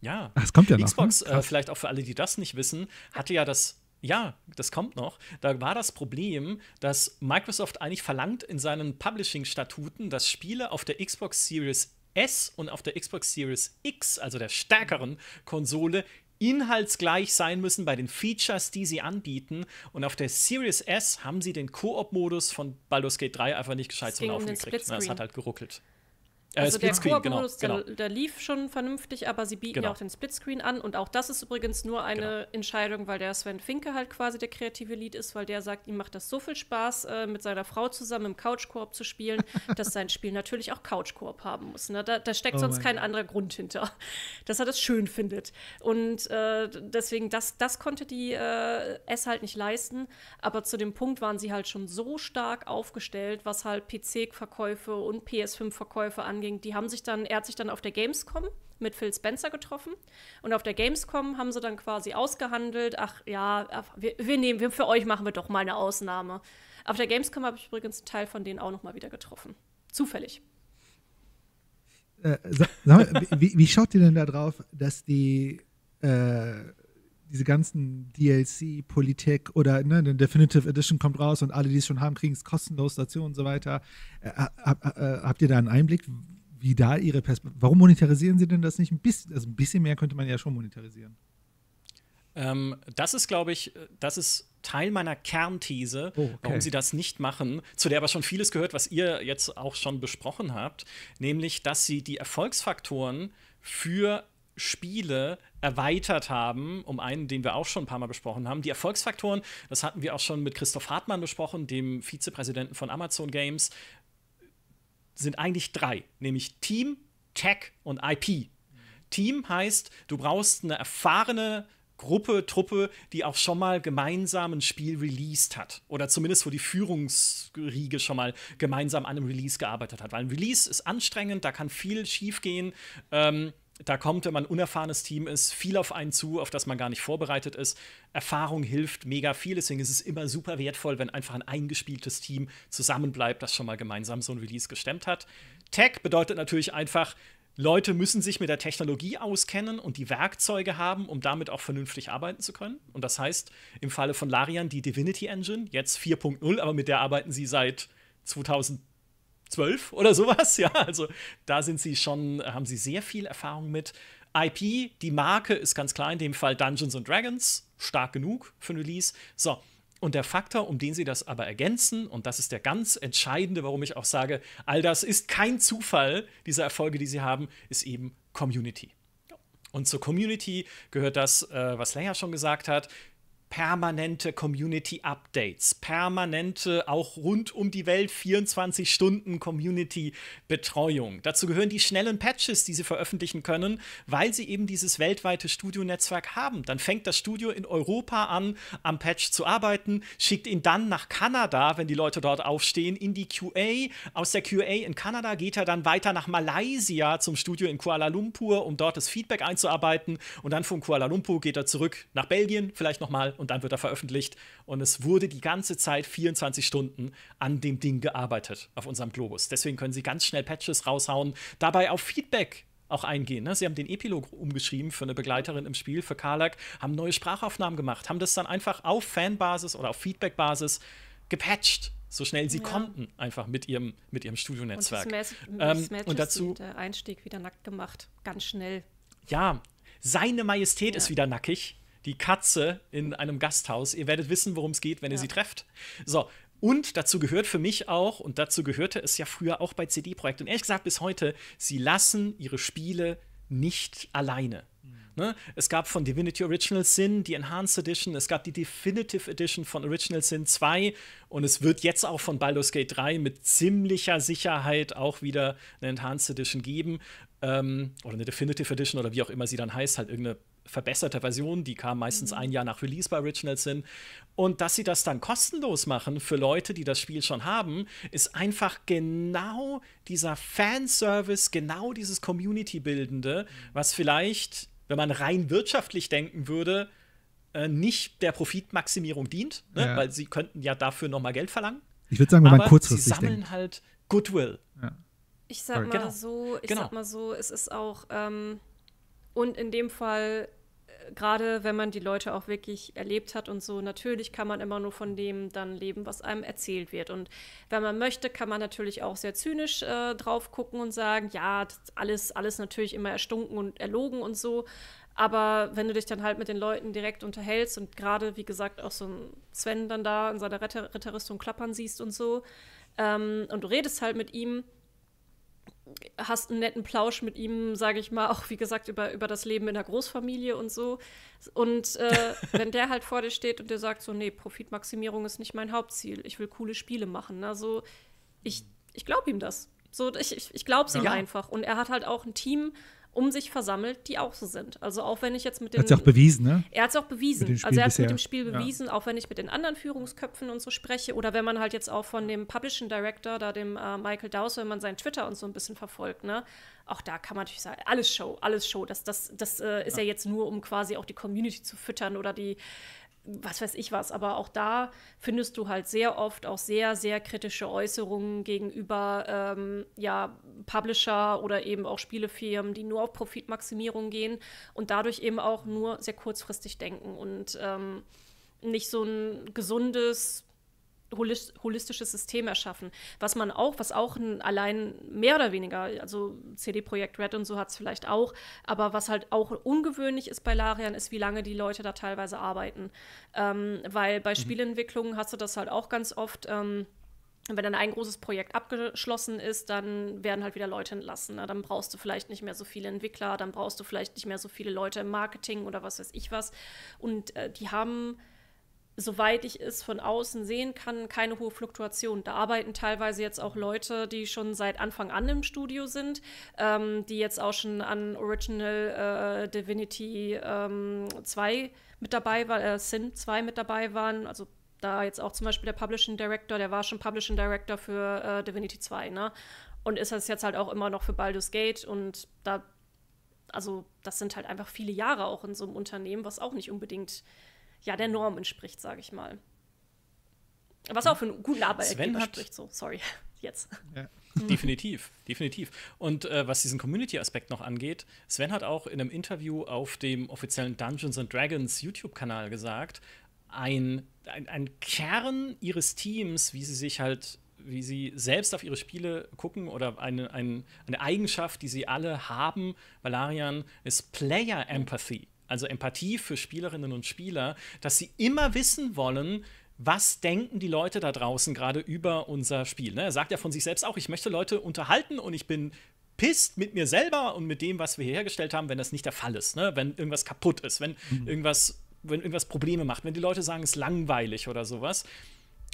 Ja. Ach, es kommt ja noch. Xbox, ne? äh, vielleicht auch für alle, die das nicht wissen, hatte ja das ja, das kommt noch. Da war das Problem, dass Microsoft eigentlich verlangt in seinen Publishing-Statuten, dass Spiele auf der Xbox Series S und auf der Xbox Series X, also der stärkeren Konsole, inhaltsgleich sein müssen bei den Features, die sie anbieten. Und auf der Series S haben sie den Koop-Modus von Baldur's Gate 3 einfach nicht gescheit zum Laufen gekriegt. Das hat halt geruckelt. Äh, also der Koop-Modus, genau, genau. der, der, lief schon vernünftig, aber sie bieten genau. ja auch den Splitscreen an. Und auch das ist übrigens nur eine genau. Entscheidung, weil der Sven Finke halt quasi der kreative Lead ist, weil der sagt, ihm macht das so viel Spaß, äh, mit seiner Frau zusammen im Couch-Koop zu spielen, dass sein Spiel natürlich auch Couch-Koop haben muss. Ne? Da, da, steckt oh sonst kein God. anderer Grund hinter, dass er das schön findet. Und äh, deswegen, das, das konnte die äh, S halt nicht leisten. Aber zu dem Punkt waren sie halt schon so stark aufgestellt, was halt PC-Verkäufe und PS5-Verkäufe angeht anging, die haben sich dann, er hat sich dann auf der Gamescom mit Phil Spencer getroffen und auf der Gamescom haben sie dann quasi ausgehandelt, ach ja, wir, wir nehmen, wir, für euch machen wir doch mal eine Ausnahme. Auf der Gamescom habe ich übrigens einen Teil von denen auch nochmal wieder getroffen. Zufällig. Äh, sag, sag mal, wie, wie, schaut ihr denn da drauf, dass die äh diese ganzen DLC-Politik oder ne, eine Definitive Edition kommt raus und alle, die es schon haben, kriegen es kostenlos dazu und so weiter. Äh, hab, äh, habt ihr da einen Einblick, wie da ihre Perspektive, warum monetarisieren sie denn das nicht ein bisschen, also ein bisschen mehr könnte man ja schon monetarisieren. Ähm, das ist, glaube ich, das ist Teil meiner Kernthese, oh, okay. warum sie das nicht machen, zu der aber schon vieles gehört, was ihr jetzt auch schon besprochen habt, nämlich, dass sie die Erfolgsfaktoren für Spiele erweitert haben, um einen, den wir auch schon ein paar Mal besprochen haben. Die Erfolgsfaktoren, das hatten wir auch schon mit Christoph Hartmann besprochen, dem Vizepräsidenten von Amazon Games, sind eigentlich drei, nämlich Team, Tech und IP. Team heißt, du brauchst eine erfahrene Gruppe, Truppe, die auch schon mal gemeinsam ein Spiel released hat. Oder zumindest, wo die Führungsriege schon mal gemeinsam an einem Release gearbeitet hat. Weil ein Release ist anstrengend, da kann viel schiefgehen. Ähm, da kommt, wenn man ein unerfahrenes Team ist, viel auf einen zu, auf das man gar nicht vorbereitet ist. Erfahrung hilft mega viel, deswegen ist es immer super wertvoll, wenn einfach ein eingespieltes Team zusammenbleibt, das schon mal gemeinsam so ein Release gestemmt hat. Tech bedeutet natürlich einfach, Leute müssen sich mit der Technologie auskennen und die Werkzeuge haben, um damit auch vernünftig arbeiten zu können. Und das heißt, im Falle von Larian die Divinity Engine, jetzt 4.0, aber mit der arbeiten sie seit 2000 zwölf oder sowas. Ja, also da sind sie schon, haben sie sehr viel Erfahrung mit. IP, die Marke ist ganz klar, in dem Fall Dungeons and Dragons, stark genug für ein Release. So, und der Faktor, um den sie das aber ergänzen, und das ist der ganz entscheidende, warum ich auch sage, all das ist kein Zufall, diese Erfolge, die sie haben, ist eben Community. Und zur Community gehört das, äh, was Leia schon gesagt hat, permanente Community-Updates, permanente auch rund um die Welt 24 Stunden Community-Betreuung. Dazu gehören die schnellen Patches, die sie veröffentlichen können, weil sie eben dieses weltweite Studionetzwerk haben. Dann fängt das Studio in Europa an, am Patch zu arbeiten, schickt ihn dann nach Kanada, wenn die Leute dort aufstehen, in die QA. Aus der QA in Kanada geht er dann weiter nach Malaysia zum Studio in Kuala Lumpur, um dort das Feedback einzuarbeiten. Und dann von Kuala Lumpur geht er zurück nach Belgien, vielleicht nochmal und dann wird er veröffentlicht. Und es wurde die ganze Zeit 24 Stunden an dem Ding gearbeitet auf unserem Globus. Deswegen können sie ganz schnell Patches raushauen, dabei auf Feedback auch eingehen. Ne? Sie haben den Epilog umgeschrieben für eine Begleiterin im Spiel, für Karlak, haben neue Sprachaufnahmen gemacht, haben das dann einfach auf Fanbasis oder auf Feedbackbasis gepatcht so schnell sie ja. konnten, einfach mit ihrem, mit ihrem Studionetzwerk. Und, das ähm, und dazu der Einstieg wieder nackt gemacht, ganz schnell. Ja, seine Majestät ja. ist wieder nackig die Katze in einem Gasthaus. Ihr werdet wissen, worum es geht, wenn ja. ihr sie trefft. So, und dazu gehört für mich auch, und dazu gehörte es ja früher auch bei CD-Projekt und ehrlich gesagt bis heute, sie lassen ihre Spiele nicht alleine. Mhm. Ne? Es gab von Divinity Original Sin die Enhanced Edition, es gab die Definitive Edition von Original Sin 2 und es wird jetzt auch von Baldur's Gate 3 mit ziemlicher Sicherheit auch wieder eine Enhanced Edition geben ähm, oder eine Definitive Edition oder wie auch immer sie dann heißt, halt irgendeine verbesserte Version, die kam meistens mhm. ein Jahr nach Release bei Originals hin. Und dass sie das dann kostenlos machen für Leute, die das Spiel schon haben, ist einfach genau dieser Fanservice, genau dieses Community-Bildende, mhm. was vielleicht, wenn man rein wirtschaftlich denken würde, äh, nicht der Profitmaximierung dient, ne? ja. weil sie könnten ja dafür noch mal Geld verlangen. Ich würde sagen, wenn man kurzfristig sie sammeln denkt. halt Goodwill. Ja. Ich sag mal genau. so, ich genau. sag mal so, es ist auch ähm, und in dem Fall gerade wenn man die Leute auch wirklich erlebt hat und so, natürlich kann man immer nur von dem dann leben, was einem erzählt wird. Und wenn man möchte, kann man natürlich auch sehr zynisch äh, drauf gucken und sagen, ja, alles, alles natürlich immer erstunken und erlogen und so. Aber wenn du dich dann halt mit den Leuten direkt unterhältst und gerade, wie gesagt, auch so einen Sven dann da in seiner Ritter Ritterrüstung klappern siehst und so, ähm, und du redest halt mit ihm, hast einen netten Plausch mit ihm, sage ich mal, auch wie gesagt über, über das Leben in der Großfamilie und so. Und äh, wenn der halt vor dir steht und dir sagt so, nee, Profitmaximierung ist nicht mein Hauptziel, ich will coole Spiele machen. Also ich, ich glaube ihm das. So, ich, ich, ich glaube es ja. ihm einfach. Und er hat halt auch ein Team um sich versammelt, die auch so sind. Also auch wenn ich jetzt mit dem. Er Hat es auch bewiesen, ne? Er hat es auch bewiesen. Also er hat es mit dem Spiel bewiesen, ja. auch wenn ich mit den anderen Führungsköpfen und so spreche. Oder wenn man halt jetzt auch von dem Publishing Director, da dem äh, Michael Dowse, wenn man seinen Twitter und so ein bisschen verfolgt, ne? Auch da kann man natürlich sagen, alles Show, alles Show. Das, das, das äh, ist ja. ja. jetzt nur, um quasi auch die Community zu füttern oder die was weiß ich was, aber auch da findest du halt sehr oft auch sehr, sehr kritische Äußerungen gegenüber ähm, ja, Publisher oder eben auch Spielefirmen, die nur auf Profitmaximierung gehen und dadurch eben auch nur sehr kurzfristig denken und ähm, nicht so ein gesundes, holistisches System erschaffen. Was man auch, was auch ein allein mehr oder weniger, also CD Projekt Red und so hat es vielleicht auch, aber was halt auch ungewöhnlich ist bei Larian, ist, wie lange die Leute da teilweise arbeiten. Ähm, weil bei mhm. Spielentwicklungen hast du das halt auch ganz oft. Ähm, wenn dann ein großes Projekt abgeschlossen ist, dann werden halt wieder Leute entlassen. Ne? Dann brauchst du vielleicht nicht mehr so viele Entwickler, dann brauchst du vielleicht nicht mehr so viele Leute im Marketing oder was weiß ich was. Und äh, die haben soweit ich es von außen sehen kann, keine hohe Fluktuation. Da arbeiten teilweise jetzt auch Leute, die schon seit Anfang an im Studio sind, ähm, die jetzt auch schon an Original äh, Divinity 2 ähm, mit dabei waren, äh, Sin 2 mit dabei waren, also da jetzt auch zum Beispiel der Publishing Director, der war schon Publishing Director für äh, Divinity 2, ne? Und ist das jetzt halt auch immer noch für Baldur's Gate und da, also das sind halt einfach viele Jahre auch in so einem Unternehmen, was auch nicht unbedingt ja, der Norm entspricht, sage ich mal. Was auch für einen guten Arbeitgeber spricht, so, sorry, jetzt. Ja. Mhm. Definitiv, definitiv. Und äh, was diesen Community-Aspekt noch angeht, Sven hat auch in einem Interview auf dem offiziellen Dungeons and Dragons YouTube-Kanal gesagt, ein, ein, ein, Kern ihres Teams, wie sie sich halt, wie sie selbst auf ihre Spiele gucken oder eine, eine, eine Eigenschaft, die sie alle haben, Valarian, ist Player Empathy also Empathie für Spielerinnen und Spieler, dass sie immer wissen wollen, was denken die Leute da draußen gerade über unser Spiel. Ne? Er sagt ja von sich selbst auch, ich möchte Leute unterhalten und ich bin pisst mit mir selber und mit dem, was wir hier hergestellt haben, wenn das nicht der Fall ist, ne? wenn irgendwas kaputt ist, wenn mhm. irgendwas, wenn irgendwas Probleme macht, wenn die Leute sagen, es ist langweilig oder sowas.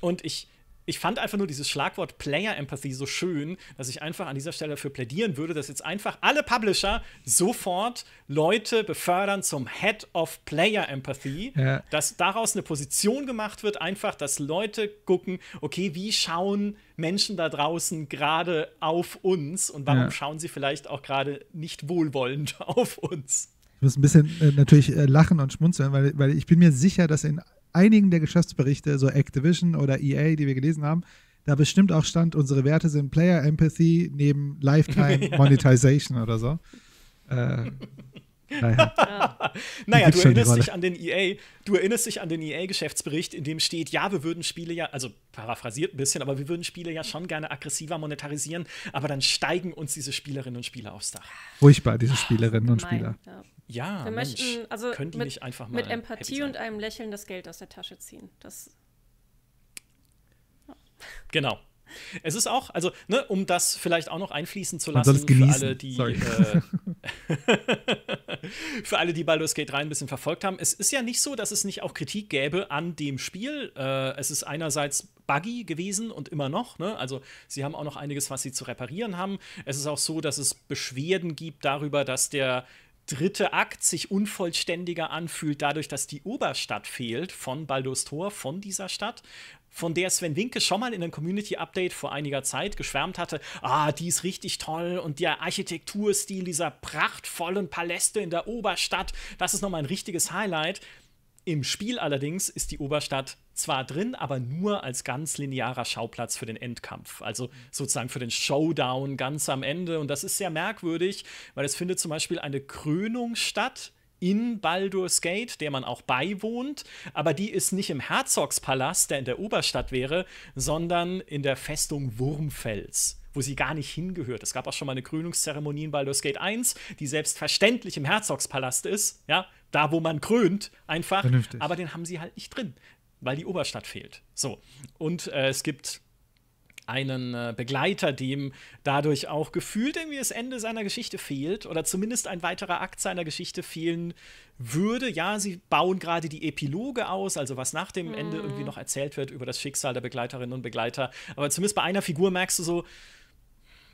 Und ich ich fand einfach nur dieses Schlagwort Player Empathy so schön, dass ich einfach an dieser Stelle dafür plädieren würde, dass jetzt einfach alle Publisher sofort Leute befördern zum Head of Player Empathy, ja. dass daraus eine Position gemacht wird, einfach, dass Leute gucken, okay, wie schauen Menschen da draußen gerade auf uns und warum ja. schauen sie vielleicht auch gerade nicht wohlwollend auf uns? Ich muss ein bisschen äh, natürlich äh, lachen und schmunzeln, weil, weil ich bin mir sicher, dass in einigen der Geschäftsberichte, so Activision oder EA, die wir gelesen haben, da bestimmt auch stand, unsere Werte sind Player Empathy neben Lifetime Monetization oder so. Äh, naja, ja. naja e du erinnerst dich an den EA, du erinnerst dich an den EA-Geschäftsbericht, in dem steht, ja, wir würden Spiele ja, also paraphrasiert ein bisschen, aber wir würden Spiele ja schon gerne aggressiver monetarisieren, aber dann steigen uns diese Spielerinnen und Spieler aufs Dach. Furchtbar, diese ah, Spielerinnen und Spieler. Ja. Ja, wir Mensch, möchten, also können die mit, nicht einfach mal mit Empathie und einem Lächeln das Geld aus der Tasche ziehen. Das ja. Genau. Es ist auch, also, ne, um das vielleicht auch noch einfließen zu lassen, für alle, die äh, für alle, die Baldur's Gate 3 ein bisschen verfolgt haben, es ist ja nicht so, dass es nicht auch Kritik gäbe an dem Spiel. Äh, es ist einerseits buggy gewesen und immer noch. Ne? Also sie haben auch noch einiges, was sie zu reparieren haben. Es ist auch so, dass es Beschwerden gibt darüber, dass der dritte Akt sich unvollständiger anfühlt, dadurch, dass die Oberstadt fehlt von Baldur's Tor, von dieser Stadt, von der Sven Winke schon mal in einem Community-Update vor einiger Zeit geschwärmt hatte. Ah, die ist richtig toll und der Architekturstil dieser prachtvollen Paläste in der Oberstadt, das ist nochmal ein richtiges Highlight. Im Spiel allerdings ist die Oberstadt zwar drin, aber nur als ganz linearer Schauplatz für den Endkampf, also sozusagen für den Showdown ganz am Ende. Und das ist sehr merkwürdig, weil es findet zum Beispiel eine Krönung statt, in Baldur's Gate, der man auch beiwohnt, aber die ist nicht im Herzogspalast, der in der Oberstadt wäre, sondern in der Festung Wurmfels wo sie gar nicht hingehört. Es gab auch schon mal eine Krönungszeremonie in Baldur's Gate 1, die selbstverständlich im Herzogspalast ist, ja, da wo man krönt, einfach. Vernünftig. Aber den haben sie halt nicht drin, weil die Oberstadt fehlt. So. Und äh, es gibt einen äh, Begleiter, dem dadurch auch gefühlt irgendwie das Ende seiner Geschichte fehlt oder zumindest ein weiterer Akt seiner Geschichte fehlen würde. Ja, sie bauen gerade die Epiloge aus, also was nach dem Ende irgendwie mhm. noch erzählt wird über das Schicksal der Begleiterinnen und Begleiter. Aber zumindest bei einer Figur merkst du so,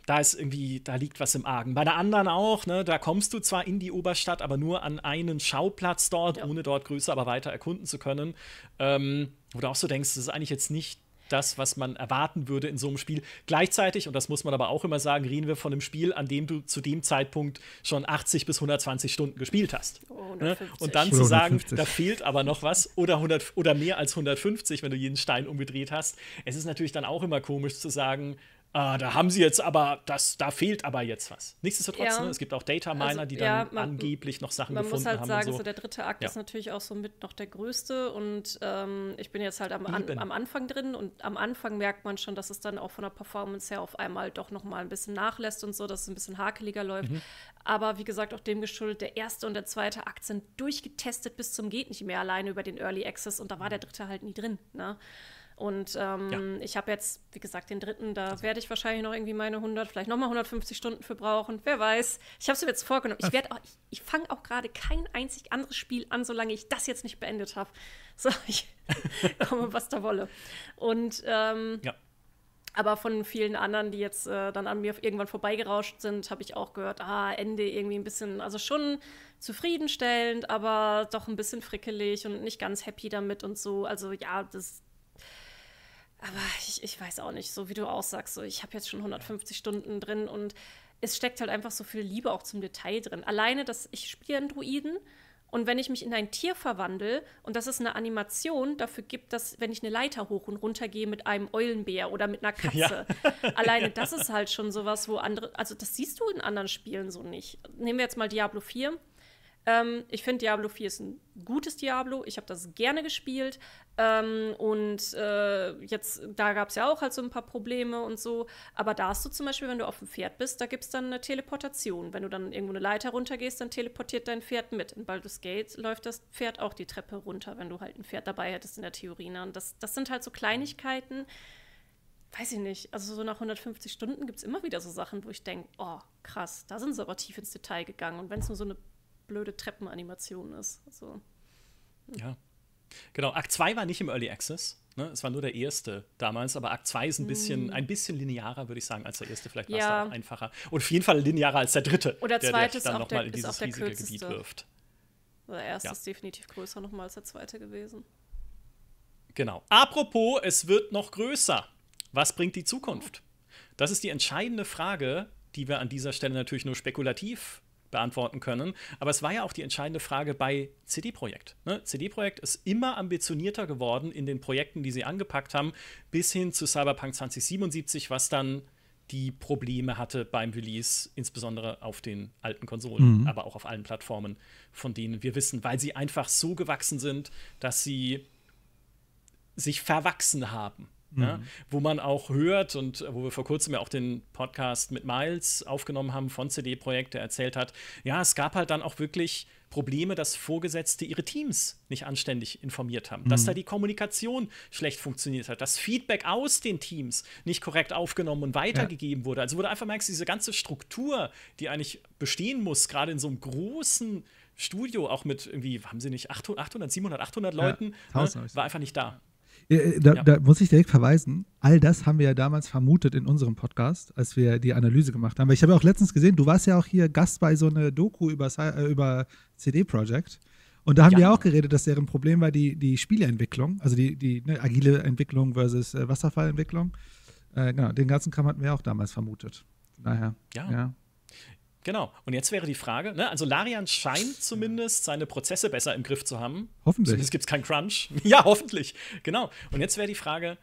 da ist irgendwie, da liegt was im Argen. Bei der anderen auch, ne, da kommst du zwar in die Oberstadt, aber nur an einen Schauplatz dort, ja. ohne dort größer, aber weiter erkunden zu können. Ähm, wo du auch so denkst, das ist eigentlich jetzt nicht das, was man erwarten würde in so einem Spiel. Gleichzeitig, und das muss man aber auch immer sagen, reden wir von einem Spiel, an dem du zu dem Zeitpunkt schon 80 bis 120 Stunden gespielt hast. ne? Und dann zu sagen, 150. da fehlt aber noch was oder, 100, oder mehr als 150, wenn du jeden Stein umgedreht hast. Es ist natürlich dann auch immer komisch zu sagen, ah, da haben sie jetzt aber, das, da fehlt aber jetzt was. Nichtsdestotrotz, ja. ne, es gibt auch Data also, Miner, also, die dann ja, man, angeblich noch Sachen gefunden haben. Man muss halt sagen, so. so. der dritte Akt ja. ist natürlich auch so mit noch der größte und ähm, ich bin jetzt halt am, an, am Anfang drin und am Anfang merkt man schon, dass es dann auch von der Performance her auf einmal doch noch mal ein bisschen nachlässt und so, dass es ein bisschen hakeliger läuft. Mhm. Aber wie gesagt, auch dem geschuldet, der erste und der zweite Akt sind durchgetestet bis zum geht nicht mehr alleine über den Early Access und da war mhm. der dritte halt nie drin. Ne? Und ähm, ja. ich habe jetzt, wie gesagt, den dritten, da also. werde ich wahrscheinlich noch irgendwie meine 100, vielleicht nochmal 150 Stunden für brauchen. Wer weiß. Ich habe es mir jetzt vorgenommen. Ich, werd auch, ich, ich fange auch gerade kein einzig anderes Spiel an, solange ich das jetzt nicht beendet habe. So, ich komme, was da wolle. Und ähm, ja. Aber von vielen anderen, die jetzt äh, dann an mir irgendwann vorbeigerauscht sind, habe ich auch gehört, ah, Ende irgendwie ein bisschen, also schon zufriedenstellend, aber doch ein bisschen frickelig und nicht ganz happy damit und so. Also ja, das aber ich, ich weiß auch nicht, so wie du auch sagst, so, ich habe jetzt schon 150 Stunden drin und es steckt halt einfach so viel Liebe auch zum Detail drin. Alleine, dass ich spiele einen Druiden und wenn ich mich in ein Tier verwandle und das ist eine Animation dafür gibt, dass wenn ich eine Leiter hoch und runter gehe mit einem Eulenbär oder mit einer Katze, ja. alleine das ist halt schon sowas, wo andere, also das siehst du in anderen Spielen so nicht. Nehmen wir jetzt mal Diablo 4. Ähm, ich finde Diablo 4 ist ein gutes Diablo. Ich habe das gerne gespielt. Ähm, und äh, jetzt, da gab es ja auch halt so ein paar Probleme und so. Aber da hast du zum Beispiel, wenn du auf dem Pferd bist, da gibt es dann eine Teleportation. Wenn du dann irgendwo eine Leiter runtergehst, dann teleportiert dein Pferd mit. In Baldur's Gate läuft das Pferd auch die Treppe runter, wenn du halt ein Pferd dabei hättest in der Theorie. Ne? Und das, das sind halt so Kleinigkeiten, weiß ich nicht. Also so nach 150 Stunden gibt es immer wieder so Sachen, wo ich denke, oh, krass, da sind sie aber tief ins Detail gegangen. Und wenn es nur so eine blöde Treppenanimation ist. Also, hm. Ja. Genau, Akt 2 war nicht im Early Access. Ne? Es war nur der erste damals, aber Akt 2 ist ein bisschen, mm. ein bisschen linearer, würde ich sagen, als der erste. Vielleicht war es da auch einfacher. Und auf jeden Fall linearer als der dritte, Oder der, der dann nochmal in dieses riesige kürzeste. Gebiet wirft. Der erste ja. ist definitiv größer nochmal als der zweite gewesen. Genau. Apropos, es wird noch größer. Was bringt die Zukunft? Das ist die entscheidende Frage, die wir an dieser Stelle natürlich nur spekulativ beantworten können. Aber es war ja auch die entscheidende Frage bei CD Projekt. Ne? CD Projekt ist immer ambitionierter geworden in den Projekten, die sie angepackt haben, bis hin zu Cyberpunk 2077, was dann die Probleme hatte beim Release, insbesondere auf den alten Konsolen, mhm. aber auch auf allen Plattformen, von denen wir wissen, weil sie einfach so gewachsen sind, dass sie sich verwachsen haben Ne, mhm. Ne? Wo man auch hört und äh, wo wir vor kurzem ja auch den Podcast mit Miles aufgenommen haben von CD Projekt, der erzählt hat, ja, es gab halt dann auch wirklich Probleme, dass Vorgesetzte ihre Teams nicht anständig informiert haben, mhm. dass da die Kommunikation schlecht funktioniert hat, dass Feedback aus den Teams nicht korrekt aufgenommen und weitergegeben ja. wurde. Also wo du einfach merkst, diese ganze Struktur, die eigentlich bestehen muss, gerade in so einem großen Studio, auch mit irgendwie, haben sie nicht 800, 700, 800 Leuten, ja, ne, war einfach nicht da. Äh, äh, da, ja. da, muss ich direkt verweisen, all das haben wir ja damals vermutet in unserem Podcast, als wir die Analyse gemacht haben. Weil ich habe ja auch letztens gesehen, du warst ja auch hier Gast bei so einer Doku über, äh, über CD Projekt. Und da haben ja. wir auch geredet, dass deren Problem war die, die Spieleentwicklung, also die, die ne, agile Entwicklung versus äh, Wasserfallentwicklung. Äh, genau, den ganzen Kram hatten wir auch damals vermutet. daher, ja. ja. Genau. Und jetzt wäre die Frage, ne? also Larian scheint zumindest seine Prozesse besser im Griff zu haben. Hoffentlich. Es gibt keinen Crunch. ja, hoffentlich. Genau. Und jetzt wäre die Frage,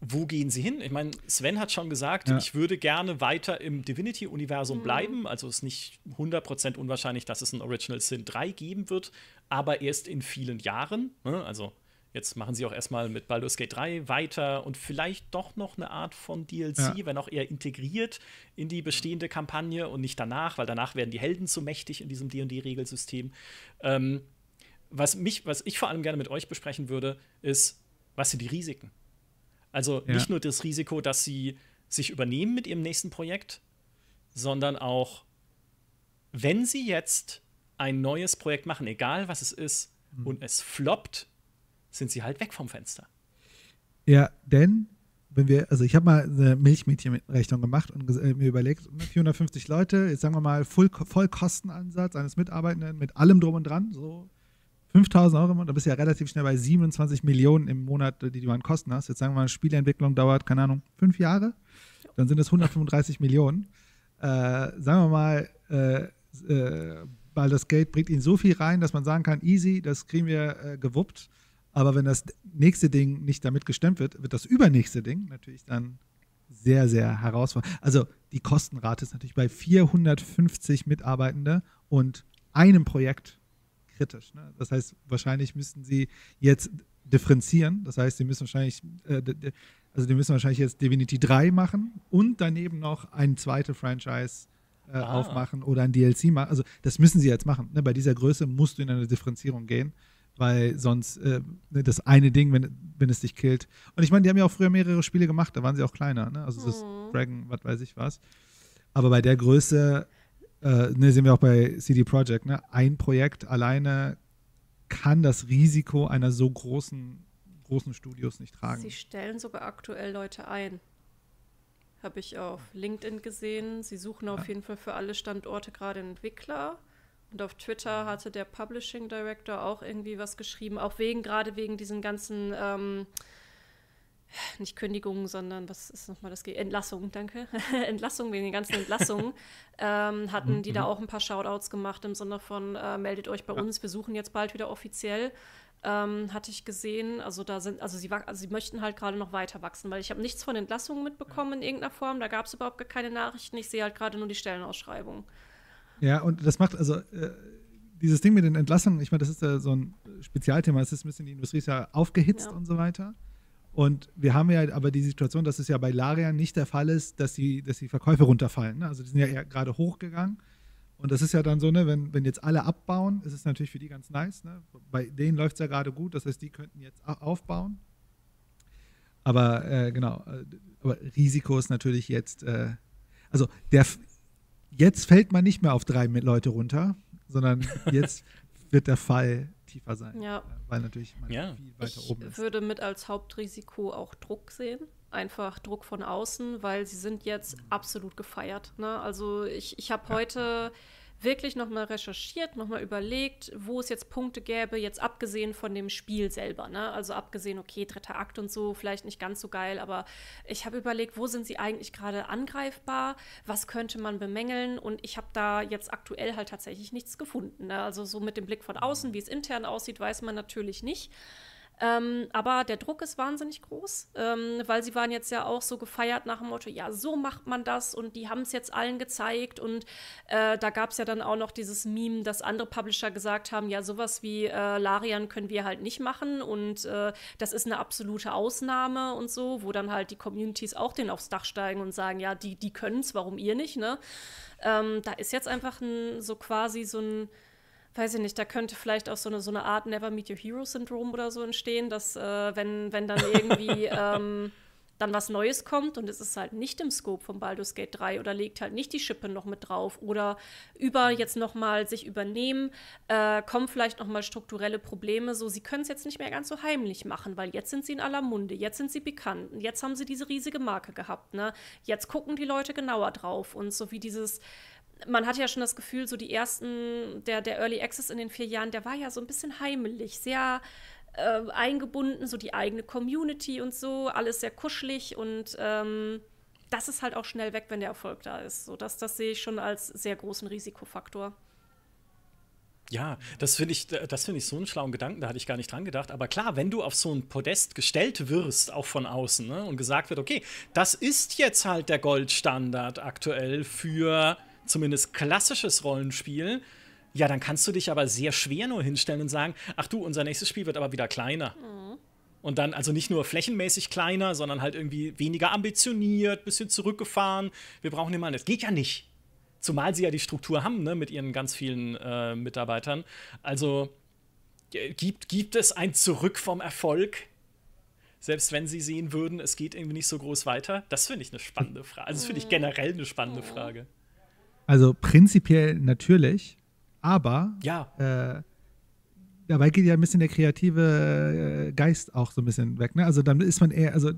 wo gehen sie hin? Ich meine, Sven hat schon gesagt, ja. ich würde gerne weiter im Divinity-Universum mhm. bleiben. Also es ist nicht 100% unwahrscheinlich, dass es ein Original Sin 3 geben wird, aber erst in vielen Jahren. Ne? Also Jetzt machen sie auch erstmal mit Baldur's Gate 3 weiter und vielleicht doch noch eine Art von DLC, ja. wenn auch eher integriert in die bestehende Kampagne und nicht danach, weil danach werden die Helden zu mächtig in diesem DD-Regelsystem. Ähm, was, mich, was ich vor allem gerne mit euch besprechen würde, ist, was sind die Risiken? Also ja. nicht nur das Risiko, dass sie sich übernehmen mit ihrem nächsten Projekt, sondern auch, wenn sie jetzt ein neues Projekt machen, egal was es ist, mhm. und es floppt, sind sie halt weg vom Fenster. Ja, denn wenn wir, also ich habe mal eine Milchmädchenrechnung gemacht und äh, mir überlegt, 450 ne, Leute, jetzt sagen wir mal Full, Vollkostenansatz eines Mitarbeitenden mit allem drum und dran, so 5000 Euro im Monat, da bist du ja relativ schnell bei 27 Millionen im Monat, die du an Kosten hast. Jetzt sagen wir mal, Spieleentwicklung dauert, keine Ahnung, fünf Jahre, dann sind es 135 Millionen. Äh, sagen wir mal, äh, äh, Baldur's Gate bringt ihnen so viel rein, dass man sagen kann, easy, das kriegen wir äh, gewuppt. Aber wenn das nächste Ding nicht damit gestemmt wird, wird das übernächste Ding natürlich dann sehr, sehr herausfordernd. Also die Kostenrate ist natürlich bei 450 Mitarbeitenden und einem Projekt kritisch. Ne? Das heißt, wahrscheinlich müssten sie jetzt differenzieren. Das heißt, sie müssen wahrscheinlich, äh, also die müssen wahrscheinlich jetzt Divinity 3 machen und daneben noch ein zweite Franchise äh, ah. aufmachen oder ein DLC machen. Also das müssen sie jetzt machen. Ne? Bei dieser Größe musst du in eine Differenzierung gehen weil sonst äh, ne, das eine Ding, wenn, wenn es dich killt. Und ich meine, die haben ja auch früher mehrere Spiele gemacht, da waren sie auch kleiner, ne? Also das mhm. Dragon, was weiß ich was. Aber bei der Größe, äh, ne, sehen wir auch bei CD Projekt, ne? Ein Projekt alleine kann das Risiko einer so großen, großen Studios nicht tragen. Sie stellen sogar aktuell Leute ein. Habe ich auf LinkedIn gesehen. Sie suchen ja. auf jeden Fall für alle Standorte gerade Entwickler. Und auf Twitter hatte der Publishing Director auch irgendwie was geschrieben, auch wegen, gerade wegen diesen ganzen, ähm, nicht Kündigungen, sondern was ist nochmal das Ge Entlassung, danke. Entlassung, wegen den ganzen Entlassungen, ähm, hatten mhm, die mhm. da auch ein paar Shoutouts gemacht im Sinne von, äh, meldet euch bei ja. uns, wir suchen jetzt bald wieder offiziell. Ähm, hatte ich gesehen. Also da sind, also sie, also sie möchten halt gerade noch weiter wachsen, weil ich habe nichts von Entlassungen mitbekommen in irgendeiner Form. Da gab es überhaupt keine Nachrichten. Ich sehe halt gerade nur die Stellenausschreibung. Ja, und das macht also äh, dieses Ding mit den Entlassungen, ich meine, das ist ja so ein Spezialthema, es ist ein bisschen die Industrie ist ja aufgehitzt ja. und so weiter. Und wir haben ja aber die Situation, dass es ja bei Larian nicht der Fall ist, dass die, dass die Verkäufe runterfallen. Ne? Also die sind ja gerade hochgegangen. Und das ist ja dann so, ne, wenn, wenn jetzt alle abbauen, ist es natürlich für die ganz nice. Ne? Bei denen läuft es ja gerade gut, das heißt, die könnten jetzt aufbauen. Aber äh, genau, äh, aber Risiko ist natürlich jetzt, äh, also der, jetzt fällt man nicht mehr auf drei Leute runter, sondern jetzt wird der Fall tiefer sein. Ja. Weil natürlich man ja. viel weiter ich oben ist. Ich würde mit als Hauptrisiko auch Druck sehen. Einfach Druck von außen, weil sie sind jetzt mhm. absolut gefeiert. Ne? Also ich, ich habe ja. heute wirklich nochmal recherchiert, nochmal überlegt, wo es jetzt Punkte gäbe, jetzt abgesehen von dem Spiel selber. Ne? Also abgesehen, okay, dritter Akt und so, vielleicht nicht ganz so geil, aber ich habe überlegt, wo sind sie eigentlich gerade angreifbar, was könnte man bemängeln und ich habe da jetzt aktuell halt tatsächlich nichts gefunden. Ne? Also so mit dem Blick von außen, wie es intern aussieht, weiß man natürlich nicht. Ähm, aber der Druck ist wahnsinnig groß, ähm, weil sie waren jetzt ja auch so gefeiert nach dem Motto, ja, so macht man das und die haben es jetzt allen gezeigt. Und äh, da gab es ja dann auch noch dieses Meme, dass andere Publisher gesagt haben, ja, sowas wie äh, Larian können wir halt nicht machen und äh, das ist eine absolute Ausnahme und so, wo dann halt die Communities auch den aufs Dach steigen und sagen, ja, die, die können es, warum ihr nicht, ne? Ähm, da ist jetzt einfach ein, so quasi so ein weiß ich nicht, da könnte vielleicht auch so eine, so eine Art Never Meet Your Hero-Syndrom oder so entstehen, dass äh, wenn, wenn dann irgendwie ähm, dann was Neues kommt und es ist halt nicht im Scope von Baldur's Gate 3 oder legt halt nicht die Schippe noch mit drauf oder über mhm. jetzt noch mal sich übernehmen, äh, kommen vielleicht noch mal strukturelle Probleme, so sie können es jetzt nicht mehr ganz so heimlich machen, weil jetzt sind sie in aller Munde, jetzt sind sie bekannt, jetzt haben sie diese riesige Marke gehabt, ne? Jetzt gucken die Leute genauer drauf und so wie dieses man hat ja schon das Gefühl, so die ersten, der, der Early Access in den vier Jahren, der war ja so ein bisschen heimelig, sehr äh, eingebunden, so die eigene Community und so, alles sehr kuschelig und ähm, das ist halt auch schnell weg, wenn der Erfolg da ist. So, das, das sehe ich schon als sehr großen Risikofaktor. Ja, das finde ich, das ich so einen schlauen Gedanken, da hatte ich gar nicht dran gedacht. Aber klar, wenn du auf so ein Podest gestellt wirst, auch von außen, ne, und gesagt wird, okay, das ist jetzt halt der Goldstandard aktuell für zumindest klassisches Rollenspiel, ja, dann kannst du dich aber sehr schwer nur hinstellen und sagen, ach du, unser nächstes Spiel wird aber wieder kleiner. Mhm. Und dann also nicht nur flächenmäßig kleiner, sondern halt irgendwie weniger ambitioniert, bisschen zurückgefahren. Wir brauchen den mal. Das geht ja nicht. Zumal sie ja die Struktur haben, ne, mit ihren ganz vielen äh, Mitarbeitern. Also äh, gibt, gibt es ein Zurück vom Erfolg? Selbst wenn sie sehen würden, es geht irgendwie nicht so groß weiter. Das finde ich eine spannende Frage. Also, das finde ich mhm. generell eine spannende mhm. Frage. Also prinzipiell natürlich, aber ja. Äh, dabei geht ja ein bisschen der kreative äh, Geist auch so ein bisschen weg. Ne? Also dann ist man eher, also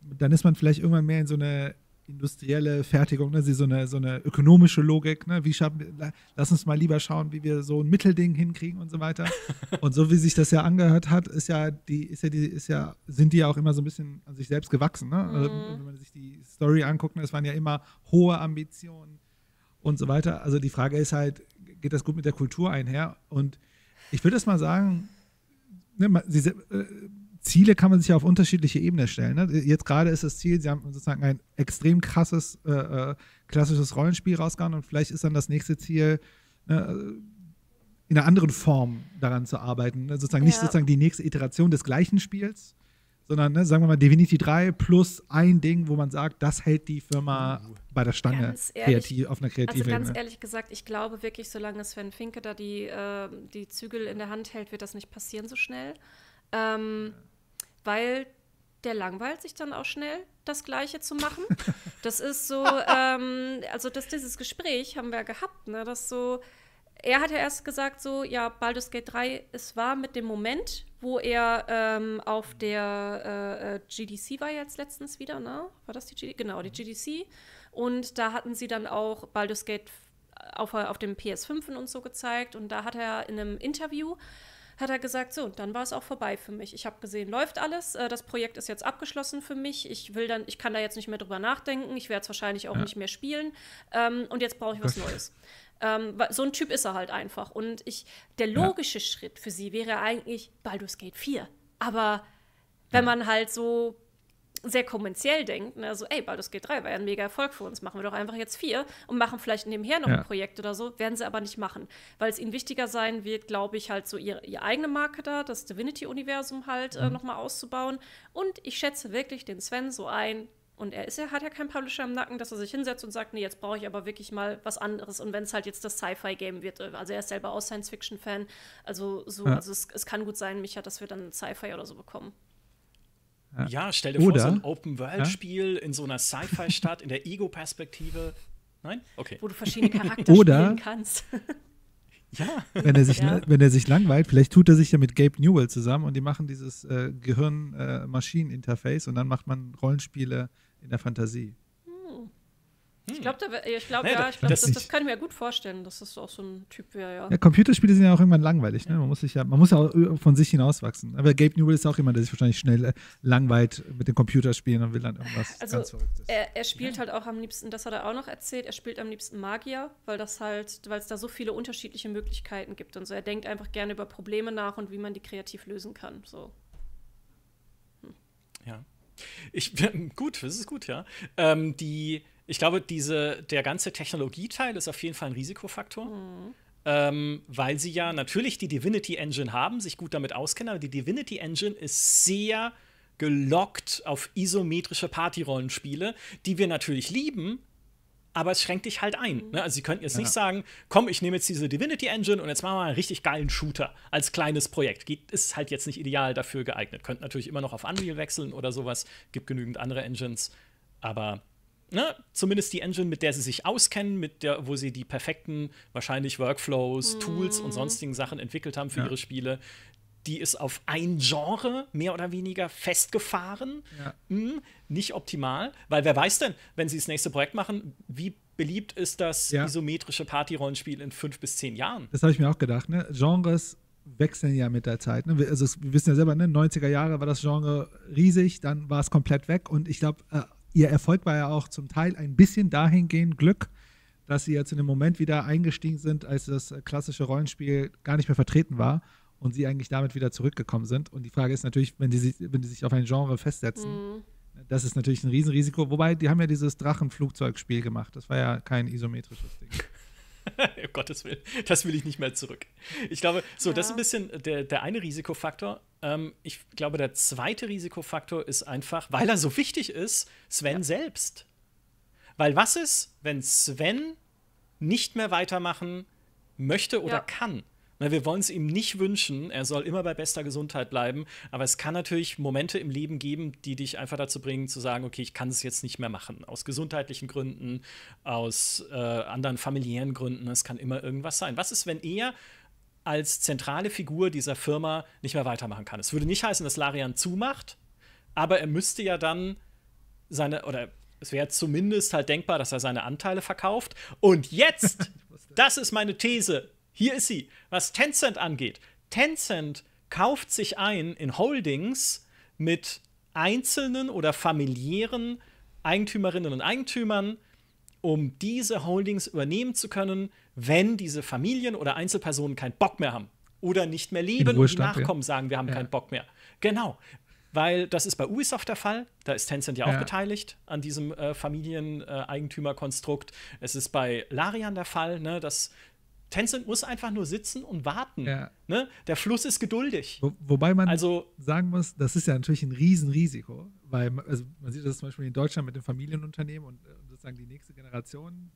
dann ist man vielleicht irgendwann mehr in so eine industrielle Fertigung, ne? so, eine, so eine ökonomische Logik. Ne? Wie schaffen, lass uns mal lieber schauen, wie wir so ein Mittelding hinkriegen und so weiter. und so wie sich das ja angehört hat, ist ja die, ist ja die, ist ja, sind die ja auch immer so ein bisschen an sich selbst gewachsen. Ne? Also, mhm. Also, wenn man sich die Story anguckt, ne, es waren ja immer hohe Ambitionen, und so weiter. Also die Frage ist halt, geht das gut mit der Kultur einher? Und ich würde das mal sagen, ne, diese, äh, Ziele kann man sich ja auf unterschiedliche Ebenen stellen. Ne? Jetzt gerade ist das Ziel, sie haben sozusagen ein extrem krasses, äh, äh klassisches Rollenspiel rausgehauen und vielleicht ist dann das nächste Ziel, ne, äh, in einer anderen Form daran zu arbeiten. Ne? Sozusagen ja. nicht sozusagen die nächste Iteration des gleichen Spiels, sondern ne, sagen wir mal Divinity 3 plus ein Ding, wo man sagt, das hält die Firma uh. bei der Stange ehrlich, kreativ, auf einer also kreativen Also ganz Ebene. ehrlich gesagt, ich glaube wirklich, solange Sven Finke da die, äh, die Zügel in der Hand hält, wird das nicht passieren so schnell. Ähm, weil der langweilt sich dann auch schnell, das Gleiche zu machen. das ist so, ähm, also das, dieses Gespräch haben wir gehabt, ne, dass so er hat ja erst gesagt, so, ja, Baldur's Gate 3, es war mit dem Moment, wo er ähm, auf der äh, äh GDC war jetzt letztens wieder, ne? War das die GDC? Genau, die mhm. GDC. Und da hatten sie dann auch Baldur's Gate auf, auf dem PS5 und so gezeigt. Und da hat er in einem Interview hat er gesagt, so, dann war es auch vorbei für mich. Ich habe gesehen, läuft alles, äh, das Projekt ist jetzt abgeschlossen für mich. Ich will dann, ich kann da jetzt nicht mehr drüber nachdenken, ich werde es wahrscheinlich auch ja. nicht mehr spielen. Ähm, und jetzt brauche ich was Neues. Ähm, so ein Typ ist er halt einfach. Und ich, der logische ja. Schritt für sie wäre eigentlich Baldur's Gate 4. Aber wenn man halt so sehr kommerziell denkt, ne, so, ey, Baldur's Gate 3 war ja ein mega Erfolg für uns, machen wir doch einfach jetzt 4 und machen vielleicht nebenher noch ja. ein Projekt oder so, werden sie aber nicht machen, weil es ihnen wichtiger sein wird, glaube ich, halt so ihre, ihre eigene Marke da, das Divinity-Universum halt äh, mhm. äh, nochmal auszubauen. Und ich schätze wirklich den Sven so ein, und er ist ja, hat ja keinen Publisher im Nacken, dass er sich hinsetzt und sagt, nee, jetzt brauche ich aber wirklich mal was anderes. Und wenn es halt jetzt das Sci-Fi-Game wird, äh, also er ist selber auch Science-Fiction-Fan, also so, ja. also es, es, kann gut sein, Micha, dass wir dann Sci-Fi oder so bekommen. Ja, stell dir oder, vor, so ein Open-World-Spiel ja? in so einer Sci-Fi-Stadt, in der Ego-Perspektive. Nein? Okay. Wo du verschiedene Charaktere spielen kannst. Ja. Wenn er, sich, ja. Ne, wenn er sich langweilt, vielleicht tut er sich ja mit Gabe Newell zusammen und die machen dieses äh, Gehirn-Maschinen-Interface äh, und dann macht man Rollenspiele in der Fantasie. Hm. Ich glaube, da, glaub, naja, ja, glaub, das, das, das, kann ich mir gut vorstellen, dass das auch so ein Typ wäre, ja. ja. Computerspiele sind ja auch irgendwann langweilig, ne? Man muss sich ja, man muss ja auch äh, von sich hinauswachsen. Aber Gabe Newell ist auch jemand, der sich wahrscheinlich schnell äh, langweilt mit dem Computerspielen und will dann irgendwas also, ganz Verrücktes. Er, er spielt ja. halt auch am liebsten, das hat er auch noch erzählt, er spielt am liebsten Magier, weil das halt, weil es da so viele unterschiedliche Möglichkeiten gibt und so. Er denkt einfach gerne über Probleme nach und wie man die kreativ lösen kann. So. Hm. Ja. Ich ähm, gut, das ist gut, ja. Ähm, die, ich glaube, diese, der ganze Technologieteil ist auf jeden Fall ein Risikofaktor. Mhm. Ähm, weil sie ja natürlich die Divinity Engine haben, sich gut damit auskennen, aber die Divinity Engine ist sehr gelockt auf isometrische Partyrollenspiele, die wir natürlich lieben, aber es schränkt dich halt ein. Ne? Mhm. Also sie könnten jetzt ja. nicht sagen, komm, ich nehme jetzt diese Divinity Engine und jetzt machen wir einen richtig geilen Shooter als kleines Projekt. Geht, ist halt jetzt nicht ideal dafür geeignet. Könnt natürlich immer noch auf Unreal wechseln oder sowas, gibt genügend andere Engines, aber ne? zumindest die Engine, mit der sie sich auskennen, mit der, wo sie die perfekten wahrscheinlich Workflows, mhm. Tools und mhm. sonstigen Sachen entwickelt haben für ja. ihre Spiele, die ist auf ein Genre mehr oder weniger festgefahren. Ja. Hm, nicht optimal, weil wer weiß denn, wenn sie das nächste Projekt machen, wie beliebt ist das ja. isometrische Partyrollenspiel in fünf bis zehn Jahren? Das habe ich mir auch gedacht. Ne? Genres wechseln ja mit der Zeit. Ne? Also, wir wissen ja selber, ne? 90er Jahre war das Genre riesig, dann war es komplett weg und ich glaube, äh, ihr Erfolg war ja auch zum Teil ein bisschen dahingehend Glück, dass sie jetzt in dem Moment wieder eingestiegen sind, als das klassische Rollenspiel gar nicht mehr vertreten war und sie eigentlich damit wieder zurückgekommen sind. Und die Frage ist natürlich, wenn die sich, wenn die sich auf ein Genre festsetzen, mhm. das ist natürlich ein Riesenrisiko. Wobei, die haben ja dieses Drachenflugzeugspiel gemacht. Das war ja kein isometrisches Ding. um Gottes Willen, das will ich nicht mehr zurück. Ich glaube, so, ja. das ist ein bisschen der, der eine Risikofaktor. Ähm, ich glaube, der zweite Risikofaktor ist einfach, weil er so wichtig ist, Sven ja. selbst. Weil was ist, wenn Sven nicht mehr weitermachen möchte oder ja. kann? wir wollen es ihm nicht wünschen, er soll immer bei bester Gesundheit bleiben, aber es kann natürlich Momente im Leben geben, die dich einfach dazu bringen, zu sagen, okay, ich kann es jetzt nicht mehr machen. Aus gesundheitlichen Gründen, aus äh, anderen familiären Gründen, es kann immer irgendwas sein. Was ist, wenn er als zentrale Figur dieser Firma nicht mehr weitermachen kann? Es würde nicht heißen, dass Larian zumacht, aber er müsste ja dann seine, oder es wäre zumindest halt denkbar, dass er seine Anteile verkauft. Und jetzt, das ist meine These, hier ist sie. Was Tencent angeht, Tencent kauft sich ein in Holdings mit einzelnen oder familiären Eigentümerinnen und Eigentümern, um diese Holdings übernehmen zu können, wenn diese Familien oder Einzelpersonen keinen Bock mehr haben oder nicht mehr leben und die Nachkommen ja. sagen, wir haben ja. keinen Bock mehr. Genau. Weil das ist bei Ubisoft der Fall. Da ist Tencent ja, ja. auch beteiligt an diesem äh, Familieneigentümerkonstrukt. Äh, es ist bei Larian der Fall, ne, dass Tencent muss einfach nur sitzen und warten. Ja. Ne? Der Fluss ist geduldig. Wo, wobei man also, sagen muss, das ist ja natürlich ein Riesenrisiko, weil also man sieht das zum Beispiel in Deutschland mit den Familienunternehmen und, und äh, sozusagen die nächste Generation,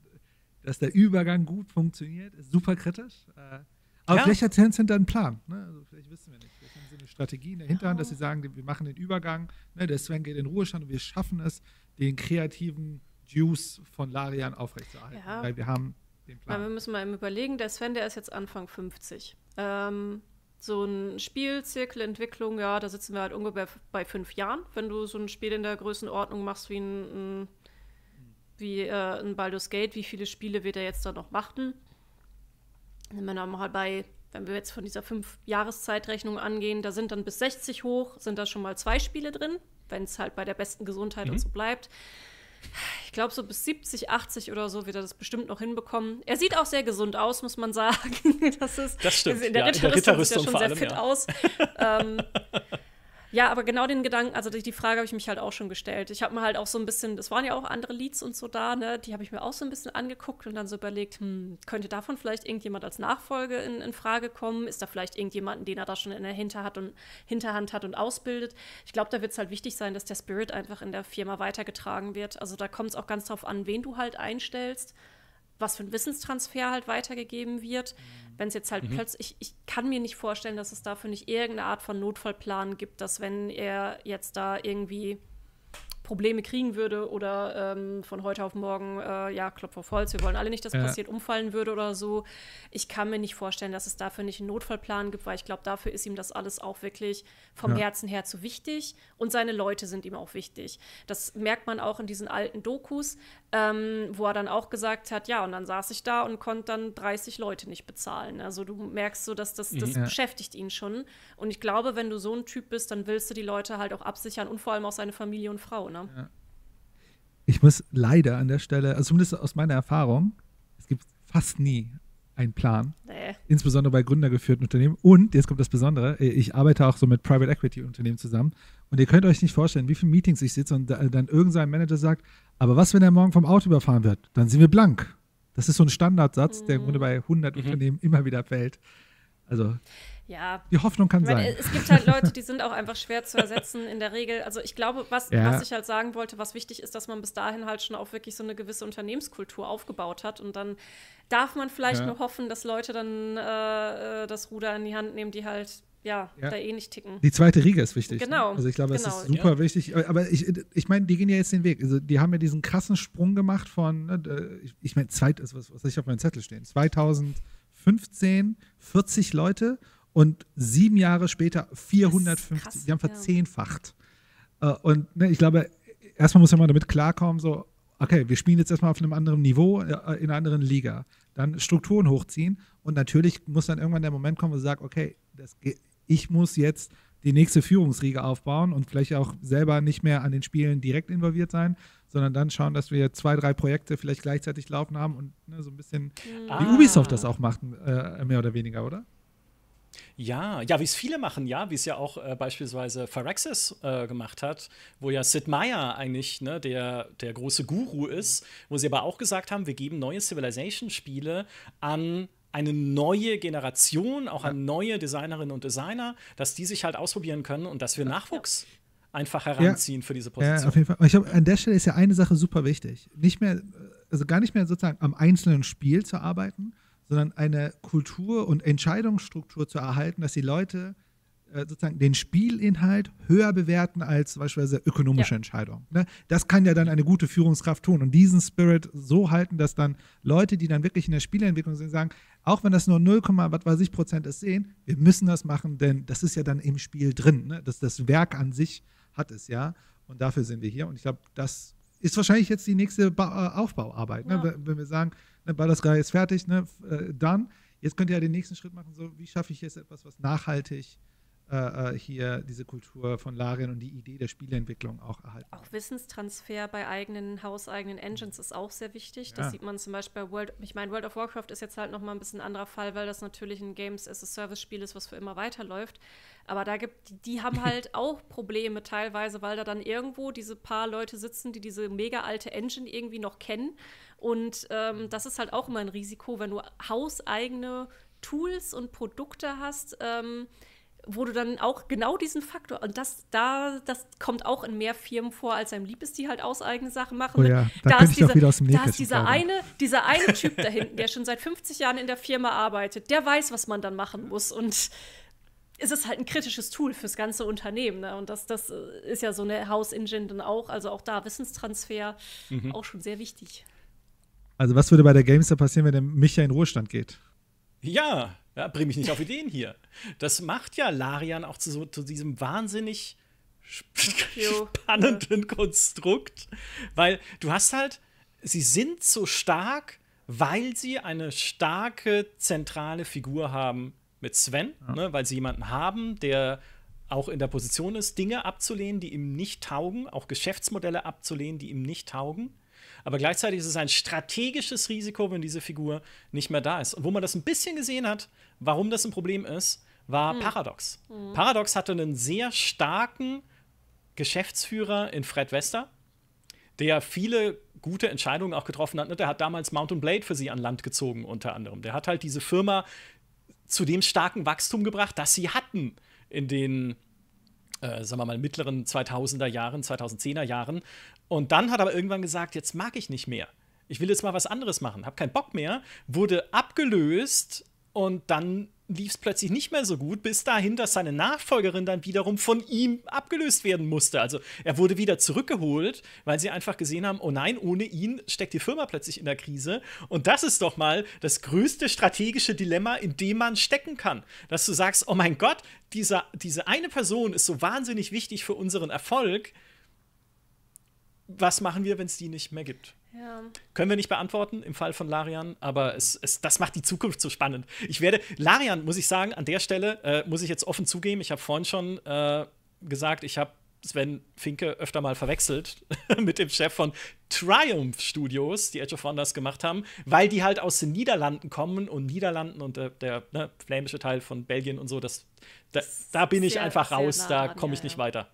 dass der Übergang gut funktioniert, ist super kritisch. Äh, aber ja. vielleicht hat Tencent da einen Plan. Ne? Also vielleicht wissen wir nicht. Vielleicht haben sie eine Strategie in der Hinterhand, ja. dass sie sagen, wir machen den Übergang, ne? der Sven geht in Ruhestand und wir schaffen es, den kreativen Juice von Larian aufrechtzuerhalten. Ja. Weil wir haben den Plan. Weil wir müssen mal eben überlegen, der Sven, der ist jetzt Anfang 50. Ähm, so ein Spielzirkelentwicklung, ja, da sitzen wir halt ungefähr bei fünf Jahren, wenn du so ein Spiel in der Größenordnung machst wie ein, ein wie äh, ein Baldur's Gate, wie viele Spiele wird er jetzt da noch machen? Dann wir dann mal bei, wenn wir jetzt von dieser fünf Jahreszeitrechnung angehen, da sind dann bis 60 hoch, sind da schon mal zwei Spiele drin, wenn es halt bei der besten Gesundheit mhm. und so bleibt ich glaube, so bis 70, 80 oder so wird er das bestimmt noch hinbekommen. Er sieht auch sehr gesund aus, muss man sagen. Das, ist, das stimmt. Also in der, ja, Ritterrüstung, in der Ritterrüstung sieht er schon sehr fit ja. aus. ähm, Ja, aber genau den Gedanken, also die, die Frage habe ich mich halt auch schon gestellt. Ich habe mir halt auch so ein bisschen, es waren ja auch andere Leads und so da, ne? Die habe ich mir auch so ein bisschen angeguckt und dann so überlegt, hm, könnte davon vielleicht irgendjemand als Nachfolge in, in Frage kommen? Ist da vielleicht irgendjemanden, den er da schon in der Hinterhand und, Hinterhand hat und ausbildet? Ich glaube, da wird es halt wichtig sein, dass der Spirit einfach in der Firma weitergetragen wird. Also da kommt es auch ganz drauf an, wen du halt einstellst was für ein Wissenstransfer halt weitergegeben wird. Mhm. Wenn es jetzt halt mhm. plötzlich, ich, ich kann mir nicht vorstellen, dass es dafür nicht irgendeine Art von Notfallplan gibt, dass wenn er jetzt da irgendwie Probleme kriegen würde oder ähm, von heute auf morgen, äh, ja, Klopf auf Holz, wir wollen alle nicht, dass ja. passiert, umfallen würde oder so. Ich kann mir nicht vorstellen, dass es dafür nicht einen Notfallplan gibt, weil ich glaube, dafür ist ihm das alles auch wirklich vom ja. Herzen her zu wichtig und seine Leute sind ihm auch wichtig. Das merkt man auch in diesen alten Dokus ähm, wo er dann auch gesagt hat, ja, und dann saß ich da und konnte dann 30 Leute nicht bezahlen. Also du merkst so, dass das, das mhm. ja. beschäftigt ihn schon. Und ich glaube, wenn du so ein Typ bist, dann willst du die Leute halt auch absichern und vor allem auch seine Familie und Frau. Ne? Ja. Ich muss leider an der Stelle, also zumindest aus meiner Erfahrung, es gibt fast nie einen Plan, nee. insbesondere bei gründergeführten Unternehmen. Und jetzt kommt das Besondere: äh, Ich arbeite auch so mit Private Equity Unternehmen zusammen. Und ihr könnt euch nicht vorstellen, wie viele Meetings ich sitze und dann irgendein Manager sagt: aber was, wenn er morgen vom Auto überfahren wird? Dann sind wir blank. Das ist so ein Standardsatz, der im mhm. Grunde bei 100 mhm. Unternehmen immer wieder fällt. Also ja. Die Hoffnung kann meine, sein. Es gibt halt Leute, die sind auch einfach schwer zu ersetzen in der Regel. Also ich glaube, was, ja. was ich halt sagen wollte, was wichtig ist, dass man bis dahin halt schon auch wirklich so eine gewisse Unternehmenskultur aufgebaut hat. Und dann darf man vielleicht ja. nur hoffen, dass Leute dann äh, äh das Ruder in die Hand nehmen, die halt ja, ja, da ähnlich eh ticken. Die zweite Riege ist wichtig. Ne? Genau. Ne? Also ich glaube, genau. es ist super ja. wichtig. Äh, aber ich, äh, ich meine, die gehen ja jetzt den Weg. Also die haben ja diesen krassen Sprung gemacht von, ne, äh, ich, meine, Zeit ist also was, was ich auf meinem Zettel stehen. 2015 40 Leute und sieben Jahre später 450. Krass, die haben verzehnfacht. Ja. Und ne, ich glaube, erstmal muss man damit klarkommen, so, okay, wir spielen jetzt erstmal auf einem anderen Niveau, in einer anderen Liga. Dann Strukturen hochziehen und natürlich muss dann irgendwann der Moment kommen, wo du sagst, okay, das geht, ich muss jetzt die nächste Führungsriege aufbauen und vielleicht auch selber nicht mehr an den Spielen direkt involviert sein, sondern dann schauen, dass wir zwei, drei Projekte vielleicht gleichzeitig laufen haben und ne, so ein bisschen ah. wie Ubisoft das auch macht, äh, mehr oder weniger, oder? Ja, ja, wie es viele machen, ja, wie es ja auch äh, beispielsweise Phyrexis äh, gemacht hat, wo ja Sid Meier eigentlich ne, der, der große Guru ist, wo sie aber auch gesagt haben, wir geben neue Civilization-Spiele an eine neue Generation, auch an neue Designerinnen und Designer, dass die sich halt ausprobieren können und dass wir Nachwuchs einfach heranziehen ja, für diese Position. Ja, auf jeden Fall. Aber ich glaube, an der Stelle ist ja eine Sache super wichtig. Nicht mehr, also gar nicht mehr sozusagen am einzelnen Spiel zu arbeiten, sondern eine Kultur und Entscheidungsstruktur zu erhalten, dass die Leute äh, sozusagen den Spielinhalt höher bewerten als beispielsweise ökonomische ja. Entscheidungen. Ne? Das kann ja dann eine gute Führungskraft tun und diesen Spirit so halten, dass dann Leute, die dann wirklich in der Spielentwicklung sind, sagen, auch wenn das nur 0, was weiß ich Prozent ist, sehen, wir müssen das machen, denn das ist ja dann im Spiel drin. Ne? Das, das Werk an sich hat es ja und dafür sind wir hier und ich glaube, das ist wahrscheinlich jetzt die nächste ba äh, Aufbauarbeit. Ne? Ja. Wenn wir sagen, ne, Baldur's ist fertig, ne, äh, dann, jetzt könnt ihr ja den nächsten Schritt machen, so wie schaffe ich jetzt etwas, was nachhaltig äh, äh, hier diese Kultur von Larian und die Idee der Spieleentwicklung auch erhalten. Auch Wissenstransfer bei eigenen hauseigenen Engines ist auch sehr wichtig. Ja. Das sieht man zum Beispiel bei World. Ich meine, World of Warcraft ist jetzt halt nochmal ein bisschen ein anderer Fall, weil das natürlich ein Games as a Service Spiel ist, was für immer weiterläuft. Aber da gibt die, die haben halt auch Probleme teilweise, weil da dann irgendwo diese paar Leute sitzen, die diese mega alte Engine irgendwie noch kennen. Und ähm, mhm. das ist halt auch immer ein Risiko, wenn du hauseigene Tools und Produkte hast. Ähm, wo du dann auch genau diesen Faktor, und das, da, das kommt auch in mehr Firmen vor, als einem lieb ist, die halt aus eigenen Sachen machen. Oh ne? ja, da, da, ist, dieser, da ist dieser, glaube. eine, dieser eine Typ da hinten, der schon seit 50 Jahren in der Firma arbeitet, der weiß, was man dann machen muss und es ist halt ein kritisches Tool fürs ganze Unternehmen. Ne? Und das, das äh, ist ja so eine House-Engine dann auch. Also auch da Wissenstransfer mhm. auch schon sehr wichtig. Also was würde bei der Gamester passieren, wenn der Micha in Ruhestand geht? Ja, ja, bring mich nicht auf Ideen hier. Das macht ja Larian auch zu, so, zu diesem wahnsinnig spannenden jo. Konstrukt, weil du hast halt, sie sind so stark, weil sie eine starke zentrale Figur haben mit Sven, ja. ne, weil sie jemanden haben, der auch in der Position ist, Dinge abzulehnen, die ihm nicht taugen, auch Geschäftsmodelle abzulehnen, die ihm nicht taugen. Aber gleichzeitig ist es ein strategisches Risiko, wenn diese Figur nicht mehr da ist. Und wo man das ein bisschen gesehen hat, warum das ein Problem ist, war mhm. Paradox. Mhm. Paradox hatte einen sehr starken Geschäftsführer in Fred Wester, der viele gute Entscheidungen auch getroffen hat. Ne, der hat damals Mountain Blade für sie an Land gezogen, unter anderem. Der hat halt diese Firma zu dem starken Wachstum gebracht, das sie hatten in den, äh, sagen wir mal, mittleren 2000er Jahren, 2010er Jahren. Und dann hat er aber irgendwann gesagt, jetzt mag ich nicht mehr. Ich will jetzt mal was anderes machen, Hab keinen Bock mehr, wurde abgelöst und dann lief es plötzlich nicht mehr so gut, bis dahin, dass seine Nachfolgerin dann wiederum von ihm abgelöst werden musste. Also er wurde wieder zurückgeholt, weil sie einfach gesehen haben, oh nein, ohne ihn steckt die Firma plötzlich in der Krise. Und das ist doch mal das größte strategische Dilemma, in dem man stecken kann. Dass du sagst, oh mein Gott, dieser, diese eine Person ist so wahnsinnig wichtig für unseren Erfolg. Was machen wir, wenn es die nicht mehr gibt? Ja. Können wir nicht beantworten im Fall von Larian, aber es, es, das macht die Zukunft so spannend. Ich werde, Larian, muss ich sagen, an der Stelle äh, muss ich jetzt offen zugeben, ich habe vorhin schon äh, gesagt, ich habe Sven Finke öfter mal verwechselt mit dem Chef von Triumph Studios, die Edge of Wonders gemacht haben, weil die halt aus den Niederlanden kommen und Niederlanden und der, äh, der ne, flämische Teil von Belgien und so, das, da, da bin ich einfach raus, nah, da komme ich ja, nicht ja. weiter.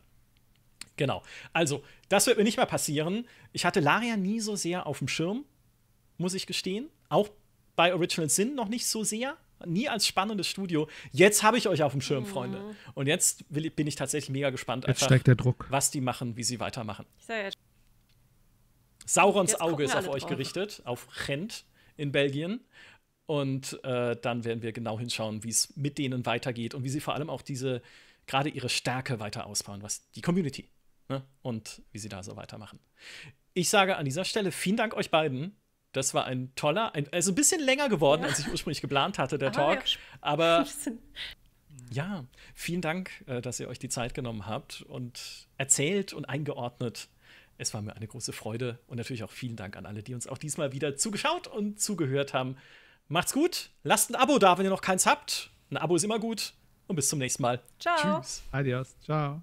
Genau. Also, das wird mir nicht mehr passieren. Ich hatte Laria nie so sehr auf dem Schirm, muss ich gestehen. Auch bei Original Sin noch nicht so sehr. Nie als spannendes Studio. Jetzt habe ich euch auf dem Schirm, mhm. Freunde. Und jetzt will, bin ich tatsächlich mega gespannt, jetzt einfach, was die machen, wie sie weitermachen. Ich sag jetzt. Saurons jetzt Auge ist auf euch drauf. gerichtet, auf Gent in Belgien. Und äh, dann werden wir genau hinschauen, wie es mit denen weitergeht und wie sie vor allem auch diese, gerade ihre Stärke weiter ausbauen, was die Community ne? und wie sie da so weitermachen. Ich sage an dieser Stelle vielen Dank euch beiden. Das war ein toller, ein, also ein bisschen länger geworden, ja. als ich ursprünglich geplant hatte, der ah, aber Talk. Aber ja, vielen Dank, äh, dass ihr euch die Zeit genommen habt und erzählt und eingeordnet. Es war mir eine große Freude und natürlich auch vielen Dank an alle, die uns auch diesmal wieder zugeschaut und zugehört haben. Macht's gut, lasst ein Abo da, wenn ihr noch keins habt. Ein Abo ist immer gut und bis zum nächsten Mal. Ciao. Tschüss. Adios. Ciao.